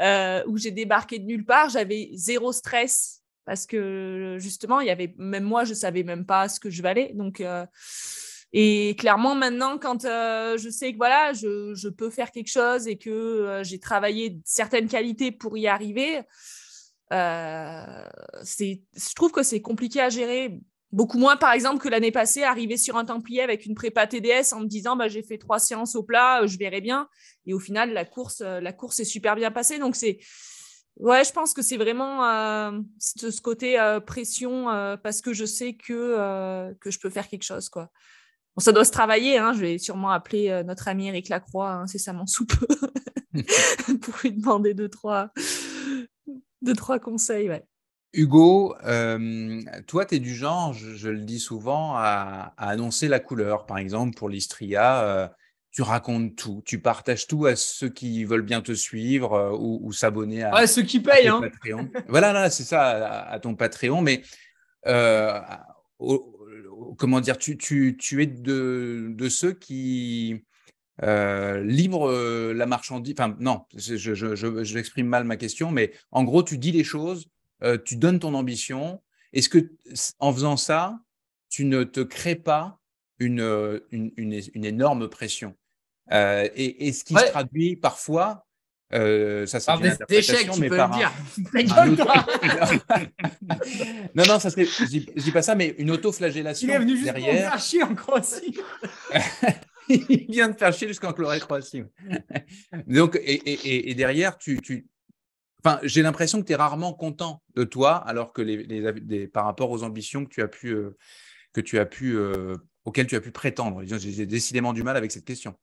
Speaker 6: euh, où j'ai débarqué de nulle part, j'avais zéro stress parce que justement, il y avait même moi, je savais même pas ce que je valais. Donc, euh, et clairement, maintenant, quand euh, je sais que voilà, je, je, peux faire quelque chose et que j'ai travaillé certaines qualités pour y arriver, je trouve que c'est compliqué à gérer Beaucoup moins, par exemple, que l'année passée, arriver sur un templier avec une prépa TDS en me disant bah, j'ai fait trois séances au plat, euh, je verrai bien. Et au final, la course, euh, la course est super bien passée. Donc, c'est. Ouais, je pense que c'est vraiment euh, ce côté pression parce que je sais que, je peux faire quelque chose. Quoi. Bon, ça doit se travailler. Hein. Je vais sûrement appeler notre ami Eric Lacroix c'est ça mon soupe, *laughs* pour lui demander deux, trois, deux, trois conseils. Ouais.
Speaker 1: Hugo, euh, toi, tu es du genre, je, le dis souvent, à, annoncer la couleur. Par exemple, pour l'Istria, euh, tu racontes tout, tu partages tout à ceux qui veulent bien te suivre euh, ou, s'abonner à, ceux qui payent. Hein. Patreon. voilà, c'est ça, à, ton Patreon. Mais comment dire, tu, es de, ceux qui livrent la marchandise. Enfin, non, je, l'exprime mal ma question, mais en gros, tu dis les choses euh, tu donnes ton ambition. Est-ce que en faisant ça, tu ne te crées pas une, euh, une, énorme pression euh, et, ce qui se traduit parfois, euh, ça c'est des ah, échecs, tu mais peux par le dire. *laughs* *laughs* *laughs* non, non, ça serait, je, dis, dis pas ça, mais une autoflagellation derrière. Il est venu juste derrière. faire
Speaker 5: chier en Croatie.
Speaker 1: il vient de faire chier jusqu'en Croatie. et, et, et derrière, tu, j'ai l'impression que tu es rarement content de toi, alors que les, par rapport aux ambitions que tu as pu, euh, que as pu, euh, auxquelles tu as pu prétendre. J'ai décidément du mal avec cette question.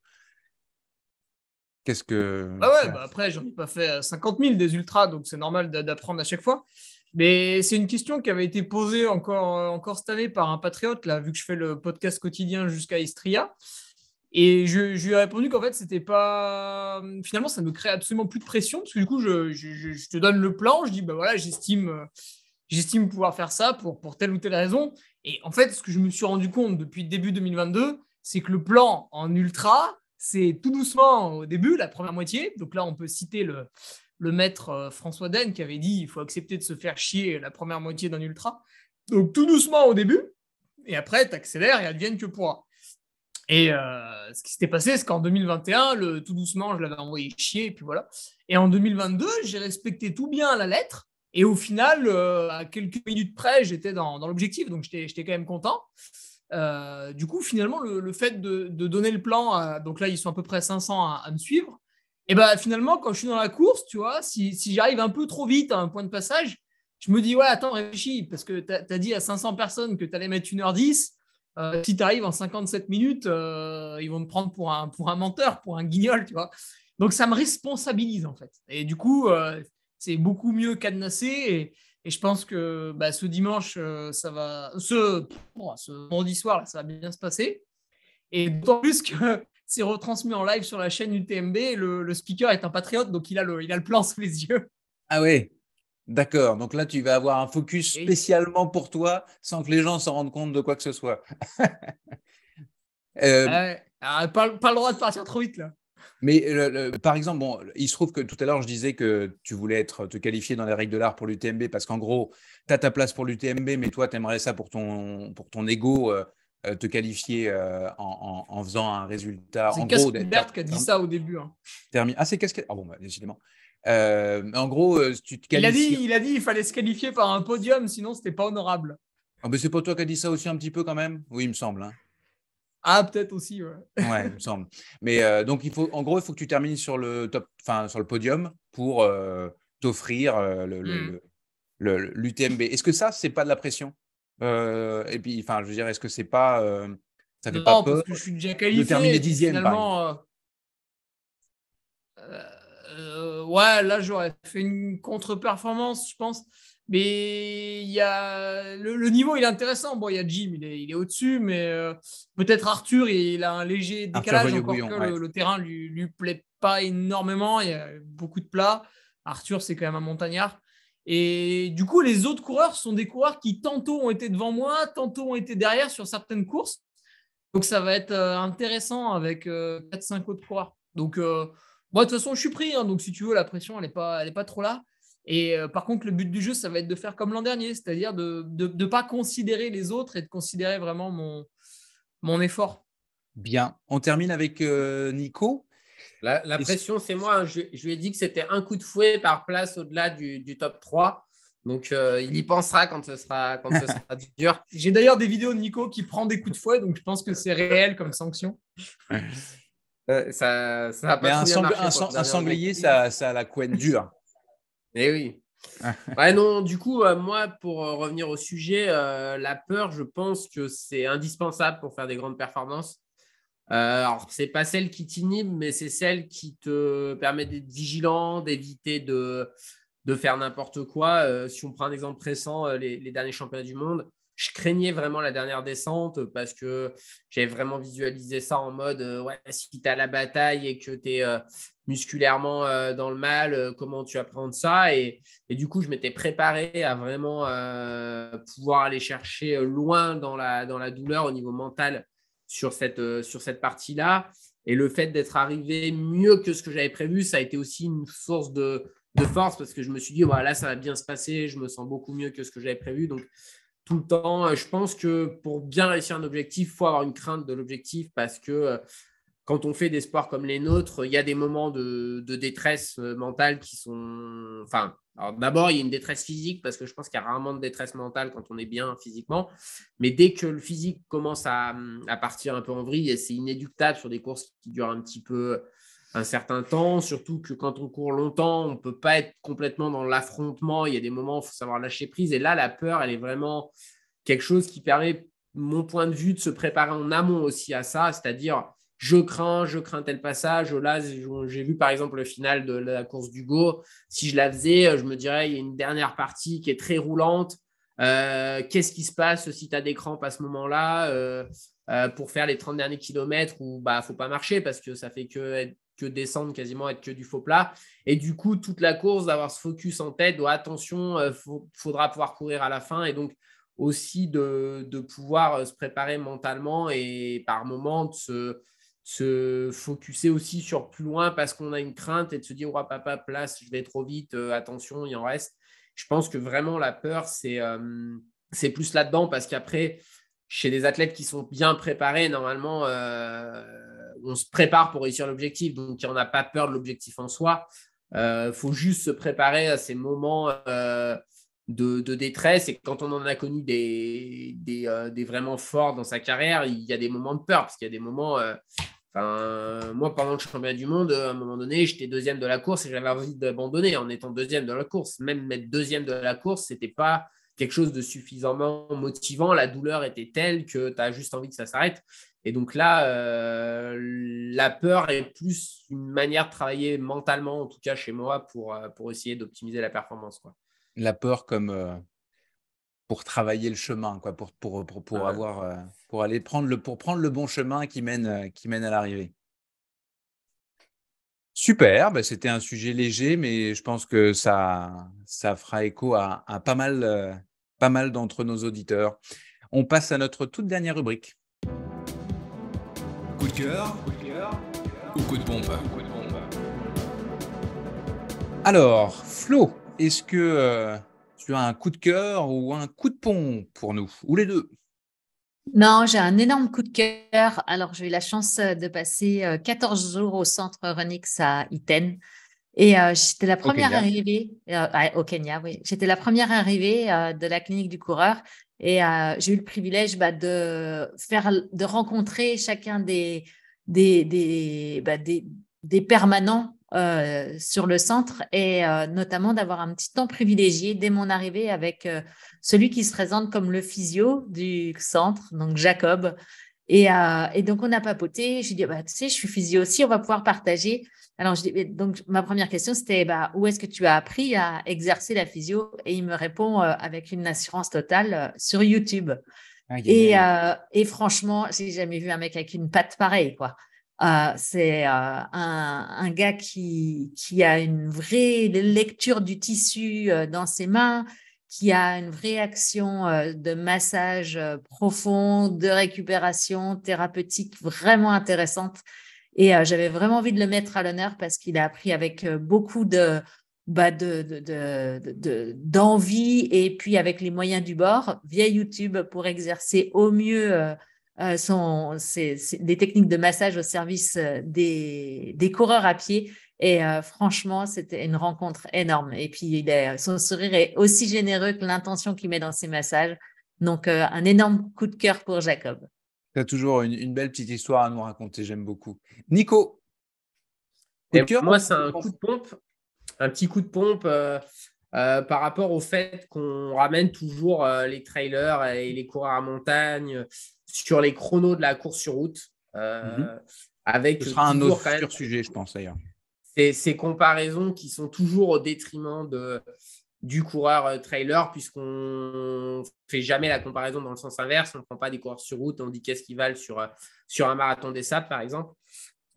Speaker 1: Qu'est-ce que. Ah bah
Speaker 5: après, j'en ai pas fait 50 euh, 000 des ultras, donc c'est normal d'apprendre à chaque fois. Mais c'est une question qui avait été posée encore, encore cette année par un patriote, là, vu que je fais le podcast quotidien jusqu'à Istria. Et je, lui ai répondu qu'en fait, c'était pas. Finalement, ça ne me crée absolument plus de pression, parce que du coup, je, te donne le plan, je dis, ben voilà, j'estime. J'estime pouvoir faire ça pour, pour telle ou telle raison. Et en fait, ce que je me suis rendu compte depuis début 2022, c'est que le plan en ultra, c'est tout doucement au début, la première moitié. Donc là, on peut citer le, maître euh, François Den qui avait dit il faut accepter de se faire chier la première moitié d'un ultra. Donc tout doucement au début, et après, tu accélères et advienne que pourra. Et euh, ce qui s'était passé, c'est qu'en 2021, tout doucement, je l'avais envoyé chier, et puis voilà. Et en 2022, j'ai respecté tout bien la lettre. Et au final, euh, à quelques minutes près, j'étais dans, l'objectif, donc j'étais quand même content. Euh, du coup, finalement, le, fait de, donner le plan, donc là, ils sont à peu près 500 à, me suivre. Et ben finalement, quand je suis dans la course, tu vois, si, j'arrive un peu trop vite à un point de passage, je me dis, ouais, attends, réfléchis, parce que tu as, dit à 500 personnes que tu allais mettre 1h10. Euh, si tu arrives en 57 minutes, euh, ils vont me prendre pour un, pour un menteur, pour un guignol, tu vois. Donc ça me responsabilise en fait. Et du coup, euh, c'est beaucoup mieux cadenassé. Et, je pense que bah, ce dimanche, ça va, ce, oh, vendredi soir, ça va bien se passer. Et d'autant plus que *laughs* c'est retransmis en live sur la chaîne UTMB.
Speaker 1: Le, speaker est un patriote, donc il a le, il a le plan sous les yeux. Ah ouais. D'accord. Donc là, tu vas avoir un focus spécialement pour toi sans que les gens s'en rendent compte de quoi que ce soit. *laughs* Euh, ah
Speaker 5: ah, pas, le droit de partir trop vite là.
Speaker 1: Mais par exemple, bon, il se trouve que tout à l'heure, je disais que tu voulais être, te qualifier dans les règles de l'art pour l'UTMB parce qu'en gros, tu as ta place pour l'UTMB, mais toi, tu aimerais ça pour ton, pour ton ego. Euh, te qualifier euh, en, faisant un résultat. C'est
Speaker 5: Berthe qui a dit ça au début. Hein.
Speaker 1: Ah, c'est Casquette Ah bon, bah, décidément. Euh, en gros, euh, tu il, a dit, il a dit il fallait se qualifier par un podium, sinon c'était pas honorable. Ah, mais c'est pas toi qui as dit ça aussi un petit peu quand même Oui, il me semble. Hein. Ah, peut-être aussi, ouais. il me semble. Mais euh, donc, il faut, en gros, il faut que tu termines sur le, top, sur le podium pour t'offrir le, hmm. l'UTMB. Est-ce que ça, c'est pas de la pression Et puis, enfin, je veux dire, est-ce que c'est pas. ça fait pas parce peur que je suis déjà qualifié. De terminer dixième,
Speaker 5: finalement, euh, ouais, là, j'aurais fait une contre-performance, je pense. Mais il y a le, niveau, il est intéressant. Bon, il y a Jim, il est, il est au-dessus, mais euh, peut-être Arthur, il a un léger décalage, encore que le, terrain lui, lui plaît pas énormément. Il y a beaucoup de plats. Arthur, c'est quand même un montagnard. Et du coup, les autres coureurs sont des coureurs qui tantôt ont été devant moi, tantôt ont été derrière sur certaines courses. Donc, ça va être euh, intéressant avec 4-5 autres coureurs. Donc, de toute façon, je suis pris, hein, donc si tu veux, la pression, elle n'est pas, pas trop là. Et euh, par contre, le but du jeu, ça va être de faire comme l'an dernier, c'est-à-dire de ne pas considérer les autres et de considérer vraiment mon,
Speaker 1: mon effort. Bien. On termine avec euh, Nico. La,
Speaker 2: pression, c'est moi. Hein. Je, lui ai dit que c'était un coup de fouet par place au-delà du, top 3. Donc, euh, il y pensera quand ce sera, quand ce sera *laughs* dur.
Speaker 5: J'ai d'ailleurs des vidéos de Nico qui prend des coups de fouet, donc je pense que c'est réel comme sanction.
Speaker 2: *laughs* Euh, un, sanglier, ça, a la couenne dure. *laughs* Eh oui. *laughs* non, du coup, euh, moi, pour euh, revenir au sujet, la peur, je pense que c'est indispensable pour faire des grandes performances. alors, c'est pas celle qui t'inhibe, mais c'est celle qui te permet d'être vigilant, d'éviter de, faire n'importe quoi. si on prend un exemple récent, les, les, derniers championnats du monde, je craignais vraiment la dernière descente parce que j'avais vraiment visualisé ça en mode euh, ouais, si tu as la bataille et que tu es euh, musculairement euh, dans le mal, comment tu apprends ça et, et, du coup, je m'étais préparé à vraiment pouvoir aller chercher loin dans la, dans la douleur au niveau mental sur cette, sur cette partie-là. Et le fait d'être arrivé mieux que ce que j'avais prévu, ça a été aussi une source de, de force parce que je me suis dit, voilà, ça va bien se passer, je me sens beaucoup mieux que ce que j'avais prévu. Donc, tout le temps. Euh, je pense que pour bien réussir un objectif, il faut avoir une crainte de l'objectif parce que euh, quand on fait des sports comme les nôtres, il y a des moments de, détresse euh, mentale qui sont. Enfin, d'abord, il y a une détresse physique parce que je pense qu'il y a rarement de détresse mentale quand on est bien physiquement. Mais dès que le physique commence à, partir un peu en vrille, c'est inéductable sur des courses qui durent un petit peu un certain temps, surtout que quand on court longtemps, on ne peut pas être complètement dans l'affrontement. Il y a des moments où il faut savoir lâcher prise. Et là, la peur, elle est vraiment quelque chose qui permet, mon point de vue, de se préparer en amont aussi à ça, c'est-à-dire je crains, je crains tel passage. Là, j'ai vu par exemple le final de la course du Go. Si je la faisais, je me dirais, il y a une dernière partie qui est très roulante. Euh, qu'est-ce qui se passe si tu as des crampes à ce moment-là euh, euh, pour faire les 30 derniers kilomètres où il bah, ne faut pas marcher parce que ça fait que, que descendre quasiment, être que du faux plat. Et du coup, toute la course, d'avoir ce focus en tête, doit oh, attention, il euh, faudra pouvoir courir à la fin. Et donc, aussi de, de pouvoir euh, se préparer mentalement et par moment de se, se focuser aussi sur plus loin parce qu'on a une crainte et de se dire oh papa place je vais trop vite attention il en reste je pense que vraiment la peur c'est c'est plus là dedans parce qu'après chez des athlètes qui sont bien préparés, normalement, euh, on se prépare pour réussir l'objectif. Donc, on n'a pas peur de l'objectif en soi. Il euh, faut juste se préparer à ces moments euh, de, détresse. Et quand on en a connu des, des, vraiment forts dans sa carrière, il y a des moments de peur, parce qu'il y a des moments. Enfin, moi, pendant le championnat du monde, à un moment donné, j'étais deuxième de la course et j'avais envie d'abandonner en étant deuxième de la course. Même être deuxième de la course, c'était pas quelque chose de suffisamment motivant. La douleur était telle que tu as juste envie que ça s'arrête. Et donc là, euh, la peur est plus une manière de travailler mentalement, en tout cas chez moi, pour, euh, pour essayer d'optimiser la performance. Quoi.
Speaker 1: La peur comme euh, pour travailler le chemin, quoi, pour, pour, pour, avoir, pour aller prendre le, pour prendre le bon chemin qui mène, qui mène à l'arrivée. Super, bah, c'était un sujet léger, mais je pense que ça, ça fera écho à, à pas mal pas mal d'entre nos auditeurs. On passe à notre toute dernière rubrique. Coup de cœur, de cœur ou coup de pompe Alors, Flo, est-ce que euh, tu as un coup de cœur ou un coup de pompe pour nous Ou les deux
Speaker 3: non, j'ai un énorme coup de cœur. Alors, j'ai eu la chance de passer 14 euh, jours au centre Renix à Iten. Et euh, j'étais la première arrivée euh, au Kenya, oui. J'étais la première arrivée euh, de la clinique du coureur et j'ai eu le privilège bah, de faire, de rencontrer chacun des des des, bah, permanents sur le centre et notamment d'avoir un petit temps privilégié dès mon arrivée avec celui qui se présente comme le physio du centre, donc Jacob. Et, donc on a papoté. J'ai dit, bah, tu sais, je suis physio aussi, on va pouvoir partager. Alors, donc, ma première question, c'était bah, où est-ce que tu as appris à exercer la physio Et il me répond euh, avec une assurance totale euh, sur YouTube. Ah, et, franchement, euh, franchement, j'ai jamais vu un mec avec une patte pareille, c'est un, un, gars qui, qui a une vraie lecture du tissu dans ses mains, qui a une vraie action de massage profond, de récupération thérapeutique vraiment intéressante. Et euh, j'avais vraiment envie de le mettre à l'honneur parce qu'il a appris avec euh, beaucoup bah, de, d'envie et puis avec les moyens du bord via YouTube pour exercer au mieux euh, son, ses, des techniques de massage au service des, coureurs à pied. Et franchement, c'était une rencontre énorme. Et puis, son sourire est aussi généreux que l'intention qu'il met dans ses massages. Donc, un énorme coup de cœur pour Jacob.
Speaker 1: Tu as toujours une, belle petite histoire à nous raconter, j'aime beaucoup. Nico Moi, hein, c'est un coup de pompe, un petit coup de pompe euh, euh, par rapport au fait
Speaker 2: qu'on ramène toujours euh, les trailers et les coureurs à montagne sur les chronos de la course sur route. Mhm.
Speaker 1: avec Ce sera un autre sujet, je pense d'ailleurs.
Speaker 2: ces, comparaisons qui sont toujours au détriment de, du coureur euh, trailer, puisqu'on fait jamais la comparaison dans le sens inverse. On ne prend pas des coureurs sur route, on dit qu'est-ce qu'ils valent sur, euh, un marathon des sables, par exemple.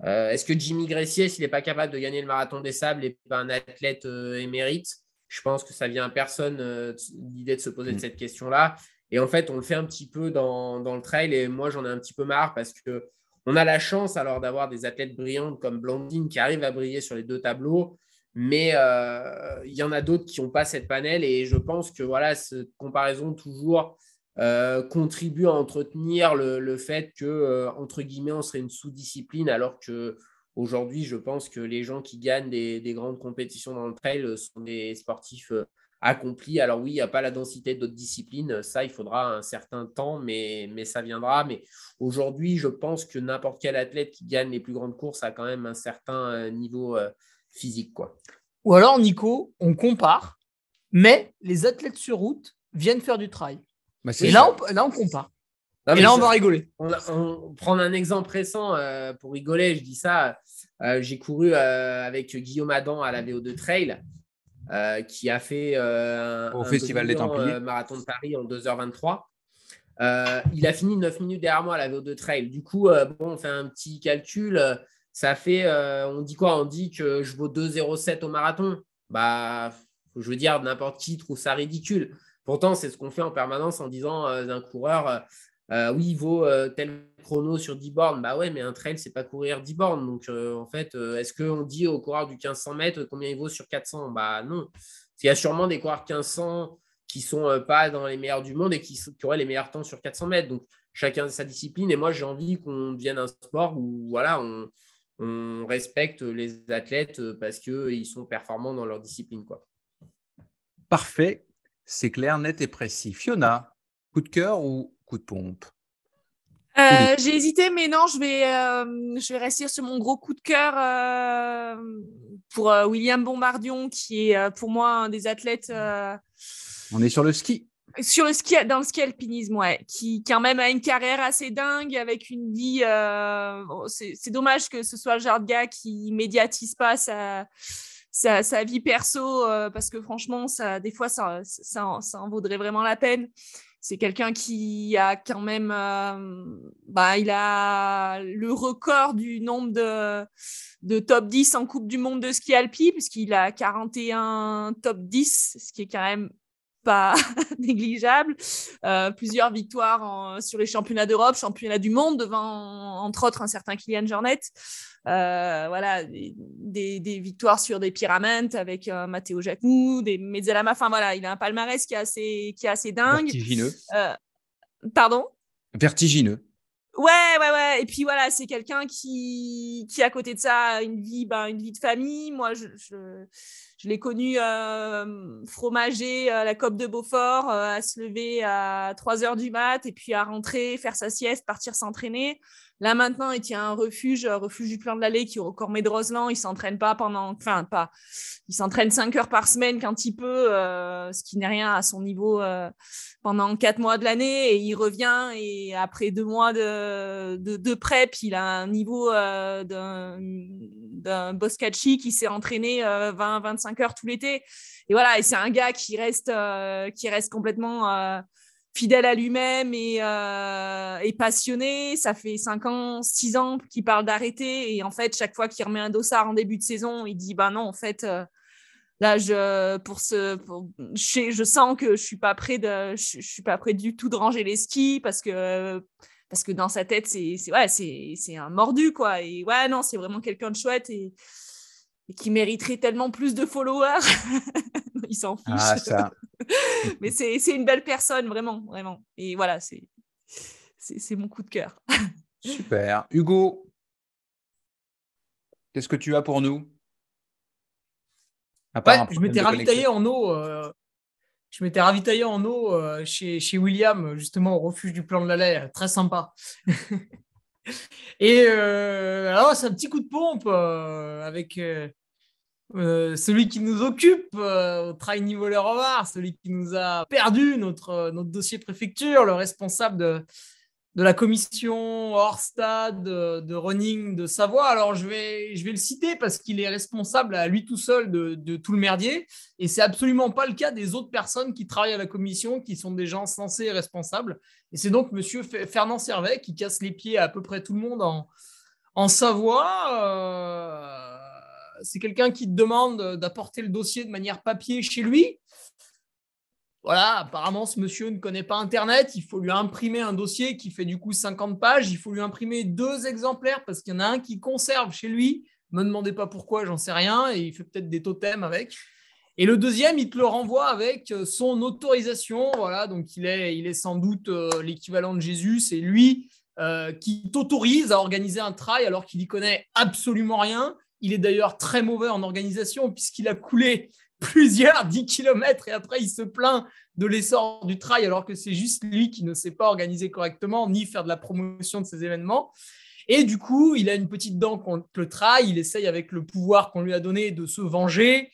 Speaker 2: Euh, est-ce que Jimmy Gressier, s'il n'est pas capable de gagner le marathon des sables, n'est pas un athlète émérite Je pense que ça vient à personne l'idée de se poser mm. cette question-là. Et en fait, on le fait un petit peu dans, le trail. Et moi, j'en ai un petit peu marre parce que on a la chance alors d'avoir des athlètes brillantes comme Blandine qui arrive à briller sur les deux tableaux. Mais euh, il y en a d'autres qui n'ont pas cette panel et je pense que voilà, cette comparaison toujours euh, contribue à entretenir le, fait que, euh, entre guillemets, on serait une sous-discipline, alors que aujourd'hui, je pense que les gens qui gagnent des, grandes compétitions dans le trail sont des sportifs accomplis. Alors oui, il n'y a pas la densité d'autres disciplines, ça, il faudra un certain temps, mais, mais ça viendra. Mais aujourd'hui, je pense que n'importe quel athlète qui gagne les plus grandes courses a quand même un certain niveau physique. Quoi.
Speaker 5: Ou alors, Nico, on compare, mais les athlètes sur route viennent faire du trail. Bah, et là on, compare.
Speaker 2: et là, on va rigoler. On, prend un exemple récent euh, pour rigoler, je dis ça. Euh, j'ai couru euh, avec Guillaume Adam à la VO2 Trail, qui a fait un, au Festival des marathon de Paris en 2h23. il a fini 9 minutes derrière moi à la VO2 Trail. Du coup, bon, on fait un petit calcul ça fait, euh, on dit quoi On dit que je vaux 2,07 au marathon. Bah, je veux dire, n'importe qui trouve ça ridicule. Pourtant, c'est ce qu'on fait en permanence en disant à euh, un coureur, euh, oui, il vaut tel chrono sur 10 bornes. Bah ouais, mais un trail, c'est pas courir 10 bornes. Donc, en fait, est-ce qu'on dit au coureur du 1500 mètres combien il vaut sur 400 Bah non. Il y a sûrement des coureurs 1500 qui sont pas dans les meilleurs du monde et qui, qui auraient les meilleurs temps sur 400 mètres. Donc, chacun sa discipline. Et moi, j'ai envie qu'on devienne un sport où, voilà, on on respecte les athlètes euh, parce qu'ils euh, sont performants dans leur discipline. Quoi.
Speaker 1: Parfait, c'est clair, net et précis. Fiona, coup de cœur ou coup de pompe
Speaker 6: euh, J'ai hésité, mais non, je vais, rester sur mon gros coup de cœur pour William Bombardion, qui est pour moi un des athlètes.
Speaker 1: On est sur le ski
Speaker 6: sur le ski, dans le ski alpinisme, ouais, qui quand même a une carrière assez dingue avec une vie. Euh, oh, c'est dommage que ce soit le genre de gars qui médiatise pas sa, vie perso euh, parce que franchement, ça, des fois, ça, ça, ça en vaudrait vraiment la peine. C'est quelqu'un qui a quand même, euh, bah, il a le record du nombre de, de top 10 en Coupe du Monde de ski alpi, puisqu'il a 41 top 10, ce qui est quand même pas *laughs* négligeable. Euh, plusieurs victoires sur les championnats d'Europe, championnats du monde, devant entre autres un certain Kylian Jornet. Euh, voilà, des, des, victoires sur des pyramides avec euh, Matteo Jacou, des Mezzalama. Enfin voilà, il a un palmarès qui est assez, qui est assez dingue. Vertigineux. pardon
Speaker 1: Vertigineux.
Speaker 6: Ouais, ouais, ouais. Et puis voilà, c'est quelqu'un qui, qui, à côté de ça, a une vie, ben, une vie de famille. Moi, je, je je l'ai connu euh, fromager euh, la COP de Beaufort, euh, à se lever à 3 heures du mat et puis à rentrer, faire sa sieste, partir s'entraîner. Là maintenant, il tient un refuge, refuge du plan de l'allée qui est au de Roseland. Il s'entraîne pas pendant, enfin pas, il s'entraîne 5 heures par semaine quand il peut, euh, ce qui n'est rien à son niveau euh, pendant quatre mois de l'année. Et il revient et après 2 mois de, de, de, prep, il a un niveau euh, d'un Boscacci qui s'est entraîné 20-25 euh, heures tout l'été. Et voilà, et c'est un gars qui reste, qui reste complètement fidèle à lui-même et, euh, passionné. Ça fait 5 ans, 6 ans qu'il parle d'arrêter. Et en fait, chaque fois qu'il remet un dossard en début de saison, il dit Ben non, en fait, euh, là, je, pour ce, je, sens que je ne suis, pas prêt de, je, suis pas prêt du tout de ranger les skis parce que, parce que dans sa tête, c'est ouais, un mordu. quoi. Et ouais, non, c'est vraiment quelqu'un de chouette. Et et qui mériterait tellement plus de followers. *laughs* il s'en ah, fiche. *laughs* Mais c'est une belle personne, vraiment, vraiment. Et voilà, c'est mon coup de cœur. *laughs*
Speaker 1: Super. Hugo, qu'est-ce que tu as pour nous euh, Je m'étais ravitaillé
Speaker 5: en eau. je m'étais ravitaillé en eau chez, William, justement au refuge du plan de la lait. très sympa. *laughs* Et euh, alors, c'est un petit coup de pompe euh, avec euh, celui qui nous occupe au Trail Niveau Le celui qui nous a perdu notre dossier préfecture, le responsable de, de la commission hors stade de running de Savoie. Alors, je vais, je vais le citer parce qu'il est responsable à lui tout seul de, tout le merdier. Et c'est absolument pas le cas des autres personnes qui travaillent à la commission, qui sont des gens censés et responsables. Et c'est donc monsieur Fernand Servet qui casse les pieds à peu près tout le monde en, en Savoie. Euh, c'est quelqu'un qui te demande d'apporter le dossier de manière papier chez lui voilà, apparemment, ce monsieur ne connaît pas Internet. Il faut lui imprimer un dossier qui fait du coup 50 pages. Il faut lui imprimer deux exemplaires parce qu'il y en a un qui conserve chez lui. Me demandez pas pourquoi, j'en sais rien. Et il fait peut-être des totems avec. Et le deuxième, il te le renvoie avec euh, son autorisation. Voilà, donc il est, sans doute euh, l'équivalent de Jésus. C'est lui euh, qui t'autorise à organiser un trail alors qu'il n'y connaît absolument rien. Il est d'ailleurs très mauvais en organisation puisqu'il a coulé plusieurs 10 km et après il se plaint de l'essor du trail alors que c'est juste lui qui ne sait pas organiser correctement ni faire de la promotion de ses événements. Et du coup, il a une petite dent contre le trail, il essaye avec le pouvoir qu'on lui a donné de se venger.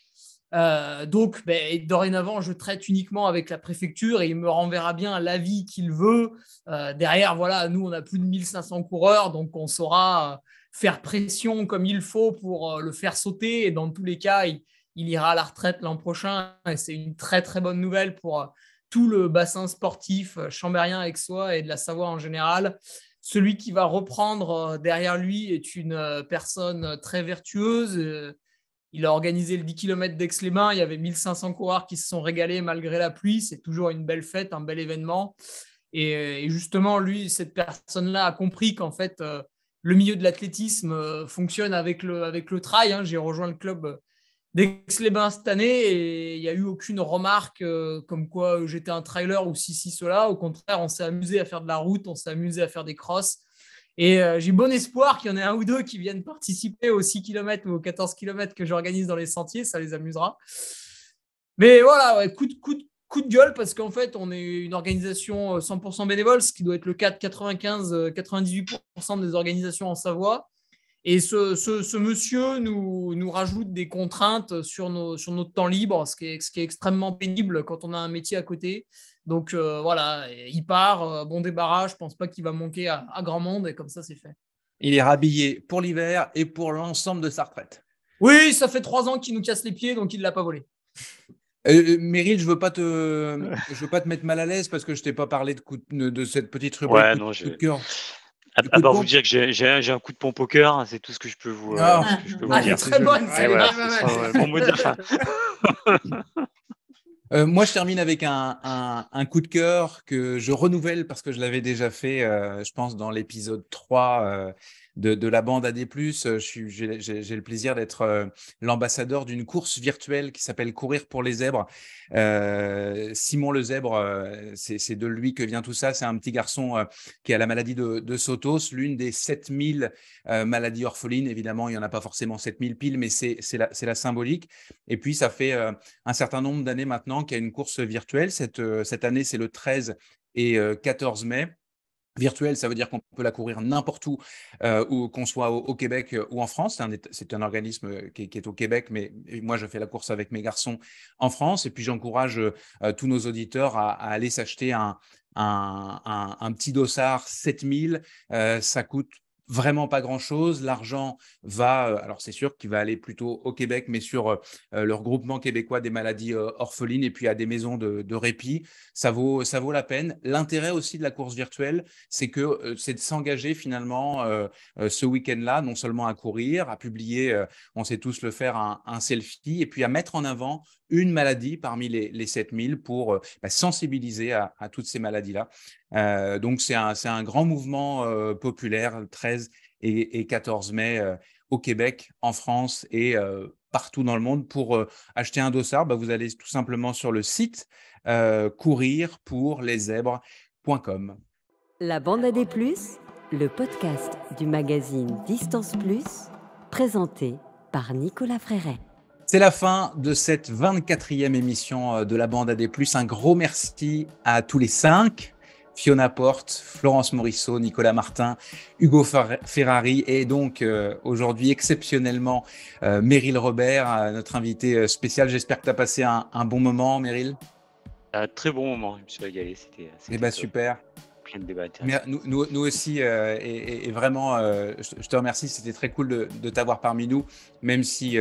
Speaker 5: Euh, donc, ben, dorénavant, je traite uniquement avec la préfecture et il me renverra bien l'avis qu'il veut. Euh, derrière, voilà, nous, on a plus de 1500 coureurs, donc on saura euh, faire pression comme il faut pour le faire sauter. Et dans tous les cas, il, il ira à la retraite l'an prochain et c'est une très très bonne nouvelle pour euh, tout le bassin sportif euh, chambérien avec soi et de la Savoie en général. Celui qui va reprendre euh, derrière lui est une personne très vertueuse. Il a organisé le 10 km d'Aix-les-Bains. Il y avait 1500 coureurs qui se sont régalés malgré la pluie. C'est toujours une belle fête, un bel événement. Et, justement, lui, cette personne-là a compris qu'en fait, le milieu de l'athlétisme fonctionne avec le, avec le trail. Hein. J'ai rejoint le club d'Aix-les-Bains cette année il n'y a eu aucune remarque euh, comme quoi euh, j'étais un trailer ou si, si, cela. Au contraire, on s'est amusé à faire de la route, on s'est amusé à faire des crosses. Et euh, j'ai bon espoir qu'il y en ait un ou deux qui viennent participer aux 6 km ou aux 14 km que j'organise dans les sentiers, ça les amusera. Mais voilà, coup, de, coup de gueule parce qu'en fait, on est une organisation 100% bénévole, ce qui doit être le cas de 95-98% des organisations en Savoie. Et ce, monsieur nous, nous, rajoute des contraintes sur, nos, sur notre temps libre, ce qui, est, ce qui, est, extrêmement pénible quand on a un métier à côté. Donc euh, voilà, il part, euh, bon débarras, je pense pas qu'il va manquer à, grand monde, et comme ça c'est fait.
Speaker 1: Il est rhabillé pour
Speaker 5: l'hiver et pour l'ensemble de sa retraite. Oui, ça fait trois ans qu'il nous casse les pieds, donc il ne l'a pas volé.
Speaker 1: Euh, Meryl, je veux veux pas te mettre mal à l'aise parce que je ne t'ai pas parlé de, de cette petite rubrique de cœur.
Speaker 4: À, vous dire que j'ai un coup de pompe au cœur, hein, c'est tout ce que je peux vous, euh, ah. dire.
Speaker 1: moi, je termine avec un, coup de cœur que je renouvelle parce que je l'avais déjà fait, euh, je pense, dans l'épisode 3 de, la bande AD+. Euh, j'ai le plaisir d'être euh, l'ambassadeur d'une course virtuelle qui s'appelle Courir pour les zèbres. Euh, Simon le zèbre, c'est de lui que vient tout ça. C'est un petit garçon qui a la maladie de, Sotos, l'une des 7000 maladies orphelines. Évidemment, il n'y en a pas forcément 7000 piles, mais c'est la, symbolique. Et puis, ça fait un certain nombre d'années maintenant qu'il y a une course virtuelle. cette année, c'est le 13 et 14 mai. Virtuelle, ça veut dire qu'on peut la courir n'importe où, euh, qu'on soit au, Québec euh, ou en France. C'est un, organisme euh, qui est, au Québec, mais moi, je fais la course avec mes garçons en France. Et puis, j'encourage euh, tous nos auditeurs à, aller s'acheter un, petit dossard 7000, ça coûte vraiment pas grand-chose. L'argent va, euh, alors c'est sûr qu'il va aller plutôt au Québec, mais sur euh, euh, le regroupement québécois des maladies orphelines et puis à des maisons de, répit, ça vaut, ça vaut la peine. L'intérêt aussi de la course virtuelle, c'est que c'est de s'engager finalement ce week-end-là, non seulement à courir, à publier, on sait tous le faire, un, un selfie, et puis à mettre en avant une maladie parmi les, 7000 pour euh, bah, sensibiliser à, toutes ces maladies-là. Euh, donc, c'est un, grand mouvement euh, populaire, 13 et, 14 mai, au Québec, en France et partout dans le monde. Pour acheter un dossard, bah, vous allez tout simplement sur le site courir pour les zèbres.com.
Speaker 3: La bande à des plus, le podcast du magazine Distance Plus, présenté par Nicolas Fréret.
Speaker 1: C'est la fin de cette 24e émission euh, de la bande AD+. Un gros merci à tous les cinq. Fiona Porte, Florence Morisseau, Nicolas Martin, Hugo Ferrari et donc euh, aujourd'hui exceptionnellement euh, Meryl Robert, notre invité spécial. J'espère que tu as passé un, bon moment, Meryl. Un très bon moment, je me suis C'était, eh ben, super débat. Euh, nous, aussi, euh, et, vraiment, euh, je te remercie. C'était très cool de, t'avoir parmi nous, même si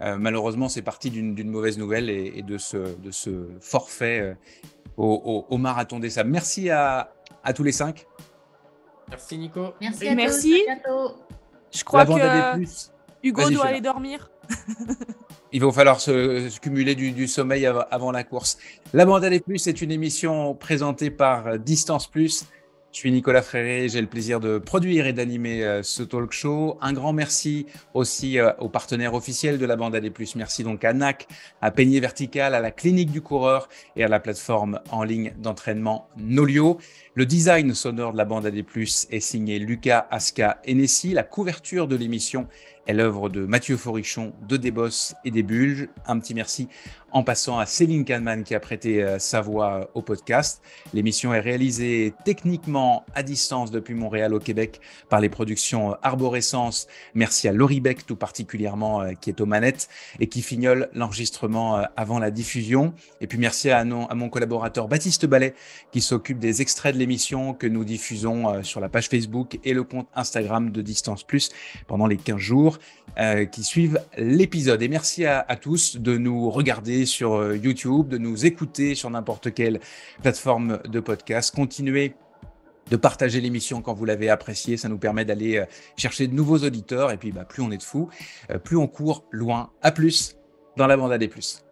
Speaker 1: malheureusement, c'est parti d'une mauvaise nouvelle et, de, ce, de ce forfait au, marathon des sables. Merci à, tous les cinq.
Speaker 2: Merci Nico. Merci. Merci.
Speaker 6: je crois que Hugo doit aller dormir.
Speaker 1: Il va falloir se, cumuler du, sommeil avant la course. La Bande à Plus est une émission présentée par Distance Plus. Je suis Nicolas Fréré, j'ai le plaisir de produire et d'animer euh, ce talk show. Un grand merci aussi euh, aux partenaires officiels de la Bande à Plus. Merci donc à NAC, à Peigné Vertical, à la Clinique du Coureur et à la plateforme en ligne d'entraînement Nolio. Le design sonore de la bande AD+, est signé Lucas Aska Enessi. La couverture de l'émission est l'œuvre de Mathieu Forichon de Des Bosses et des Bulges. Un petit merci en passant à Céline Kahneman qui a prêté euh, sa voix euh, au podcast. L'émission est réalisée techniquement à distance depuis Montréal au Québec par les productions euh, Arborescence. Merci à Laurie Beck tout particulièrement qui est aux manettes et qui fignole l'enregistrement avant la diffusion. Et puis merci à, à mon collaborateur Baptiste Ballet qui s'occupe des extraits de l'émission émission que nous diffusons euh, sur la page Facebook et le compte Instagram de Distance Plus pendant les 15 jours euh, qui suivent l'épisode. Et merci à, tous de nous regarder sur euh, YouTube, de nous écouter sur n'importe quelle plateforme de podcast. Continuez de partager l'émission quand vous l'avez appréciée. Ça nous permet d'aller chercher de nouveaux auditeurs. Et puis, bah, plus on est de fous, plus on court loin. À plus dans la bande à des plus.